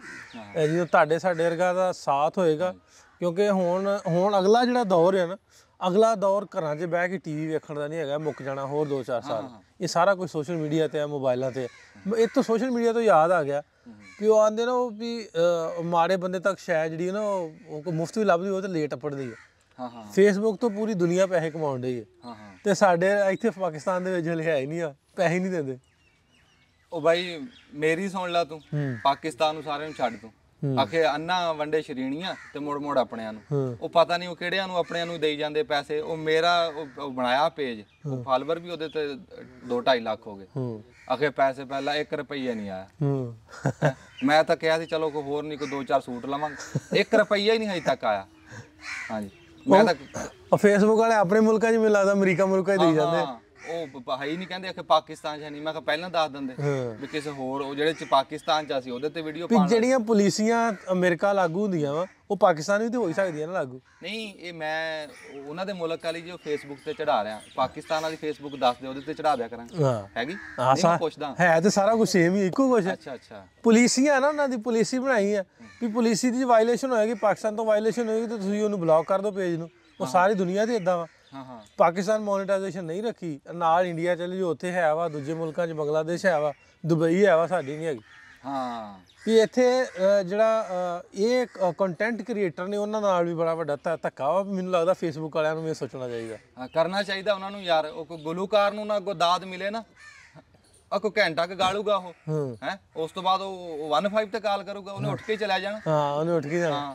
ਜੀ ਤੁਹਾਡੇ ਸਾਡੇ ਵਰਗਾ ਦਾ ਸਾਥ ਹੋਏਗਾ ਕਿਉਂਕਿ ਹੁਣ ਹੁਣ ਅਗਲਾ ਜਿਹੜਾ ਦੌਰ ਹੈ ਨਾ ਅਗਲਾ ਦੌਰ ਘਰਾਂ 'ਚ ਬਹਿ ਕੇ ਟੀਵੀ ਵੇਖਣ ਦਾ ਨਹੀਂ ਹੈਗਾ ਮੁੱਕ ਜਾਣਾ ਹੋਰ 2-4 ਸਾਲ ਇਹ ਸਾਰਾ ਕੁਝ ਸੋਸ਼ਲ ਮੀਡੀਆ ਤੇ ਆ ਮੋਬਾਈਲਾਂ ਤੇ ਇਹ ਤੋਂ ਸੋਸ਼ਲ ਮੀਡੀਆ ਤੋਂ ਯਾਦ ਆ ਗਿਆ ਕਿ ਉਹ ਆਂਦੇ ਨਾ ਉਹ ਵੀ ਮਾੜੇ ਬੰਦੇ ਤੱਕ ਸ਼ਾਇ ਜਿਹੜੀ ਨਾ ਉਹ ਕੋ ਮੁਫਤ ਵੀ ਲੱਭਦੀ ਉਹ ਤੇ ਲੇਟ ਅਪੜਦੀ ਹੈ ਹਾਂ ਹਾਂ ਫੇਸਬੁੱਕ ਤੋਂ ਪੂਰੀ ਦੁਨੀਆ ਪੈਸੇ ਕਮਾਉਣ ਦੀ ਹੈ ਹਾਂ ਹਾਂ ਤੇ ਸਾਡੇ ਇੱਥੇ ਪਾਕਿਸਤਾਨ ਦੇ ਵਿੱਚ ਲਿਖਿਆ ਹੀ ਨਹੀਂ ਆ ਪੈਸੇ ਨਹੀਂ ਦਿੰਦੇ ਉਹ ਬਾਈ ਮੇਰੀ ਸੁਣ ਲਾ ਤੂੰ ਪਾਕਿਸਤਾਨ ਨੂੰ ਸਾਰਿਆਂ ਨੂੰ ਛੱਡ ਤੂੰ ਆਖੇ ਅੰਨਾ ਵੰਡੇ ਸ਼ਰੀਣੀਆਂ ਤੇ ਮੋੜ ਮੋੜ ਆਪਣਿਆਂ ਨੂੰ ਉਹ ਪਤਾ ਨਹੀਂ ਉਹ ਕਿਹੜਿਆਂ ਨੂੰ ਆਪਣਿਆਂ ਨੂੰ ਦੇਈ ਜਾਂਦੇ ਪੈਸੇ ਉਹ ਮੇਰਾ ਉਹ ਬਣਾਇਆ ਪੇਜ ਉਹ ਫਾਲੋਅਰ ਵੀ ਉਹਦੇ ਤੇ 2.5 ਲੱਖ ਹੋ ਗਏ ਆਖੇ ਪੈਸੇ ਪਹਿਲਾਂ 1 ਰੁਪਈਆ ਨਹੀਂ ਆਇਆ ਮੈਂ ਤਾਂ ਕਿਹਾ ਸੀ ਚਲੋ ਕੋਈ ਹੋਰ ਨਹੀਂ ਕੋਈ 2-4 ਸੂਟ ਲਵਾਂਗੇ 1 ਰੁਪਈਆ ਹੀ ਨਹੀਂ ਹਜੇ ਤੱਕ ਆਇਆ ਹਾਂਜੀ ਮੈਂ ਤਾਂ ਫੇਸਬੁੱਕ ਵਾਲੇ ਆਪਣੇ ਮੁਲਕਾਂ 'ਚ ਮੈਨੂੰ ਲੱਗਦਾ ਅਮਰੀਕਾ ਮੁਲਕਾਂ 'ਚ ਦੇਈ ਜਾਂਦੇ ਉਹ ਹੈ ਨਹੀਂ ਕਹਿੰਦੇ ਕਿ ਪਾਕਿਸਤਾਨ 'ਚ ਨਹੀਂ ਮੈਂ ਕਿਹਾ ਪਹਿਲਾਂ ਦੱਸ ਦਿੰਦੇ ਵੀ ਕਿਸੇ ਹੋਰ ਉਹ ਜਿਹੜੇ ਚ ਪਾਕਿਸਤਾਨ 'ਚ ਸੀ ਉਹਦੇ ਤੇ ਵੀਡੀਓ ਪਾਣ ਜਿਹੜੀਆਂ ਪੁਲਿਸੀਆਂ ਅਮਰੀਕਾ ਲਾਗੂ ਹੁੰਦੀਆਂ ਵਾ ਉਹ ਪਾਕਿਸਤਾਨ ਵੀ ਤੇ ਹੋ ਹੀ ਸਕਦੀਆਂ ਨਾ ਲਾਗੂ ਨਹੀਂ ਇਹ ਮੈਂ ਉਹਨਾਂ ਦੇ ਮੁਲਕ ਵਾਲੀ ਜੋ ਫੇਸਬੁੱਕ ਤੇ ਚੜਾ ਰਿਆ ਪਾਕਿਸਤਾਨ ਵਾਲੀ ਫੇਸਬੁੱਕ ਦੱਸ ਦੇ ਉਹਦੇ ਤੇ ਚੜਾ ਦਿਆ ਕਰਾਂ ਹੈਗੀ ਨਹੀਂ ਪੁੱਛਦਾ ਹੈ ਤੇ ਸਾਰਾ ਕੁਝ ਸੇਮ ਹੀ ਇੱਕੋ ਕੁਝ ਅੱਛਾ ਅੱਛਾ ਪੁਲਿਸੀਆਂ ਨਾ ਉਹਨਾਂ ਦੀ ਪੁਲਿਸੀ ਬਣਾਈ ਆ ਵੀ ਪੁਲਿਸੀ ਦੀ ਵਾਇਲੇਸ਼ਨ ਹੋਏਗੀ ਪਾਕਿਸਤਾਨ ਤੋਂ ਵਾਇਲੇਸ਼ਨ ਹੋਏਗੀ ਤੇ ਤੁਸੀਂ ਉਹਨੂੰ ਬਲੌਕ ਕਰ ਦਿਓ ਪੇਜ ਨੂੰ ਉਹ ਸਾਰੀ ਦੁਨੀਆ ਤੇ ਇਦਾਂ ਵਾ ਹਾਂ ਹਾਂ ਪਾਕਿਸਤਾਨ ਮੋਨੇਟਾਈਜੇਸ਼ਨ ਨਹੀਂ ਰੱਖੀ ਨਾਲ ਇੰਡੀਆ ਚ ਜੋ ਉੱਥੇ ਹੈ ਵਾ ਦੂਜੇ ਮੁਲਕਾਂ 'ਚ ਬੰਗਲਾਦੇਸ਼ ਹੈ ਵਾ ਦੁਬਈ ਹੈ ਵਾ ਸਾਡੀ ਨਹੀਂ ਹੈਗੀ ਹਾਂ ਕਿ ਇੱਥੇ ਜਿਹੜਾ ਇਹ ਕੰਟੈਂਟ ਕ੍ਰੀਏਟਰ ਨੇ ਉਹਨਾਂ ਨਾਲ ਵੀ ਬੜਾ ਵੱਡਾ ਧੱਕਾ ਵਾ ਮੈਨੂੰ ਲੱਗਦਾ ਫੇਸਬੁੱਕ ਵਾਲਿਆਂ ਨੂੰ ਵੀ ਸੋਚਣਾ ਚਾਹੀਦਾ ਕਰਨਾ ਚਾਹੀਦਾ ਉਹਨਾਂ ਨੂੰ ਯਾਰ ਉਹ ਕੋ ਗਲੂਕਾਰ ਨੂੰ ਨਾ ਕੋ ਦਾਦ ਮਿਲੇ ਨਾ ਆ ਕੋ ਘੰਟਾ ਕ ਗਾਲੂਗਾ ਉਹ ਹੈ ਉਸ ਤੋਂ ਬਾਅਦ ਉਹ 15 ਤੇ ਕਾਲ ਕਰੂਗਾ ਉਹਨੇ ਉੱਠ ਕੇ ਚਲਾ ਜਾਣਾ ਹਾਂ ਉਹਨੇ ਉੱਠ ਕੇ ਜਾਣਾ ਹਾਂ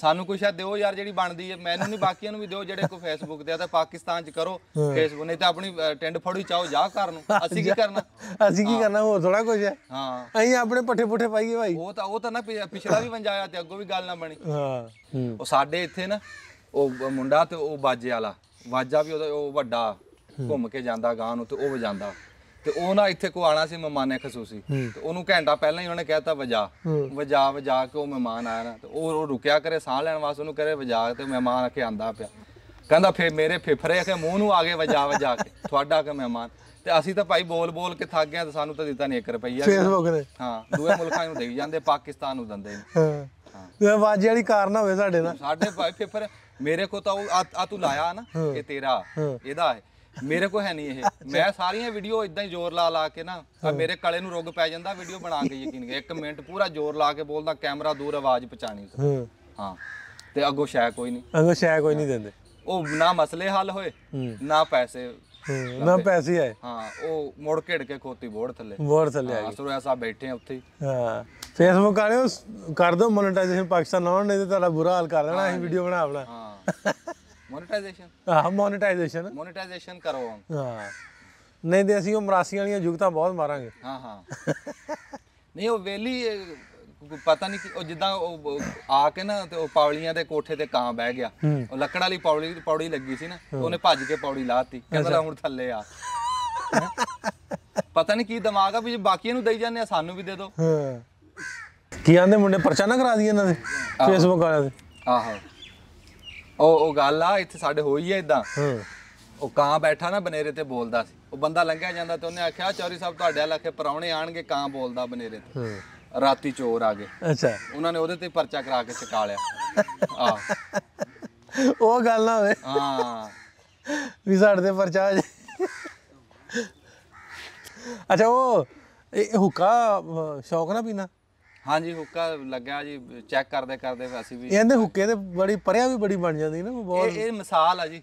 ਸਾਨੂੰ ਕੁਛ ਆ ਦਿਓ ਯਾਰ ਜਿਹੜੀ ਬਣਦੀ ਹੈ ਮੈਨੂੰ ਨਹੀਂ ਬਾਕੀਆਂ ਨੂੰ ਵੀ ਦਿਓ ਜਿਹੜੇ ਕੋ ਫੇਸਬੁੱਕ ਤੇ ਆ ਤਾਂ ਪਾਕਿਸਤਾਨ ਚ ਕਰੋ ਫੇਸਬੁੱਕ ਨਹੀਂ ਤਾਂ ਆਪਣੀ ਟੈਂਡ ਫੜੂ ਚਾਹੋ ਜਾ ਕਰ ਨੂੰ ਅਸੀਂ ਕੀ ਕਰਨਾ ਅਸੀਂ ਕੀ ਕਰਨਾ ਹੋਰ ਥੋੜਾ ਕੁਝ ਹੈ ਹਾਂ ਅਸੀਂ ਆਪਣੇ ਪੱਠੇ ਪੁੱਠੇ ਪਾਈਏ ਭਾਈ ਉਹ ਤਾਂ ਉਹ ਤਾਂ ਨਾ ਪਿਛਲਾ ਵੀ ਵੰਜਾਇਆ ਤੇ ਅੱਗੋਂ ਵੀ ਗੱਲ ਨਾ ਬਣੀ ਹਾਂ ਉਹ ਸਾਡੇ ਇੱਥੇ ਨਾ ਉਹ ਮੁੰਡਾ ਤੇ ਉਹ ਬਾਜੇ ਵਾਲਾ ਵਾਜਾ ਵੀ ਉਹ ਵੱਡਾ ਘੁੰਮ ਕੇ ਜਾਂਦਾ ਗਾਂ ਨੂੰ ਤੇ ਉਹ ਵਜਾਂਦਾ ਤੇ ਉਹ ਨਾ ਇੱਥੇ ਕੋ ਆਣਾ ਸੀ ਮਹਿਮਾਨੇ ਖਸੂਸੀ ਤੇ ਉਹਨੂੰ ਘੰਟਾ ਪਹਿਲਾਂ ਹੀ ਉਹਨੇ ਕਹਿਤਾ ਵਜਾ ਵਜਾ ਵਜਾ ਕੇ ਉਹ ਮਹਿਮਾਨ ਆਇਆ ਨਾ ਤੇ ਉਹ ਰੁਕਿਆ ਕਰੇ ਸਾਹ ਲੈਣ ਵਾਸਤੇ ਉਹਨੂੰ ਕਰੇ ਵਜਾ ਤੇ ਮਹਿਮਾਨ ਆ ਕੇ ਆਂਦਾ ਪਿਆ ਕਹਿੰਦਾ ਫੇ ਮੇਰੇ ਫੇਫਰੇ ਕੇ ਮੂੰਹ ਨੂੰ ਆ ਕੇ ਵਜਾ ਵਜਾ ਕੇ ਤੁਹਾਡਾ ਕੇ ਮਹਿਮਾਨ ਤੇ ਅਸੀਂ ਤਾਂ ਭਾਈ ਬੋਲ ਬੋਲ ਕੇ ਥੱਕ ਗਏ ਤੇ ਸਾਨੂੰ ਤਾਂ ਦਿੱਤਾ ਨਹੀਂ 1 ਰੁਪਈਆ ਫੇਸਬੁੱਕ ਤੇ ਹਾਂ ਦੂਏ ਮੁਲਕਾਂ ਨੂੰ ਦੇਈ ਜਾਂਦੇ ਪਾਕਿਸਤਾਨ ਨੂੰ ਦਿੰਦੇ ਹਾਂ ਤੇ ਵਾਜੇ ਵਾਲੀ ਕਾਰਨ ਹੋਵੇ ਸਾਡੇ ਨਾਲ ਸਾਡੇ ਭਾਈ ਫੇਫਰੇ ਮੇਰੇ ਕੋ ਤਾਂ ਆ ਤੂੰ ਲਾਇਆ ਨਾ ਇਹ ਤੇਰਾ ਇਹਦਾ ਹੈ ਮੇਰੇ ਕੋ ਹੈ ਨਹੀਂ ਇਹ ਮੈਂ ਸਾਰੀਆਂ ਵੀਡੀਓ ਇਦਾਂ ਹੀ ਜ਼ੋਰ ਲਾ ਲਾ ਕੇ ਨਾ ਮੇਰੇ ਕਲੇ ਨੂੰ ਰੋਗ ਪੈ ਜਾਂਦਾ ਵੀਡੀਓ ਬਣਾ ਕੇ ਯਕੀਨ ਕਰ ਇੱਕ ਮਿੰਟ ਪੂਰਾ ਜ਼ੋਰ ਲਾ ਕੇ ਬੋਲਦਾ ਕੈਮਰਾ ਦੂਰ ਆਵਾਜ਼ ਪਹਚਾਣੀ ਹਾਂ ਤੇ ਅੱਗੋ ਸ਼ੈ ਕੋਈ ਨਹੀਂ ਅੱਗੋ ਸ਼ੈ ਕੋਈ ਨਹੀਂ ਦਿੰਦੇ ਉਹ ਨਾ ਮਸਲੇ ਹੱਲ ਹੋਏ ਨਾ ਪੈਸੇ ਨਾ ਪੈਸੇ ਆਏ ਹਾਂ ਉਹ ਮੋੜ ਘੇੜ ਕੇ ਖੋਤੀ ਬੋੜ ਥੱਲੇ ਬੋੜ ਥੱਲੇ ਆ ਗਏ ਅਸਰ ਐਸਾ ਬੈਠੇ ਆ ਉੱਥੇ ਹਾਂ ਫੇਸਬੁੱਕ ਵਾਲਿਓ ਕਰ ਦੋ ਮੋਨਟਾਈਜੇਸ਼ਨ ਪਾਕਿਸਤਾਨ ਨਾ ਨਹੀਂ ਤੇ ਤੁਹਾਡਾ ਬੁਰਾ ਹਾਲ ਕਰ ਦੇਣਾ ਅਸੀਂ ਵੀਡੀਓ ਬਣਾ ਬਣਾ ਹਾਂ ਮੋਨੇਟਾਈਜੇਸ਼ਨ ਮੋਨੇਟਾਈਜੇਸ਼ਨ ਮੋਨੇਟਾਈਜੇਸ਼ਨ ਕਰਵਾਉਂ ਹਾਂ ਨਹੀਂ ਤੇ ਅਸੀਂ ਉਹ ਮਰਾਸੀ ਵਾਲੀਆਂ ਜੁਗਤਾਂ ਬਹੁਤ ਮਾਰਾਂਗੇ ਹਾਂ ਹਾਂ ਨਹੀਂ ਉਹ ਵੇਲੀ ਪਤਾ ਨਹੀਂ ਕਿ ਉਹ ਜਿੱਦਾਂ ਉਹ ਆ ਕੇ ਨਾ ਤੇ ਉਹ ਪੌੜੀਆਂ ਦੇ ਕੋਠੇ ਤੇ ਕਾਂ ਬਹਿ ਗਿਆ ਉਹ ਲੱਕੜ ਵਾਲੀ ਪੌੜੀ ਪੌੜੀ ਲੱਗੀ ਸੀ ਨਾ ਉਹਨੇ ਭੱਜ ਕੇ ਪੌੜੀ ਲਾਤੀ ਕਹਿੰਦਾ ਹੁਣ ਥੱਲੇ ਆ ਪਤਾ ਨਹੀਂ ਕੀ ਦਿਮਾਗ ਆ ਵੀ ਜੇ ਬਾਕੀਆਂ ਨੂੰ ਦੇਈ ਜਾਂਦੇ ਆ ਸਾਨੂੰ ਵੀ ਦੇ ਦਿਓ ਕੀ ਆਂਦੇ ਮੁੰਡੇ ਪਰਚਾ ਨਾ ਕਰਾ ਦਈਏ ਇਹਨਾਂ ਦੇ ਫੇਸਬੁੱਕ ਵਾਲਿਆਂ ਦੇ ਆਹੋ ਉਹ ਉਹ ਗੱਲ ਆ ਇੱਥੇ ਸਾਡੇ ਹੋਈ ਐ ਇਦਾਂ ਹੂੰ ਉਹ ਕਾਂ ਬੈਠਾ ਨਾ ਬਨੇਰੇ ਤੇ ਬੋਲਦਾ ਸੀ ਉਹ ਬੰਦਾ ਲੰਘਿਆ ਜਾਂਦਾ ਤੇ ਉਹਨੇ ਆਖਿਆ ਚੌਰੀ ਸਾਹਿਬ ਤੁਹਾਡੇ ਇਲਾਕੇ ਪਰੌਣੇ ਆਣਗੇ ਕਾਂ ਬੋਲਦਾ ਬਨੇਰੇ ਤੇ ਹੂੰ ਰਾਤੀ ਚੋਰ ਆ ਗਏ ਅੱਛਾ ਉਹਨਾਂ ਨੇ ਉਹਦੇ ਤੇ ਪਰਚਾ ਕਰਾ ਕੇ ਚਕਾ ਲਿਆ ਆ ਉਹ ਗੱਲ ਨਾ ਹੋਵੇ ਹਾਂ ਵੀ ਸਾਡੇ ਤੇ ਪਰਚਾ ਹੋ ਅੱਛਾ ਉਹ ਇਹ ਹੁੱਕਾ ਸ਼ੌਕ ਨਾ ਪੀਣਾ ਹਾਂਜੀ ਹੁੱਕਾ ਲੱਗਿਆ ਜੀ ਚੈੱਕ ਕਰਦੇ ਕਰਦੇ ਅਸੀਂ ਵੀ ਇਹਦੇ ਹੁੱਕੇ ਤੇ ਬੜੀ ਪਰਿਆ ਵੀ ਬੜੀ ਬਣ ਜਾਂਦੀ ਨਾ ਬਹੁਤ ਇਹ ਇਹ ਮਿਸਾਲ ਆ ਜੀ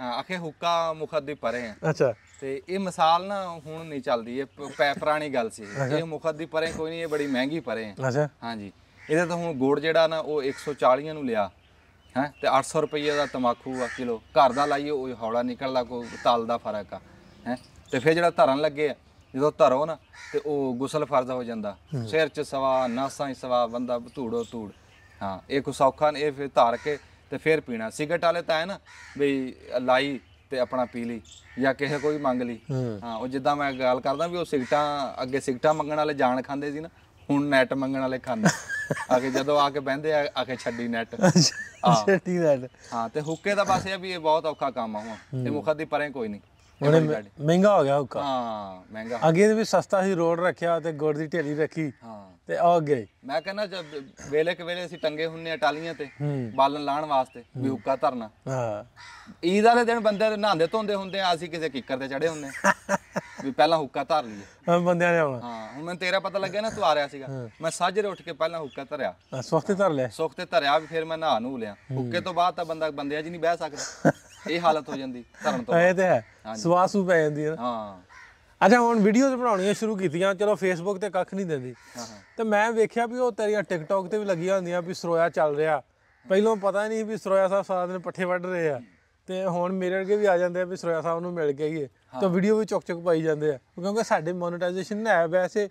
ਹਾਂ ਆਖੇ ਹੁੱਕਾ ਮੁਖਦ ਦੀ ਪਰੇ ਆ ਅੱਛਾ ਤੇ ਇਹ ਮਿਸਾਲ ਨਾ ਹੁਣ ਨਹੀਂ ਚੱਲਦੀ ਇਹ ਪੁਰਾਣੀ ਗੱਲ ਸੀ ਇਹ ਮੁਖਦ ਦੀ ਪਰੇ ਕੋਈ ਨਹੀਂ ਇਹ ਬੜੀ ਮਹਿੰਗੀ ਪਰੇ ਆ ਅੱਛਾ ਹਾਂਜੀ ਇਹਦਾ ਤਾਂ ਹੁਣ ਗੋੜ ਜਿਹੜਾ ਨਾ ਉਹ 140 ਨੂੰ ਲਿਆ ਹੈ ਤੇ 800 ਰੁਪਏ ਦਾ ਤਮਾਕੂ ਆ ਕਿਲੋ ਘਰ ਦਾ ਲਾਈਓ ਉਹ ਹੌਲਾ ਨਿਕਲਦਾ ਕੋਈ ਤਾਲ ਦਾ ਫਰਕ ਆ ਹੈ ਤੇ ਫਿਰ ਜਿਹੜਾ ਧਰਨ ਲੱਗੇ ਆ ਜਦੋਂ ਧਰੋ ਨਾ ਤੇ ਉਹ ਗੁਸਲ ਫਰਜ਼ ਹੋ ਜਾਂਦਾ ਸਿਰ 'ਚ ਸਵਾ ਨਾਸਾਂ ਹੀ ਸਵਾ ਬੰਦਾ ਧੂੜੋ ਧੂੜ ਹਾਂ ਇਹ ਕੋ ਸੌਖਾ ਨੇ ਇਹ ਫਿਰ ਧਾਰ ਕੇ ਤੇ ਫਿਰ ਪੀਣਾ ਸਿਗਰਟ ਵਾਲੇ ਤਾਂ ਹੈ ਨਾ ਵੀ ਲਾਈ ਤੇ ਆਪਣਾ ਪੀ ਲਈ ਜਾਂ ਕਿਸੇ ਕੋਈ ਮੰਗ ਲਈ ਹਾਂ ਉਹ ਜਿੱਦਾਂ ਮੈਂ ਗੱਲ ਕਰਦਾ ਵੀ ਉਹ ਸਿਗਟਾਂ ਅੱਗੇ ਸਿਗਟਾਂ ਮੰਗਣ ਵਾਲੇ ਜਾਣ ਖਾਂਦੇ ਸੀ ਨਾ ਹੁਣ ਨੈਟ ਮੰਗਣ ਵਾਲੇ ਖਾਂਦੇ ਆ ਕੇ ਜਦੋਂ ਆ ਕੇ ਬਹਿੰਦੇ ਆ ਆ ਕੇ ਛੱਡੀ ਨੈਟ ਛੱਡੀ ਨੈਟ ਹਾਂ ਤੇ ਹੁੱਕੇ ਦਾ ਪਾਸੇ ਵੀ ਇਹ ਬਹੁਤ ਔਖਾ ਕੰਮ ਆ ਹੁਣ ਤੇ ਮੁਖੱਦੀ ਪਰੇ ਕੋਈ ਨਹੀਂ ਉਹਨੇ ਮਹਿੰਗਾ ਹੋ ਗਿਆ ਹੁੱਕਾ ਹਾਂ ਮਹਿੰਗਾ ਅੱਗੇ ਦੇ ਵੀ ਸਸਤਾ ਸੀ ਰੋਡ ਰੱਖਿਆ ਤੇ ਗੁੜ ਦੀ ਢੇਲੀ ਰੱਖੀ ਹਾਂ ਤੇ ਆ ਗਏ ਮੈਂ ਕਹਿੰਦਾ ਜਦ ਵੇਲੇ ਕ ਵੇਲੇ ਅਸੀਂ ਟੰਗੇ ਹੁੰਨੇ ਆ ਟਾਲੀਆਂ ਤੇ ਬਾਲਣ ਲਾਣ ਵਾਸਤੇ ਵੀ ਹੁੱਕਾ ਧਰਨਾ ਹਾਂ ਈਦ ਵਾਲੇ ਦਿਨ ਬੰਦੇ ਨਹਾਉਂਦੇ ਧੋਂਦੇ ਹੁੰਦੇ ਆ ਅਸੀਂ ਕਿਸੇ ਕਿੱਕਰ ਤੇ ਚੜੇ ਹੁੰਨੇ ਵੀ ਪਹਿਲਾਂ ਹੁੱਕਾ ਧਰ ਲਈਏ ਹਾਂ ਬੰਦਿਆਂ ਨੇ ਆਉਣਾ ਹਾਂ ਹੁਣ ਮੈਨੂੰ ਤੇਰਾ ਪਤਾ ਲੱਗਿਆ ਨਾ ਤੂੰ ਆ ਰਿਹਾ ਸੀਗਾ ਮੈਂ ਸਾਜਰੇ ਉੱਠ ਕੇ ਪਹਿਲਾਂ ਹੁੱਕਾ ਧਰਿਆ ਸੁਖ ਤੇ ਧਰ ਲਿਆ ਸੁਖ ਤੇ ਧਰਿਆ ਵੀ ਫਿਰ ਮੈਂ ਨਹਾ ਨੂ ਲਿਆ ਹੁੱਕੇ ਤੋਂ ਬਾਅਦ ਤਾਂ ਬੰਦਾ ਬੰਦਿਆ ਜੀ ਨਹੀਂ ਬਹਿ ਸਕਦਾ ਇਹ ਹਾਲਤ ਹੋ ਜਾਂਦੀ ਧਰਨ ਤੋਂ ਇਹ ਤੇ ਹੈ ਸਵਾਸੂ ਪੈ ਜਾਂਦੀ ਹੈ ਹਾਂ ਅੱਛਾ ਹੁਣ ਵੀਡੀਓਜ਼ ਬਣਾਉਣੀਆਂ ਸ਼ੁਰੂ ਕੀਤੀਆਂ ਚਲੋ ਫੇਸਬੁੱਕ ਤੇ ਕੱਖ ਨਹੀਂ ਦਿੰਦੀ ਤੇ ਮੈਂ ਵੇਖਿਆ ਵੀ ਉਹ ਤੇਰੀਆਂ ਟਿਕਟੌਕ ਤੇ ਵੀ ਲੱਗੀਆਂ ਹੁੰਦੀਆਂ ਵੀ ਸਰੋਇਆ ਚੱਲ ਰਿਹਾ ਪਹਿਲਾਂ ਪਤਾ ਨਹੀਂ ਵੀ ਸਰੋਇਆ ਸਾਹਿਬ ਸਾਰਾ ਦਿਨ ਪੱਠੇ ਵੱਢ ਰਹੇ ਆ ਤੇ ਹੁਣ ਮੇਰੇ ਅੱਗੇ ਵੀ ਆ ਜਾਂਦੇ ਆ ਵੀ ਸਰੋਇਆ ਸਾਹਿਬ ਨੂੰ ਮਿਲ ਗਏ ਹੀ ਤਾਂ ਵੀਡੀਓ ਵੀ ਚੁੱਕ ਚੁੱਕ ਪਾਈ ਜਾਂਦੇ ਆ ਕਿਉਂਕਿ ਸਾਡੇ ਮੋਨੇਟਾਈਜੇਸ਼ਨ ਹੈ ਵੈਸੇ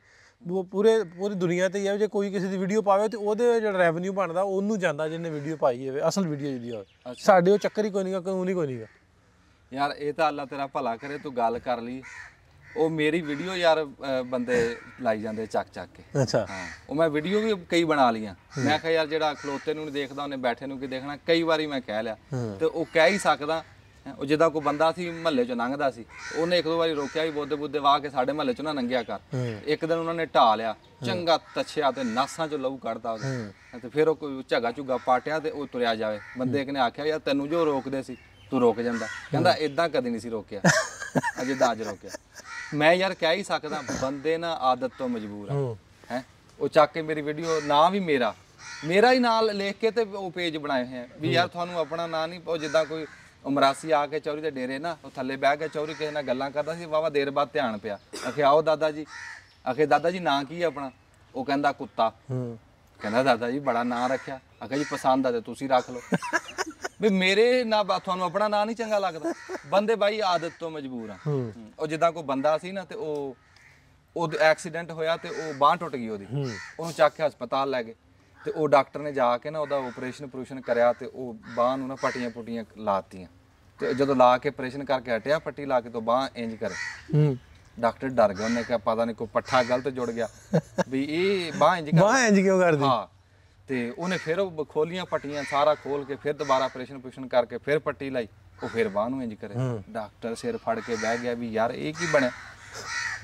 ਪੂਰੇ ਪੂਰੀ ਦੁਨੀਆ ਤੇ ਹੀ ਜੇ ਕੋਈ ਕਿਸੇ ਦੀ ਵੀਡੀਓ ਪਾਵੇ ਤੇ ਉਹਦੇ ਜਿਹੜਾ ਰੈਵਨਿਊ ਬਣਦਾ ਉਹਨੂੰ ਜਾਂਦਾ ਜਿਹਨੇ ਵੀਡੀਓ ਪਾਈ ਹੋਵੇ ਅਸਲ ਵੀਡੀਓ ਜਿਹਦੀ ਹੋਵੇ ਸਾਡੇ ਉਹ ਚੱਕਰ ਹੀ ਕੋਈ ਨਹੀਂਗਾ ਕਾਨੂੰਨ ਹੀ ਕੋਈ ਨਹੀਂਗਾ ਯਾਰ ਇਹ ਤਾਂ ਅੱਲਾ ਤੇਰਾ ਭਲਾ ਕਰੇ ਤੂੰ ਗੱਲ ਕਰ ਲਈ ਉਹ ਮੇਰੀ ਵੀਡੀਓ ਯਾਰ ਬੰਦੇ ਲਾਈ ਜਾਂਦੇ ਚੱਕ ਚੱਕ ਕੇ ਅੱਛਾ ਹਾਂ ਉਹ ਮੈਂ ਵੀਡੀਓ ਵੀ ਕਈ ਬਣਾ ਲੀਆਂ ਮੈਂ ਕਿਹਾ ਯਾਰ ਜਿਹੜਾ ਖਲੋਤੇ ਨੂੰ ਦੇਖਦਾ ਉਹਨੇ ਬੈਠੇ ਨੂੰ ਕੀ ਦੇਖਣਾ ਕਈ ਵਾਰੀ ਮੈਂ ਕਹਿ ਲਿਆ ਤੇ ਉਹ ਕਹਿ ਹੀ ਸਕਦਾ ਉਹ ਜਿੱਦਾਂ ਕੋਈ ਬੰਦਾ ਸੀ ਮਹੱਲੇ ਚ ਲੰਘਦਾ ਸੀ ਉਹਨੇ ਇੱਕ ਦੋ ਵਾਰੀ ਰੋਕਿਆ ਵੀ ਬੁੱਧ ਬੁੱਧੇ ਵਾ ਕੇ ਸਾਡੇ ਮਹੱਲੇ ਚ ਨਾ ਲੰਘਿਆ ਕਰ ਇੱਕ ਦਿਨ ਉਹਨਾਂ ਨੇ ਢਾ ਲਿਆ ਚੰਗਾ ਤਛਿਆ ਤੇ ਨਾਸਾਂ ਚ ਲਹੂ ਕੱਢਦਾ ਤੇ ਫਿਰ ਉਹ ਕੋਈ ਝਗਾ ਝੁਗਾ ਪਾਟਿਆ ਤੇ ਉਹ ਤੁਰਿਆ ਜਾਵੇ ਬੰਦੇ ਇੱਕ ਨੇ ਆਖਿਆ ਯਾਰ ਤੈਨੂੰ ਜੋ ਰੋਕਦੇ ਸੀ ਤੂੰ ਰੋਕ ਜਾਂਦਾ ਕਹਿੰਦਾ ਇਦਾਂ ਕਦੀ ਨਹੀਂ ਸੀ ਰੋਕਿਆ ਅਜੇ ਦਾਜ ਰੋਕਿਆ ਮੈਂ ਯਾਰ ਕਹਿ ਹੀ ਸਕਦਾ ਬੰਦੇ ਨਾ ਆਦਤ ਤੋਂ ਮਜਬੂਰ ਆ ਹੈ ਉਹ ਚੱਕ ਕੇ ਮੇਰੀ ਵੀਡੀਓ ਨਾ ਵੀ ਮੇਰਾ ਮੇਰਾ ਹੀ ਨਾਲ ਲਿਖ ਕੇ ਤੇ ਉਹ ਪੇਜ ਬਣਾਏ ਹੋਏ ਆ ਵੀ ਯਾਰ ਤੁਹਾਨੂੰ ਆਪਣਾ ਨਾਂ ਨਹੀਂ ਉਹ ਜਿੱਦਾਂ ਕੋਈ ਉਮਰਾਸੀ ਆ ਕੇ ਚੌਰੀ ਦੇ ਡੇਰੇ ਨਾ ਉਹ ਥੱਲੇ ਬਹਿ ਕੇ ਚੌਰੀ ਕਿਸੇ ਨਾਲ ਗੱਲਾਂ ਕਰਦਾ ਸੀ ਵਾਵਾ ਦੇਰ ਬਾਅਦ ਧਿਆਨ ਪਿਆ ਅਖੇ ਆਓ ਦਾਦਾ ਜੀ ਅਖੇ ਦਾਦਾ ਜੀ ਨਾਂ ਕੀ ਹੈ ਆਪਣਾ ਉਹ ਕਹਿੰਦਾ ਕੁੱਤਾ ਹੂੰ ਕਹਿੰਦਾ ਦਾਦਾ ਜੀ ਬੜਾ ਨਾਂ ਰੱਖਿਆ ਅਖੇ ਜੀ ਪਸੰਦ ਆ ਤੇ ਤੁਸੀਂ ਰੱਖ ਲਓ ਵੀ ਮੇਰੇ ਨਾ ਤੁਹਾਨੂੰ ਆਪਣਾ ਨਾਂ ਨਹੀਂ ਚੰਗਾ ਲੱਗਦਾ ਬੰਦੇ ਬਾਈ ਆਦਤ ਤੋਂ ਮਜਬੂਰ ਆ ਉਹ ਜਿੱਦਾਂ ਕੋਈ ਬੰਦਾ ਸੀ ਨਾ ਤੇ ਉਹ ਉਹ ਐਕਸੀਡੈਂਟ ਹੋਇਆ ਤੇ ਉਹ ਬਾਹ ਟੁੱਟ ਗਈ ਉਹਦੀ ਉਹਨੂੰ ਚੱਕ ਕੇ ਹਸਪਤਾਲ ਲੈ ਗਏ ਤੇ ਉਹ ਡਾਕਟਰ ਨੇ ਜਾ ਕੇ ਨਾ ਉਹਦਾ ਆਪਰੇਸ਼ਨ ਪ੍ਰੋਸ਼ਨ ਕਰਿਆ ਤੇ ਉਹ ਬਾਹ ਨੂੰ ਨਾ ਪਟੀਆਂ ਪੁਟੀਆਂ ਲਾਤੀਆਂ ਤੇ ਜਦੋਂ ਲਾ ਕੇ ਆਪਰੇਸ਼ਨ ਕਰਕੇ ਹਟਿਆ ਪੱਟੀ ਲਾ ਕੇ ਤੋਂ ਬਾਹ ਇੰਜ ਕਰ ਹੂੰ ਡਾਕਟਰ ਡਰ ਗਿਆ ਉਹਨੇ ਕਿਹਾ ਪਤਾ ਨਹੀਂ ਕੋਈ ਪੱਠਾ ਗਲਤ ਜੁੜ ਗਿਆ ਵੀ ਇਹ ਬਾਹ ਇੰਜ ਕਰ ਬਾਹ ਇੰਜ ਕਿਉਂ ਕਰਦੀ ਹਾਂ ਤੇ ਉਹਨੇ ਫਿਰ ਉਹ ਖੋਲੀਆਂ ਪੱਟੀਆਂ ਸਾਰਾ ਖੋਲ ਕੇ ਫਿਰ ਦੁਬਾਰਾ ਆਪਰੇਸ਼ਨ ਪੁਸ਼ਨ ਕਰਕੇ ਫਿਰ ਪੱਟੀ ਲਾਈ ਉਹ ਫਿਰ ਬਾਹ ਨੂੰ ਇੰਜ ਕਰੇ ਡਾਕਟਰ ਸਿਰ ਫੜ ਕੇ ਬਹਿ ਗਿਆ ਵੀ ਯਾਰ ਇਹ ਕੀ ਬਣਿਆ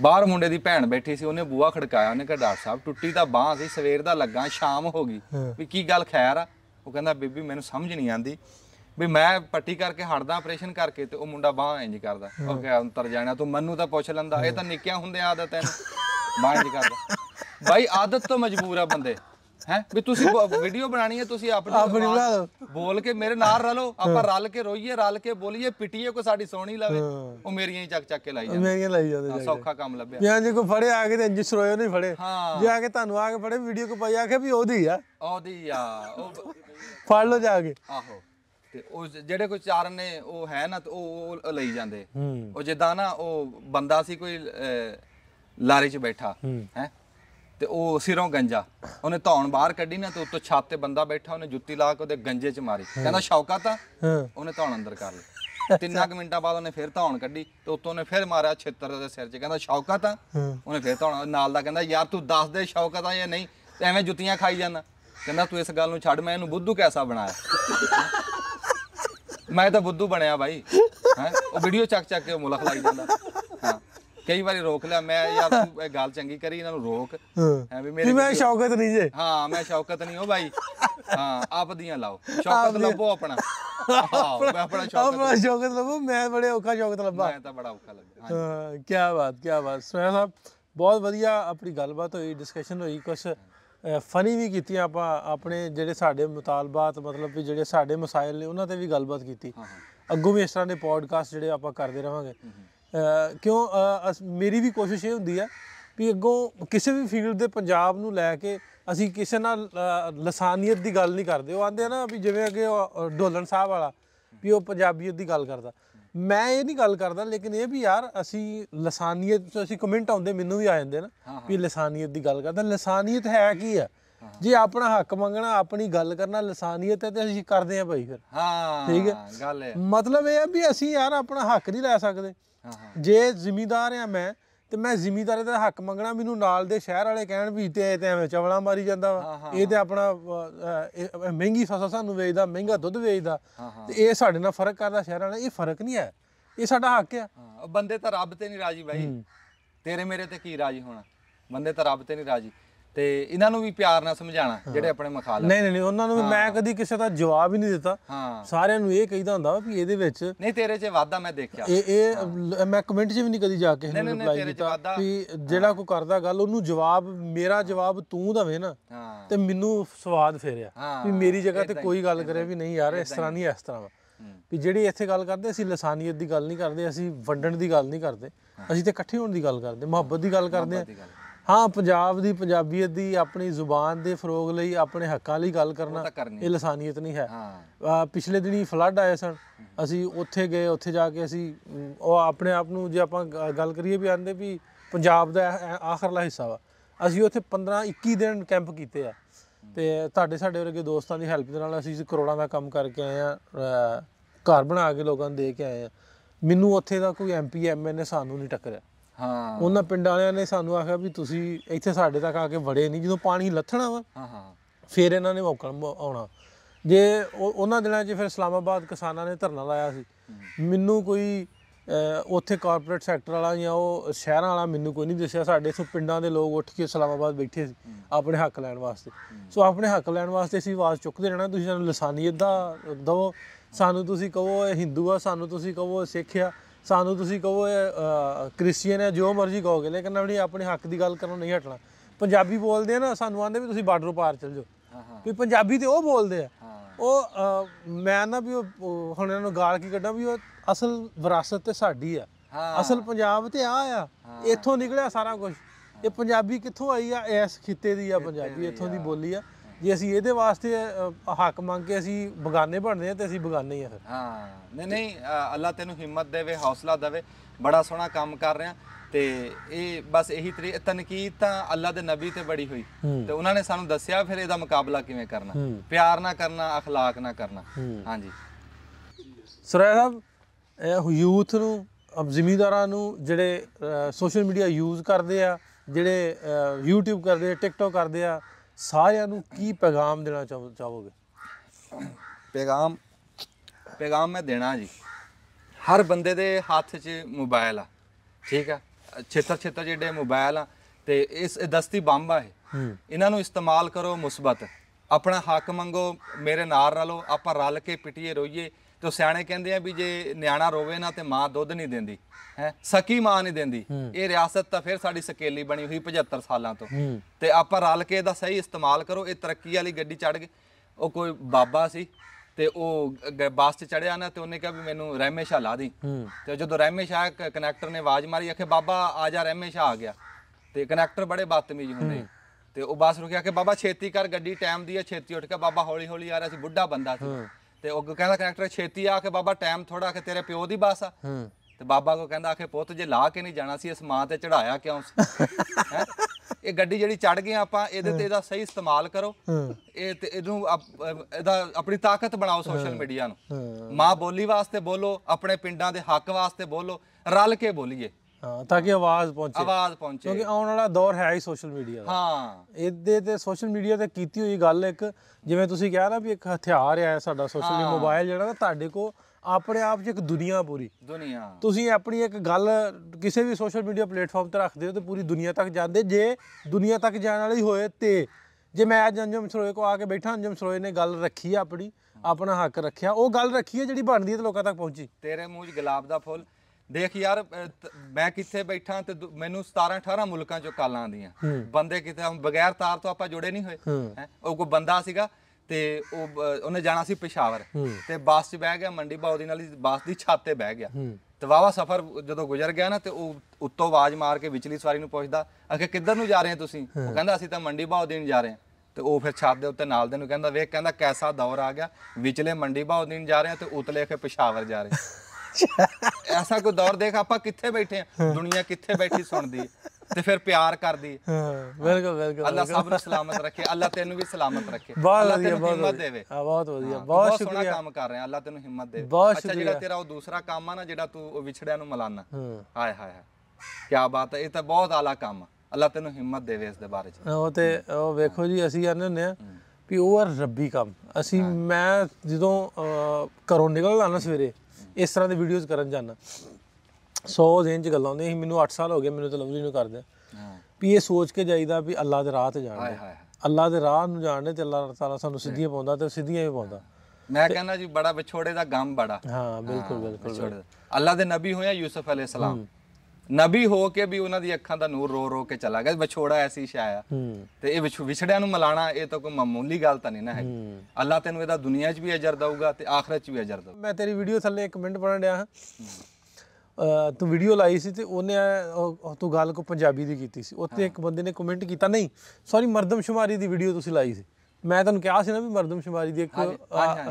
ਬਾਹਰ ਮੁੰਡੇ ਦੀ ਭੈਣ ਬੈਠੀ ਸੀ ਉਹਨੇ ਬੂਆ ਖੜਕਾਇਆ ਉਹਨੇ ਕਿਹਾ ਡਾਕਟਰ ਸਾਹਿਬ ਟੁੱਟੀ ਤਾਂ ਬਾਹ ਸੀ ਸਵੇਰ ਦਾ ਲੱਗਾ ਸ਼ਾਮ ਹੋ ਗਈ ਵੀ ਕੀ ਗੱਲ ਖੈਰ ਆ ਉਹ ਕਹਿੰਦਾ ਬੀਬੀ ਮੈਨੂੰ ਸਮਝ ਨਹੀਂ ਆਂਦੀ ਵੀ ਮੈਂ ਪੱਟੀ ਕਰਕੇ ਹਟਦਾ ਆਪਰੇਸ਼ਨ ਕਰਕੇ ਤੇ ਉਹ ਮੁੰਡਾ ਬਾਹ ਇੰਜ ਕਰਦਾ ਉਹ ਕਹਿੰਦਾ ਅੰਤਰ ਜਾਣਾ ਤੂੰ ਮੈਨੂੰ ਤਾਂ ਪੁੱਛ ਲੈਂਦਾ ਇਹ ਤਾਂ ਨਿੱਕਿਆ ਹੁੰਦੇ ਆਦਤ ਹੈ ਬਾਹ ਇੰਜ ਕਰਦਾ ਭਾਈ ਆਦਤ ਤੋਂ ਮਜਬੂਰ ਆ ਬੰਦੇ ਹੈ ਵੀ ਤੁਸੀਂ ਵੀਡੀਓ ਬਣਾਣੀ ਹੈ ਤੁਸੀਂ ਆਪਣੀ ਆਪਣੀ ਬਣਾ ਲਓ ਬੋਲ ਕੇ ਮੇਰੇ ਨਾਲ ਰਲੋ ਆਪਾਂ ਰਲ ਕੇ ਰੋਈਏ ਰਲ ਕੇ ਬੋਲੀਏ ਪਿਟੀਏ ਕੋ ਸਾਡੀ ਸੋਹਣੀ ਲਾਵੇ ਉਹ ਮੇਰੀਆਂ ਹੀ ਚੱਕ ਚੱਕ ਕੇ ਲਾਈ ਜਾਂਦੇ ਮੇਰੀਆਂ ਲਾਈ ਜਾਂਦੇ ਸੌਖਾ ਕੰਮ ਲੱਭਿਆ ਜਾਂ ਜੇ ਕੋ ਫੜੇ ਆ ਕੇ ਤੇ ਜਿਸ ਰੋਏ ਨਹੀਂ ਫੜੇ ਜੇ ਆ ਕੇ ਤੁਹਾਨੂੰ ਆ ਕੇ ਫੜੇ ਵੀਡੀਓ ਕੋ ਪਾਈ ਆ ਕੇ ਵੀ ਉਹਦੀ ਆ ਉਹਦੀ ਆ ਫੜ ਲਓ ਜਾ ਕੇ ਆਹੋ ਤੇ ਉਹ ਜਿਹੜੇ ਕੋਈ ਚਾਰ ਨੇ ਉਹ ਹੈ ਨਾ ਤੇ ਉਹ ਲਈ ਜਾਂਦੇ ਉਹ ਜਿੱਦਾਂ ਨਾ ਉਹ ਬੰਦਾ ਸੀ ਕੋਈ ਲਾਰੇ 'ਚ ਬੈਠਾ ਹੈ ਤੇ ਉਹ ਸਿਰੋਂ ਗੰਜਾ ਉਹਨੇ ਧੌਣ ਬਾਹਰ ਕੱਢੀ ਨਾ ਤੇ ਉੱਤੋਂ ਛੱਤ ਤੇ ਬੰਦਾ ਬੈਠਾ ਉਹਨੇ ਜੁੱਤੀ ਲਾ ਕੇ ਉਹਦੇ ਗੰਜੇ 'ਚ ਮਾਰੀ ਕਹਿੰਦਾ ਸ਼ੌਕਾ ਤਾਂ ਉਹਨੇ ਧੌਣ ਅੰਦਰ ਕਰ ਲਈ ਤਿੰਨਾਂ ਕੁ ਮਿੰਟਾਂ ਬਾਅਦ ਉਹਨੇ ਫਿਰ ਧੌਣ ਕੱਢੀ ਤੇ ਉੱਤੋਂ ਉਹਨੇ ਫਿਰ ਮਾਰਿਆ ਛੇਤਰ ਦੇ ਸਿਰ 'ਚ ਕਹਿੰਦਾ ਸ਼ੌਕਾ ਤਾਂ ਉਹਨੇ ਫਿਰ ਧੌਣ ਨਾਲ ਦਾ ਕਹਿੰਦਾ ਯਾਰ ਤੂੰ ਦੱਸ ਦੇ ਸ਼ੌਕਾ ਤਾਂ ਜਾਂ ਨਹੀਂ ਐਵੇਂ ਜੁੱਤੀਆਂ ਖਾਈ ਜਾਂਦਾ ਕਹਿੰਦਾ ਤੂੰ ਇਸ ਗੱਲ ਨੂੰ ਛੱਡ ਮੈਂ ਇਹਨੂੰ ਬੁੱਧੂ ਕੈਸਾ ਬਣਾਇਆ ਮੈਂ ਤਾਂ ਬੁੱਧੂ ਬਣਿਆ ਬਾਈ ਹੈ ਉਹ ਵੀਡੀਓ ਚੱਕ ਚੱਕ ਕੇ ਮੁਲਖ ਲਾਈ ਜਾਂਦਾ ਹਾਂ ਕਈ ਵਾਰੀ ਰੋਕ ਲਿਆ ਮੈਂ ਯਾਰ ਤੂੰ ਇਹ ਗੱਲ ਚੰਗੀ ਕਰੀ ਇਹਨਾਂ ਨੂੰ ਰੋਕ ਹੈ ਵੀ ਮੇਰੇ ਮੈਂ ਸ਼ੌਕਤ ਨਹੀਂ ਜੇ ਹਾਂ ਮੈਂ ਸ਼ੌਕਤ ਨਹੀਂ ਉਹ ਬਾਈ ਹਾਂ ਆਪ ਦੀਆਂ ਲਾਓ ਸ਼ੌਕਤ ਲੱਭੋ ਆਪਣਾ ਮੈਂ ਆਪਣਾ ਸ਼ੌਕਤ ਆਪਣਾ ਸ਼ੌਕਤ ਲੱਭੋ ਮੈਂ ਬੜੇ ਔਖਾ ਸ਼ੌਕਤ ਲੱਭਾ ਮੈਂ ਤਾਂ ਬੜਾ ਔਖਾ ਲੱਭਾ ਹਾਂ ਕੀ ਬਾਤ ਕੀ ਬਾਤ ਸੁਹੇਲ ਸਾਹਿਬ ਬਹੁਤ ਵਧੀਆ ਆਪਣੀ ਗੱਲਬਾਤ ਹੋਈ ਡਿਸਕਸ਼ਨ ਹੋਈ ਕੁਝ ਫਨੀ ਵੀ ਕੀਤੀ ਆਪਾਂ ਆਪਣੇ ਜਿਹੜੇ ਸਾਡੇ ਮੁਤਾਲਬਾਤ ਮਤਲਬ ਵੀ ਜਿਹੜੇ ਸਾਡੇ ਮਸਾਇਲ ਨੇ ਉਹਨਾਂ ਤੇ ਵੀ ਗੱਲਬਾਤ ਕੀਤੀ ਅੱਗੋਂ ਵੀ ਇਸ ਤਰ੍ਹਾਂ ਦੇ ਪੋਡਕਾਸਟ ਜਿਹੜੇ ਆਪਾਂ ਕਰਦੇ ਰਵਾਂਗੇ ਕਿਉਂ ਮੇਰੀ ਵੀ ਕੋਸ਼ਿਸ਼ ਇਹ ਹੁੰਦੀ ਆ ਵੀ ਅੱਗੋਂ ਕਿਸੇ ਵੀ ਫੀਲਡ ਦੇ ਪੰਜਾਬ ਨੂੰ ਲੈ ਕੇ ਅਸੀਂ ਕਿਸੇ ਨਾਲ ਲਸਾਨੀਅਤ ਦੀ ਗੱਲ ਨਹੀਂ ਕਰਦੇ ਉਹ ਆਂਦੇ ਆ ਨਾ ਵੀ ਜਿਵੇਂ ਅੱਗੇ ਡੋਲਨ ਸਾਹਿਬ ਵਾਲਾ ਵੀ ਉਹ ਪੰਜਾਬੀਅਤ ਦੀ ਗੱਲ ਕਰਦਾ ਮੈਂ ਇਹ ਨਹੀਂ ਗੱਲ ਕਰਦਾ ਲੇਕਿਨ ਇਹ ਵੀ ਯਾਰ ਅਸੀਂ ਲਸਾਨੀਅਤ ਅਸੀਂ ਕਮੈਂਟ ਆਉਂਦੇ ਮੈਨੂੰ ਵੀ ਆ ਜਾਂਦੇ ਨਾ ਵੀ ਲਸਾਨੀਅਤ ਦੀ ਗੱਲ ਕਰਦਾ ਲਸਾਨੀਅਤ ਹੈ ਕੀ ਆ ਜੇ ਆਪਣਾ ਹੱਕ ਮੰਗਣਾ ਆਪਣੀ ਗੱਲ ਕਰਨਾ ਲਸਾਨੀਅਤ ਹੈ ਤੇ ਅਸੀਂ ਕਰਦੇ ਆ ਭਾਈ ਫਿਰ ਹਾਂ ਠੀਕ ਹੈ ਗੱਲ ਹੈ ਮਤਲਬ ਇਹ ਆ ਵੀ ਅਸੀਂ ਯਾਰ ਆਪਣਾ ਹੱਕ ਨਹੀਂ ਲੈ ਸਕਦੇ ਜੇ ਜ਼ਿਮੀਦਾਰ ਆ ਮੈਂ ਤੇ ਮੈਂ ਜ਼ਿਮੀਦਾਰੇ ਦਾ ਹੱਕ ਮੰਗਣਾ ਮੈਨੂੰ ਨਾਲ ਦੇ ਸ਼ਹਿਰ ਵਾਲੇ ਕਹਿਣ ਵੀ ਤੇ ਤੇ ਐਵੇਂ ਚਵਲਾ ਮਾਰੀ ਜਾਂਦਾ ਵਾ ਇਹ ਤੇ ਆਪਣਾ ਮਹਿੰਗੀ ਫਸਲ ਸਾਨੂੰ ਵੇਚਦਾ ਮਹਿੰਗਾ ਦੁੱਧ ਵੇਚਦਾ ਤੇ ਇਹ ਸਾਡੇ ਨਾਲ ਫਰਕ ਕਰਦਾ ਸ਼ਹਿਰ ਵਾਲਾ ਇਹ ਫਰਕ ਨਹੀਂ ਹੈ ਇਹ ਸਾਡਾ ਹੱਕ ਆ ਬੰਦੇ ਤਾਂ ਰੱਬ ਤੇ ਨਹੀਂ ਰਾਜੀ ਬਾਈ ਤੇਰੇ ਮੇਰੇ ਤੇ ਕੀ ਰਾਜੀ ਹੋਣਾ ਬੰਦੇ ਤਾਂ ਰੱਬ ਤੇ ਨਹੀਂ ਰਾਜੀ ਤੇ ਇਹਨਾਂ ਨੂੰ ਵੀ ਪਿਆਰ ਨਾਲ ਸਮਝਾਣਾ ਜਿਹੜੇ ਆਪਣੇ ਮਖਾਲ ਨਹੀਂ ਨਹੀਂ ਉਹਨਾਂ ਨੂੰ ਮੈਂ ਕਦੀ ਕਿਸੇ ਦਾ ਜਵਾਬ ਹੀ ਨਹੀਂ ਦਿੱਤਾ ਸਾਰਿਆਂ ਨੂੰ ਇਹ ਕਹੀਦਾ ਹੁੰਦਾ ਵੀ ਇਹਦੇ ਵਿੱਚ ਨਹੀਂ ਤੇਰੇ 'ਚ ਵਾਦਾ ਮੈਂ ਦੇਖਿਆ ਇਹ ਇਹ ਮੈਂ ਕਮੈਂਟ 'ਚ ਵੀ ਨਹੀਂ ਕਦੀ ਜਾ ਕੇ ਇਹਨੂੰ ਰਿਪਲਾਈ ਦਿੱਤਾ ਵੀ ਜਿਹੜਾ ਕੋਈ ਕਰਦਾ ਗੱਲ ਉਹਨੂੰ ਜਵਾਬ ਮੇਰਾ ਜਵਾਬ ਤੂੰ ਦਵੇਂ ਨਾ ਤੇ ਮੈਨੂੰ ਸਵਾਦ ਫੇਰਿਆ ਵੀ ਮੇਰੀ ਜਗ੍ਹਾ ਤੇ ਕੋਈ ਗੱਲ ਕਰੇ ਵੀ ਨਹੀਂ ਯਾਰ ਇਸ ਤਰ੍ਹਾਂ ਨਹੀਂ ਇਸ ਤਰ੍ਹਾਂ ਵੀ ਜਿਹੜੀ ਇੱਥੇ ਗੱਲ ਕਰਦੇ ਅਸੀਂ ਲਸਾਨੀਅਤ ਦੀ ਗੱਲ ਨਹੀਂ ਕਰਦੇ ਅਸੀਂ ਵੰਡਣ ਦੀ ਗੱਲ ਨਹੀਂ ਕਰਦੇ ਅਸੀਂ ਤੇ ਇਕੱਠੇ ਹੋਣ ਦੀ ਗੱਲ ਕਰਦੇ ਮੁਹੱਬਤ ਦੀ ਗੱਲ ਕਰਦੇ ਆ ਹਾਂ ਪੰਜਾਬ ਦੀ ਪੰਜਾਬੀਅਤ ਦੀ ਆਪਣੀ ਜ਼ੁਬਾਨ ਦੇ ਫਰੋਗ ਲਈ ਆਪਣੇ ਹੱਕਾਂ ਲਈ ਗੱਲ ਕਰਨਾ ਇਹ ਲਸਾਨੀਅਤ ਨਹੀਂ ਹੈ ਪਿਛਲੇ ਦਿਨੀ ਫਲੱਡ ਆਇਆ ਸਨ ਅਸੀਂ ਉੱਥੇ ਗਏ ਉੱਥੇ ਜਾ ਕੇ ਅਸੀਂ ਉਹ ਆਪਣੇ ਆਪ ਨੂੰ ਜੇ ਆਪਾਂ ਗੱਲ ਕਰੀਏ ਵੀ ਆਂਦੇ ਵੀ ਪੰਜਾਬ ਦਾ ਆਖਰਲਾ ਹਿੱਸਾ ਵਾ ਅਸੀਂ ਉੱਥੇ 15 21 ਦਿਨ ਕੈਂਪ ਕੀਤੇ ਆ ਤੇ ਤੁਹਾਡੇ ਸਾਡੇ ਵਰਗੇ ਦੋਸਤਾਂ ਦੀ ਹੈਲਪ ਦੇ ਨਾਲ ਅਸੀਂ ਕਰੋੜਾਂ ਦਾ ਕੰਮ ਕਰਕੇ ਆਏ ਆ ਘਰ ਬਣਾ ਕੇ ਲੋਕਾਂ ਨੂੰ ਦੇ ਕੇ ਆਏ ਆ ਮੈਨੂੰ ਉੱਥੇ ਦਾ ਕੋਈ ਐਮਪੀ ਐਮਐਨ ਸਾਨੂੰ ਨਹੀਂ ਟੱਕਰਿਆ ਹਾਂ ਉਹਨਾਂ ਪਿੰਡ ਵਾਲਿਆਂ ਨੇ ਸਾਨੂੰ ਆਖਿਆ ਵੀ ਤੁਸੀਂ ਇੱਥੇ ਸਾਡੇ ਤੱਕ ਆ ਕੇ ਵੜੇ ਨਹੀਂ ਜਦੋਂ ਪਾਣੀ ਲੱਥਣਾ ਵਾ ਹਾਂ ਹਾਂ ਫਿਰ ਇਹਨਾਂ ਨੇ ਮੌਕਾ ਆਉਣਾ ਜੇ ਉਹਨਾਂ ਦਿਨਾਂ 'ਚ ਫਿਰ ਇਸਲਾਮਾਬਾਦ ਕਿਸਾਨਾਂ ਨੇ ਧਰਨਾ ਲਾਇਆ ਸੀ ਮੈਨੂੰ ਕੋਈ ਉੱਥੇ ਕਾਰਪੋਰੇਟ ਸੈਕਟਰ ਵਾਲਾ ਜਾਂ ਉਹ ਸ਼ਹਿਰਾਂ ਵਾਲਾ ਮੈਨੂੰ ਕੋਈ ਨਹੀਂ ਦੱਸਿਆ ਸਾਡੇ ਸੋ ਪਿੰਡਾਂ ਦੇ ਲੋਕ ਉੱਠ ਕੇ ਇਸਲਾਮਾਬਾਦ ਬੈਠੇ ਸੀ ਆਪਣੇ ਹੱਕ ਲੈਣ ਵਾਸਤੇ ਸੋ ਆਪਣੇ ਹੱਕ ਲੈਣ ਵਾਸਤੇ ਅਸੀਂ ਆਵਾਜ਼ ਚੁੱਕਦੇ ਰਹਿਣਾ ਤੁਸੀਂ ਸਾਨੂੰ ਲਸਾਨੀਅਤ ਦਾ ਦੋ ਸਾਨੂੰ ਤੁਸੀਂ ਕਹੋ ਇਹ ਹਿੰਦੂ ਆ ਸਾਨੂੰ ਤੁਸੀਂ ਕਹੋ ਸਿੱਖ ਆ ਸਾਨੂੰ ਤੁਸੀਂ ਕਹੋ ਕ੍ਰਿਸਚੀਅਨ ਹੈ ਜੋ ਮਰਜ਼ੀ ਕਹੋਗੇ ਲੇਕਿਨ ਆਪਣੀ ਆਪਣੇ ਹੱਕ ਦੀ ਗੱਲ ਕਰਨੋਂ ਨਹੀਂ ਹਟਣਾ ਪੰਜਾਬੀ ਬੋਲਦੇ ਆ ਨਾ ਸਾਨੂੰ ਆਂਦੇ ਵੀ ਤੁਸੀਂ ਬਾਰਡਰ ਪਾਰ ਚਲ ਜਾਓ ਵੀ ਪੰਜਾਬੀ ਤੇ ਉਹ ਬੋਲਦੇ ਆ ਉਹ ਮੈਂ ਨਾ ਵੀ ਹੁਣ ਇਹਨਾਂ ਨੂੰ ਗਾਲ ਕੀ ਕੱਢਾਂ ਵੀ ਉਹ ਅਸਲ ਵਿਰਾਸਤ ਤੇ ਸਾਡੀ ਆ ਅਸਲ ਪੰਜਾਬ ਤੇ ਆ ਆ ਇੱਥੋਂ ਨਿਕਲਿਆ ਸਾਰਾ ਕੁਝ ਇਹ ਪੰਜਾਬੀ ਕਿੱਥੋਂ ਆਈ ਆ ਇਸ ਖਿੱਤੇ ਦੀ ਆ ਪੰਜਾਬੀ ਇੱਥੋਂ ਦੀ ਬੋਲੀ ਆ ਜੇ ਅਸੀਂ ਇਹਦੇ ਵਾਸਤੇ ਹੱਕ ਮੰਗ ਕੇ ਅਸੀਂ ਬਗਾਨੇ ਬਣਦੇ ਆ ਤੇ ਅਸੀਂ ਬਗਾਨੇ ਹੀ ਆ ਫਿਰ ਹਾਂ ਨਹੀਂ ਨਹੀਂ ਅੱਲਾ ਤੈਨੂੰ ਹਿੰਮਤ ਦੇਵੇ ਹੌਸਲਾ ਦੇਵੇ ਬੜਾ ਸੋਹਣਾ ਕੰਮ ਕਰ ਰਿਹਾ ਤੇ ਇਹ ਬਸ ਇਹੀ ਤਰੀ ਤਨਕੀਦ ਤਾਂ ਅੱਲਾ ਦੇ ਨਬੀ ਤੇ ਬੜੀ ਹੋਈ ਤੇ ਉਹਨਾਂ ਨੇ ਸਾਨੂੰ ਦੱਸਿਆ ਫਿਰ ਇਹਦਾ ਮੁਕਾਬਲਾ ਕਿਵੇਂ ਕਰਨਾ ਪਿਆਰ ਨਾ ਕਰਨਾ اخلاق ਨਾ ਕਰਨਾ ਹਾਂਜੀ ਸੁਰੇਸ਼ ਸਾਹਿਬ ਇਹ ਯੂਥ ਨੂੰ ਅਬ ਜ਼ਿਮੀਦਾਰਾਂ ਨੂੰ ਜਿਹੜੇ ਸੋਸ਼ਲ ਮੀਡੀਆ ਯੂਜ਼ ਕਰਦੇ ਆ ਜਿਹੜੇ YouTube ਕਰਦੇ ਆ TikTok ਕਰਦੇ ਆ ਸਾਰਿਆਂ ਨੂੰ ਕੀ ਪੈਗਾਮ ਦੇਣਾ ਚਾਹੋਗੇ ਪੈਗਾਮ ਪੈਗਾਮ ਮੈਂ ਦੇਣਾ ਜੀ ਹਰ ਬੰਦੇ ਦੇ ਹੱਥ 'ਚ ਮੋਬਾਈਲ ਆ ਠੀਕ ਆ ਛੇਤਰ ਛੇਤਰ ਜਿਹੜੇ ਮੋਬਾਈਲ ਆ ਤੇ ਇਸ ਦਸਤੀ ਬੰਬ ਆ ਇਹਨਾਂ ਨੂੰ ਇਸਤੇਮਾਲ ਕਰੋ ਮੁਸਬਤ ਆਪਣਾ ਹੱਕ ਮੰਗੋ ਮੇਰੇ ਨਾਲ ਰਲੋ ਆਪਾਂ ਰਲ ਕੇ ਪਿਟੀਏ ਰੋਈਏ ਤੇ ਸਿਆਣੇ ਕਹਿੰਦੇ ਆ ਵੀ ਜੇ ਨਿਆਣਾ ਰੋਵੇ ਨਾ ਤੇ ਮਾਂ ਦੁੱਧ ਨਹੀਂ ਦਿੰਦੀ ਹੈ ਸਕੀ ਮਾਂ ਨਹੀਂ ਦਿੰਦੀ ਇਹ ਰਿਆਸਤ ਤਾਂ ਫਿਰ ਸਾਡੀ ਸਕੇਲੀ ਬਣੀ ਹੋਈ 75 ਸਾਲਾਂ ਤੋਂ ਤੇ ਆਪਾਂ ਰਲ ਕੇ ਇਹਦਾ ਸਹੀ ਇਸਤੇਮਾਲ ਕਰੋ ਇਹ ਤਰੱਕੀ ਵਾਲੀ ਗੱਡੀ ਚੜ ਗਏ ਉਹ ਕੋਈ ਬਾਬਾ ਸੀ ਤੇ ਉਹ ਬਾਸ ਤੇ ਚੜਿਆ ਨਾ ਤੇ ਉਹਨੇ ਕਿਹਾ ਵੀ ਮੈਨੂੰ ਰਹਿਮੇ ਸ਼ਾ ਲਾ ਦੀ ਤੇ ਜਦੋਂ ਰਹਿਮੇ ਸ਼ਾ ਕਨੈਕਟਰ ਨੇ ਆਵਾਜ਼ ਮਾਰੀ ਆਖੇ ਬਾਬਾ ਆ ਜਾ ਰਹਿਮੇ ਸ਼ਾ ਆ ਗਿਆ ਤੇ ਕਨੈਕਟਰ ਬੜੇ ਬਦਤਮੀਜ਼ ਹੁੰਦੇ ਤੇ ਉਹ ਬਾਸ ਰੁਕਿਆ ਕਿ ਬਾਬਾ ਛੇਤੀ ਕਰ ਗੱਡੀ ਟਾਈਮ ਦੀ ਹੈ ਛੇਤੀ ਉੱਠ ਕੇ ਬਾਬਾ ਹੌਲੀ ਹੌਲੀ ਆ ਰਿਹਾ ਸੀ ਬੁੱਢਾ ਬੰਦਾ ਸੀ ਤੇ ਉਹ ਕਹਿੰਦਾ ਕਨੈਕਟਰ ਛੇਤੀ ਆ ਕੇ ਬਾਬਾ ਟਾਈਮ ਥੋੜਾ ਕਿ ਤੇਰੇ ਪਿਓ ਦੀ ਬਾਸ ਆ ਤੇ ਬਾਬਾ ਕੋ ਕਹਿੰਦਾ ਆਖੇ ਪੁੱਤ ਜੇ ਲਾ ਕੇ ਨਹੀਂ ਜਾਣਾ ਸੀ ਇਸ ਮਾਂ ਤੇ ਚੜਾਇਆ ਕਿਉਂ ਸੀ ਇਹ ਗੱਡੀ ਜਿਹੜੀ ਚੜ ਗਏ ਆਪਾਂ ਇਹਦੇ ਤੇ ਇਹਦਾ ਸਹੀ ਇਸਤੇਮਾਲ ਕਰੋ ਇਹ ਤੇ ਇਹਨੂੰ ਇਹਦਾ ਆਪਣੀ ਤਾਕਤ ਬਣਾਓ ਸੋਸ਼ਲ ਮੀਡੀਆ ਨੂੰ ਮਾਂ ਬੋਲੀ ਵਾਸਤੇ ਬੋਲੋ ਆਪਣੇ ਪਿੰਡਾਂ ਦੇ ਹੱਕ ਵਾਸਤੇ ਬੋਲੋ ਰਲ ਕੇ ਬੋਲੀਏ ਹਾਂ ਤਾਂ ਕਿ ਆਵਾਜ਼ ਪਹੁੰਚੇ ਆਵਾਜ਼ ਪਹੁੰਚੇ ਕਿਉਂਕਿ ਆਉਣ ਵਾਲਾ ਦੌਰ ਹੈ ਹੀ ਸੋਸ਼ਲ ਮੀਡੀਆ ਦਾ ਹਾਂ ਇਹਦੇ ਤੇ ਸੋਸ਼ਲ ਮੀਡੀਆ ਤੇ ਕੀਤੀ ਹੋਈ ਗੱਲ ਇੱਕ ਜਿਵੇਂ ਤੁਸੀਂ ਕਹਿ ਰਹੇ ਵੀ ਇੱਕ ਹਥਿਆਰ ਹੈ ਸਾਡਾ ਸੋਸ਼ਲ ਮੋਬਾਈਲ ਜਿਹੜਾ ਨਾ ਤੁਹਾਡੇ ਕੋਲ ਆਪਣੇ ਆਪ 'ਚ ਇੱਕ ਦੁਨੀਆ ਪੂਰੀ ਦੁਨੀਆ ਤੁਸੀਂ ਆਪਣੀ ਇੱਕ ਗੱਲ ਕਿਸੇ ਵੀ ਸੋਸ਼ਲ ਮੀਡੀਆ ਪਲੇਟਫਾਰਮ ਤੇ ਰੱਖਦੇ ਹੋ ਤੇ ਪੂਰੀ ਦੁਨੀਆ ਤੱਕ ਜਾਂਦੇ ਜੇ ਦੁਨੀਆ ਤੱਕ ਜਾਣ ਵਾਲੀ ਹੋਏ ਤੇ ਜੇ ਮੈਂ ਅੱਜ ਅੰਜਮ ਸਰੋਏ ਕੋ ਆ ਕੇ ਬੈਠਾ ਅੰਜਮ ਸਰੋਏ ਨੇ ਗੱਲ ਰੱਖੀ ਆ ਆਪਣੀ ਆਪਣਾ ਹੱਕ ਰੱਖਿਆ ਉਹ ਗੱਲ ਰੱਖੀ ਹੈ ਜਿਹੜੀ ਬਣਦੀ ਹੈ ਤੇ ਲੋਕਾਂ ਤੱਕ ਪਹੁੰਚੀ ਤੇਰੇ ਮੂੰਹ 'ਚ ਗੁਲਾਬ ਦਾ ਫੁੱਲ ਦੇਖ ਯਾਰ ਮੈਂ ਕਿੱਥੇ ਬੈਠਾ ਤੇ ਮੈਨੂੰ 17 18 ਮੁਲਕਾਂ ਚੋਂ ਕਾਲਾਂ ਆਂਦੀਆਂ ਬੰਦੇ ਕਿਤੇ ਹਮ ਬਗੈਰ ਤਾਰ ਤੋਂ ਆਪਾਂ ਜੁੜੇ ਨਹੀਂ ਹੋਏ ਉਹ ਕੋ ਬੰਦਾ ਸੀਗਾ ਤੇ ਉਹ ਉਹਨੇ ਜਾਣਾ ਸੀ ਪਸ਼ਾਵਰ ਤੇ ਬੱਸ 'ਚ ਬਹਿ ਗਿਆ ਮੰਡੀ ਬਾਉਦੀ ਨਾਲ ਬੱਸ ਦੀ ਛੱਤ ਤੇ ਬਹਿ ਗਿਆ ਤੇ ਵਾਵਾ ਸਫ਼ਰ ਜਦੋਂ ਗੁਜ਼ਰ ਗਿਆ ਨਾ ਤੇ ਉਹ ਉੱਤੋਂ ਆਵਾਜ਼ ਮਾਰ ਕੇ ਵਿਚਲੀ ਸਵਾਰੀ ਨੂੰ ਪੁੱਛਦਾ ਅਖੇ ਕਿੱਧਰ ਨੂੰ ਜਾ ਰਹੇ ਹੋ ਤੁਸੀਂ ਉਹ ਕਹਿੰਦਾ ਅਸੀਂ ਤਾਂ ਮੰਡੀ ਬਾਉਦੀਨ ਜਾ ਰਹੇ ਹਾਂ ਤੇ ਉਹ ਫਿਰ ਛੱਤ ਦੇ ਉੱਤੇ ਨਾਲ ਦੇ ਨੂੰ ਕਹਿੰਦਾ ਵੇਖ ਕਹਿੰਦਾ ਕੈਸਾ ਦੌਰ ਆ ਗਿਆ ਵਿਚਲੇ ਮੰਡੀ ਬਾਉਦੀਨ ਜਾ ਰਹੇ ਹਾਂ ਤੇ ਉਤਲੇ ਅਖੇ ਪਸ਼ਾਵਰ ਜਾ ਰਹੇ ਐਸਾ ਕੋਈ ਦੌਰ ਦੇਖ ਆਪਾਂ ਕਿੱਥੇ ਬੈਠੇ ਆ ਦੁਨੀਆ ਕਿੱਥੇ ਬੈਠੀ ਸੁਣਦੀ ਤੇ ਫਿਰ ਪਿਆਰ ਕਰਦੀ ਹਾਂ ਬਿਲਕੁਲ ਬਿਲਕੁਲ ਅੱਲਾ ਸਭ ਨੂੰ ਸਲਾਮਤ ਰੱਖੇ ਅੱਲਾ ਤੈਨੂੰ ਵੀ ਸਲਾਮਤ ਰੱਖੇ ਅੱਲਾ ਤੈਨੂੰ ਹਿੰਮਤ ਦੇਵੇ ਹਾਂ ਬਹੁਤ ਵਧੀਆ ਬਹੁਤ ਸ਼ੁਕਰੀਆ ਕੰਮ ਕਰ ਰਹੇ ਆ ਅੱਲਾ ਤੈਨੂੰ ਹਿੰਮਤ ਦੇ ਅੱਛਾ ਜਿਹੜਾ ਤੇਰਾ ਉਹ ਦੂਸਰਾ ਕੰਮ ਆ ਨਾ ਜਿਹੜਾ ਤੂੰ ਉਹ ਵਿਛੜਿਆ ਨੂੰ ਮਲਾਨਾ ਹਾਏ ਹਾਏ ਕੀ ਬਾਤ ਹੈ ਇਹ ਤਾਂ ਬਹੁਤ ਆਲਾ ਕੰਮ ਆ ਅੱਲਾ ਤੈਨੂੰ ਹਿੰਮਤ ਦੇਵੇ ਇਸ ਦੇ ਬਾਰੇ ਚ ਉਹ ਤੇ ਉਹ ਵੇਖੋ ਜੀ ਅਸੀਂ ਆਨੇ ਹੁੰਦੇ ਆ ਵੀ ਉਹ ਰੱਬੀ ਕੰਮ ਅਸੀਂ ਮੈਂ ਜਦੋਂ ਘਰੋਂ ਨਿਕਲਦਾ ਨਾ ਸਵੇਰੇ ਇਸ ਤਰ੍ਹਾਂ ਦੇ ਵੀਡੀਓਜ਼ ਕਰਨ ਜਾਣਾ ਸੋ ਜ਼ੇਨ 'ਚ ਗੱਲਾਂ ਹੁੰਦੀਆਂ ਸੀ ਮੈਨੂੰ 8 ਸਾਲ ਹੋ ਗਏ ਮੈਨੂੰ ਤਾਂ ਲਵਲੀ ਨੂੰ ਕਰਦੇ ਵੀ ਇਹ ਸੋਚ ਕੇ ਜਾਈਦਾ ਵੀ ਅੱਲਾ ਦੇ ਰਾਹ ਤੇ ਜਾਣਾ ਅੱਲਾ ਦੇ ਰਾਹ ਨੂੰ ਜਾਣਨੇ ਤੇ ਅੱਲਾ ਤਾਲਾ ਸਾਨੂੰ ਸਿੱਧੀਆਂ ਪਾਉਂਦਾ ਤੇ ਸਿੱਧੀਆਂ ਹੀ ਪਾਉਂਦਾ ਮੈਂ ਕਹਿੰਦਾ ਜੀ ਬੜਾ ਵਿਛੋੜੇ ਦਾ ਗਮ ਬੜਾ ਹਾਂ ਬਿਲਕੁਲ ਬਿਲਕੁਲ ਅੱਲਾ ਦੇ ਨਬੀ ਹੋਇਆ ਯੂਸਫ ਅਲੈਹਿਸਲਾਮ ਨਬੀ ਹੋ ਕੇ ਵੀ ਉਹਨਾਂ ਦੀ ਅੱਖਾਂ ਦਾ ਨੂਰ ਰੋ ਰੋ ਕੇ ਚਲਾ ਗਿਆ ਵਿਛੋੜਾ ਐਸੀ ਸ਼ਾਇਆ ਤੇ ਇਹ ਵਿਛੜਿਆਂ ਨੂੰ ਮਲਾਣਾ ਇਹ ਤਾਂ ਕੋਈ ਮਾਮੂਲੀ ਗੱਲ ਤਾਂ ਨਹੀਂ ਨਾ ਹੈ ਅੱਲਾ ਤੈਨੂੰ ਇਹਦਾ ਦੁਨੀਆ 'ਚ ਵੀ ਅਜਰ ਦਊਗਾ ਤੇ ਆਖਰਤ 'ਚ ਵੀ ਅਜਰ ਦਊਗਾ ਮੈਂ ਤੇਰੀ ਵੀਡੀਓ ਥੱਲੇ ਇੱਕ ਮਿੰਟ ਪੜਨ ਡਿਆ ਹਾਂ ਤੂੰ ਵੀਡੀਓ ਲਾਈ ਸੀ ਤੇ ਉਹਨੇ ਤੂੰ ਗੱਲ ਕੋ ਪੰਜਾਬੀ ਦੀ ਕੀਤੀ ਸੀ ਉੱਥੇ ਇੱਕ ਬੰਦੇ ਨੇ ਕਮੈਂਟ ਕੀਤਾ ਨਹੀਂ ਸੌਰੀ ਮਰਦਮ ਸ਼ੁਮਾਰੀ ਦੀ ਵੀਡੀਓ ਤੁਸੀਂ ਲਾਈ ਸੀ ਮੈਂ ਤੁਹਾਨੂੰ ਕਿਹਾ ਸੀ ਨਾ ਵੀ ਮਰਦਮ ਸ਼ਮਾਰੀ ਦੀ ਇੱਕ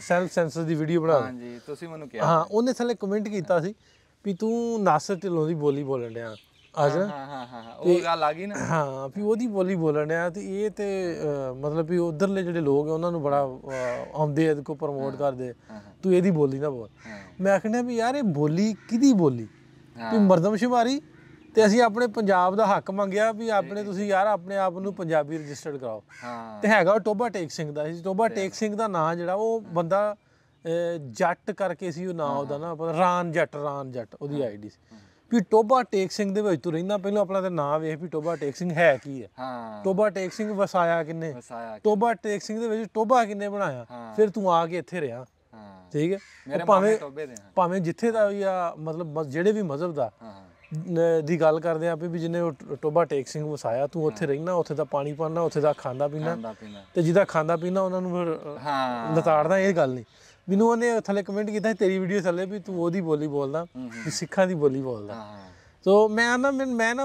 ਸੈਲਫ ਸੈਂਸਸ ਦੀ ਵੀਡੀਓ ਬਣਾ ਹਾਂਜੀ ਤੁਸੀਂ ਮੈਨੂੰ ਕਿਹਾ ਹਾਂ ਉਹਨੇ ਥੱਲੇ ਕਮੈਂਟ ਕੀਤਾ ਸੀ ਵੀ ਤੂੰ ਨਾਸਰ ਢਿੱਲੋਂ ਦੀ ਬੋਲੀ ਬੋਲਣ ਡਿਆ ਅੱਜ ਹਾਂ ਹਾਂ ਹਾਂ ਉਹ ਗੱਲ ਆ ਗਈ ਨਾ ਹਾਂ ਵੀ ਉਹਦੀ ਬੋਲੀ ਬੋਲਣ ਡਿਆ ਤੇ ਇਹ ਤੇ ਮਤਲਬ ਵੀ ਉਧਰਲੇ ਜਿਹੜੇ ਲੋਕ ਆ ਉਹਨਾਂ ਨੂੰ ਬੜਾ ਆਉਂਦੇ ਆ ਕੋ ਪ੍ਰਮੋਟ ਕਰਦੇ ਤੂੰ ਇਹਦੀ ਬੋਲੀ ਨਾ ਬੋਲ ਮੈਂ ਆਖਣਿਆ ਵੀ ਯਾਰ ਇਹ ਬੋਲੀ ਕਿਹਦੀ ਬੋਲੀ ਤੂੰ ਮਰਦਮ ਤੇ ਅਸੀਂ ਆਪਣੇ ਪੰਜਾਬ ਦਾ ਹੱਕ ਮੰਗਿਆ ਵੀ ਆਪਣੇ ਤੁਸੀਂ ਯਾਰ ਆਪਣੇ ਆਪ ਨੂੰ ਪੰਜਾਬੀ ਰਜਿਸਟਰਡ ਕਰਾਓ ਹਾਂ ਤੇ ਹੈਗਾ ਟੋਬਾ ਟੇਕ ਸਿੰਘ ਦਾ ਸੀ ਟੋਬਾ ਟੇਕ ਸਿੰਘ ਦਾ ਨਾਂ ਜਿਹੜਾ ਉਹ ਬੰਦਾ ਜੱਟ ਕਰਕੇ ਸੀ ਉਹ ਨਾਮ ਉਹਦਾ ਨਾ ਰਾਨ ਜੱਟ ਰਾਨ ਜੱਟ ਉਹਦੀ ਆਈਡੀ ਸੀ ਵੀ ਟੋਬਾ ਟੇਕ ਸਿੰਘ ਦੇ ਵਿੱਚ ਤੂੰ ਰਹਿੰਦਾ ਪਹਿਲਾਂ ਆਪਣਾ ਤੇ ਨਾਮ ਵੇਖ ਵੀ ਟੋਬਾ ਟੇਕ ਸਿੰਘ ਹੈ ਕੀ ਹੈ ਹਾਂ ਟੋਬਾ ਟੇਕ ਸਿੰਘ ਵਸਾਇਆ ਕਿੰਨੇ ਟੋਬਾ ਟੇਕ ਸਿੰਘ ਦੇ ਵਿੱਚ ਟੋਬਾ ਕਿੰਨੇ ਬਣਾਇਆ ਫਿਰ ਤੂੰ ਆ ਕੇ ਇੱਥੇ ਰਿਹਾ ਠੀਕ ਹੈ ਮੇਰੇ ਭਾਵੇਂ ਟੋਬੇ ਦੇ ਭਾਵੇਂ ਜਿੱਥੇ ਦਾ ਵੀ ਆ ਮਤਲਬ ਜਿਹੜੇ ਵੀ ਮਜ਼ਹਬ ਦਾ ਦੀ ਗੱਲ ਕਰਦੇ ਆ ਵੀ ਜਿੰਨੇ ਟੋਬਾ ਟੇਕ ਸਿੰਘ ਵਸਾਇਆ ਤੂੰ ਉੱਥੇ ਰਹਿਣਾ ਉੱਥੇ ਦਾ ਪਾਣੀ ਪਾਣਾ ਉੱਥੇ ਦਾ ਖਾਂਦਾ ਪੀਣਾ ਤੇ ਜਿਹਦਾ ਖਾਂਦਾ ਪੀਣਾ ਉਹਨਾਂ ਨੂੰ ਫਿਰ ਹਾਂ ਲਤਾੜਦਾ ਇਹ ਗੱਲ ਨਹੀਂ ਮੈਨੂੰ ਉਹਨੇ ਥੱਲੇ ਕਮੈਂਟ ਕੀਤਾ ਤੇਰੀ ਵੀਡੀਓ ਥੱਲੇ ਵੀ ਤੂੰ ਉਹਦੀ ਬੋਲੀ ਬੋਲਦਾ ਤੂੰ ਸਿੱਖਾਂ ਦੀ ਬੋਲੀ ਬੋਲਦਾ ਸੋ ਮੈਂ ਨਾ ਮੈਂ ਨਾ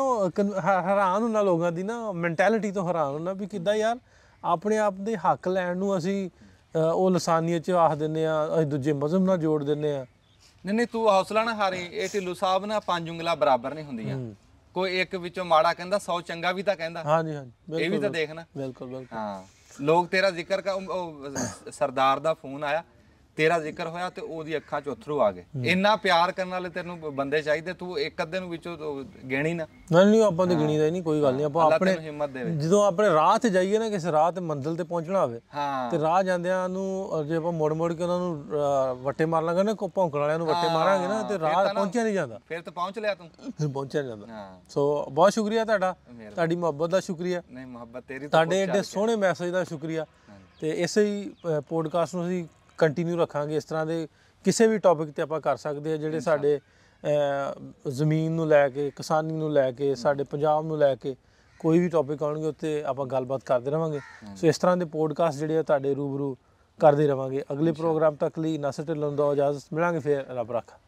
ਹੈਰਾਨ ਹੁੰਨਾ ਲੋਕਾਂ ਦੀ ਨਾ ਮੈਂਟੈਲਿਟੀ ਤੋਂ ਹੈਰਾਨ ਹੁੰਨਾ ਵੀ ਕਿੱਦਾਂ ਯਾਰ ਆਪਣੇ ਆਪ ਦੇ ਹੱਕ ਲੈਣ ਨੂੰ ਅਸੀਂ ਉਹ ਲਸਾਨੀਅਤ ਚ ਆਖ ਦਿੰਨੇ ਆ ਅਸੀਂ ਦੂਜੇ ਮਜ਼ਹਬ ਨਾਲ ਜੋੜ ਦਿੰਨੇ ਆ ਨਹੀਂ ਨਹੀਂ ਤੂੰ ਹੌਸਲਾ ਨਾ ਹਾਰੀ ਇਹ ਢਿੱਲੂ ਸਾਹਿਬ ਨਾਲ ਪੰਜ ਉਂਗਲਾਂ ਬਰਾਬਰ ਨਹੀਂ ਹੁੰਦੀਆਂ ਕੋਈ ਇੱਕ ਵਿੱਚੋਂ ਮਾੜਾ ਕਹਿੰਦਾ 100 ਚੰਗਾ ਵੀ ਤਾਂ ਕਹਿੰਦਾ ਹਾਂਜੀ ਹਾਂਜੀ ਇਹ ਵੀ ਤਾਂ ਦੇਖਣਾ ਬਿਲਕੁਲ ਬਿਲਕੁਲ ਹਾਂ ਲੋਕ ਤੇਰਾ ਜ਼ਿਕਰ ਕਰ ਸਰਦਾਰ ਦਾ ਫੋਨ ਆਇਆ ਤੇਰਾ ਜ਼ਿਕਰ ਹੋਇਆ ਤੇ ਉਹਦੀ ਅੱਖਾਂ 'ਚ ਅਥਰੂ ਆ ਗਏ ਇੰਨਾ ਪਿਆਰ ਕਰਨ ਵਾਲੇ ਤੈਨੂੰ ਬੰਦੇ ਚਾਹੀਦੇ ਤੂੰ ਇੱਕ ਅੱਧੇ ਨੂੰ ਵਿੱਚੋਂ ਗਿਣੀ ਨਾ ਨਹੀਂ ਨਹੀਂ ਆਪਾਂ ਤੇ ਗਿਣੀਦਾ ਹੀ ਨਹੀਂ ਕੋਈ ਗੱਲ ਨਹੀਂ ਆਪਾਂ ਆਪਣੇ ਜਦੋਂ ਆਪਣੇ ਰਾਹ ਤੇ ਜਾਈਏ ਨਾ ਕਿਸੇ ਰਾਹ ਤੇ ਮੰਜ਼ਲ ਤੇ ਪਹੁੰਚਣਾ ਹੋਵੇ ਤੇ ਰਾਹ ਜਾਂਦਿਆਂ ਨੂੰ ਜੇ ਆਪਾਂ ਮੋੜ ਮੋੜ ਕੇ ਉਹਨਾਂ ਨੂੰ ਵੱਟੇ ਮਾਰ ਲਾਂਗੇ ਨਾ ਕੋ ਭੌਂਕਣ ਵਾਲਿਆਂ ਨੂੰ ਵੱਟੇ ਮਾਰਾਂਗੇ ਨਾ ਤੇ ਰਾਹ ਪਹੁੰਚਿਆ ਨਹੀਂ ਜਾਂਦਾ ਫਿਰ ਤਾਂ ਪਹੁੰਚ ਲਿਆ ਤੂੰ ਫਿਰ ਪਹੁੰਚਿਆ ਨਹੀਂ ਜਾਂਦਾ ਸੋ ਬਹੁਤ ਸ਼ੁਕਰੀਆ ਤੁਹਾਡਾ ਤੁਹਾਡੀ ਮੁਹੱਬਤ ਦਾ ਸ਼ੁਕਰੀਆ ਨਹੀਂ ਮੁਹੱਬਤ ਤੇਰੀ ਤੁਹਾਡੇ ਐਡੇ ਸੋਹਣੇ ਮੈਸੇਜ ਦਾ ਸ਼ੁਕਰੀਆ ਤੇ ਇਸੇ ਹੀ ਪੋਡਕਾਸਟ ਨੂੰ ਅਸੀਂ ਕੰਟੀਨਿਊ ਰੱਖਾਂਗੇ ਇਸ ਤਰ੍ਹਾਂ ਦੇ ਕਿਸੇ ਵੀ ਟੌਪਿਕ ਤੇ ਆਪਾਂ ਕਰ ਸਕਦੇ ਆ ਜਿਹੜੇ ਸਾਡੇ ਜ਼ਮੀਨ ਨੂੰ ਲੈ ਕੇ ਕਿਸਾਨੀ ਨੂੰ ਲੈ ਕੇ ਸਾਡੇ ਪੰਜਾਬ ਨੂੰ ਲੈ ਕੇ ਕੋਈ ਵੀ ਟੌਪਿਕ ਆਉਣਗੇ ਉੱਤੇ ਆਪਾਂ ਗੱਲਬਾਤ ਕਰਦੇ ਰਵਾਂਗੇ ਸੋ ਇਸ ਤਰ੍ਹਾਂ ਦੇ ਪੋਡਕਾਸਟ ਜਿਹੜੇ ਆ ਤੁਹਾਡੇ ਰੂਬਰੂ ਕਰਦੇ ਰਵਾਂਗੇ ਅਗਲੇ ਪ੍ਰੋਗਰਾਮ ਤੱਕ ਲਈ ਨਸਰ ਢਿੱਲੋਂ ਦਾ ਇਜਾਜ਼ਤ ਮਿਲਾਂਗੇ ਫੇਰ ਰੱਬ ਰੱਖਾ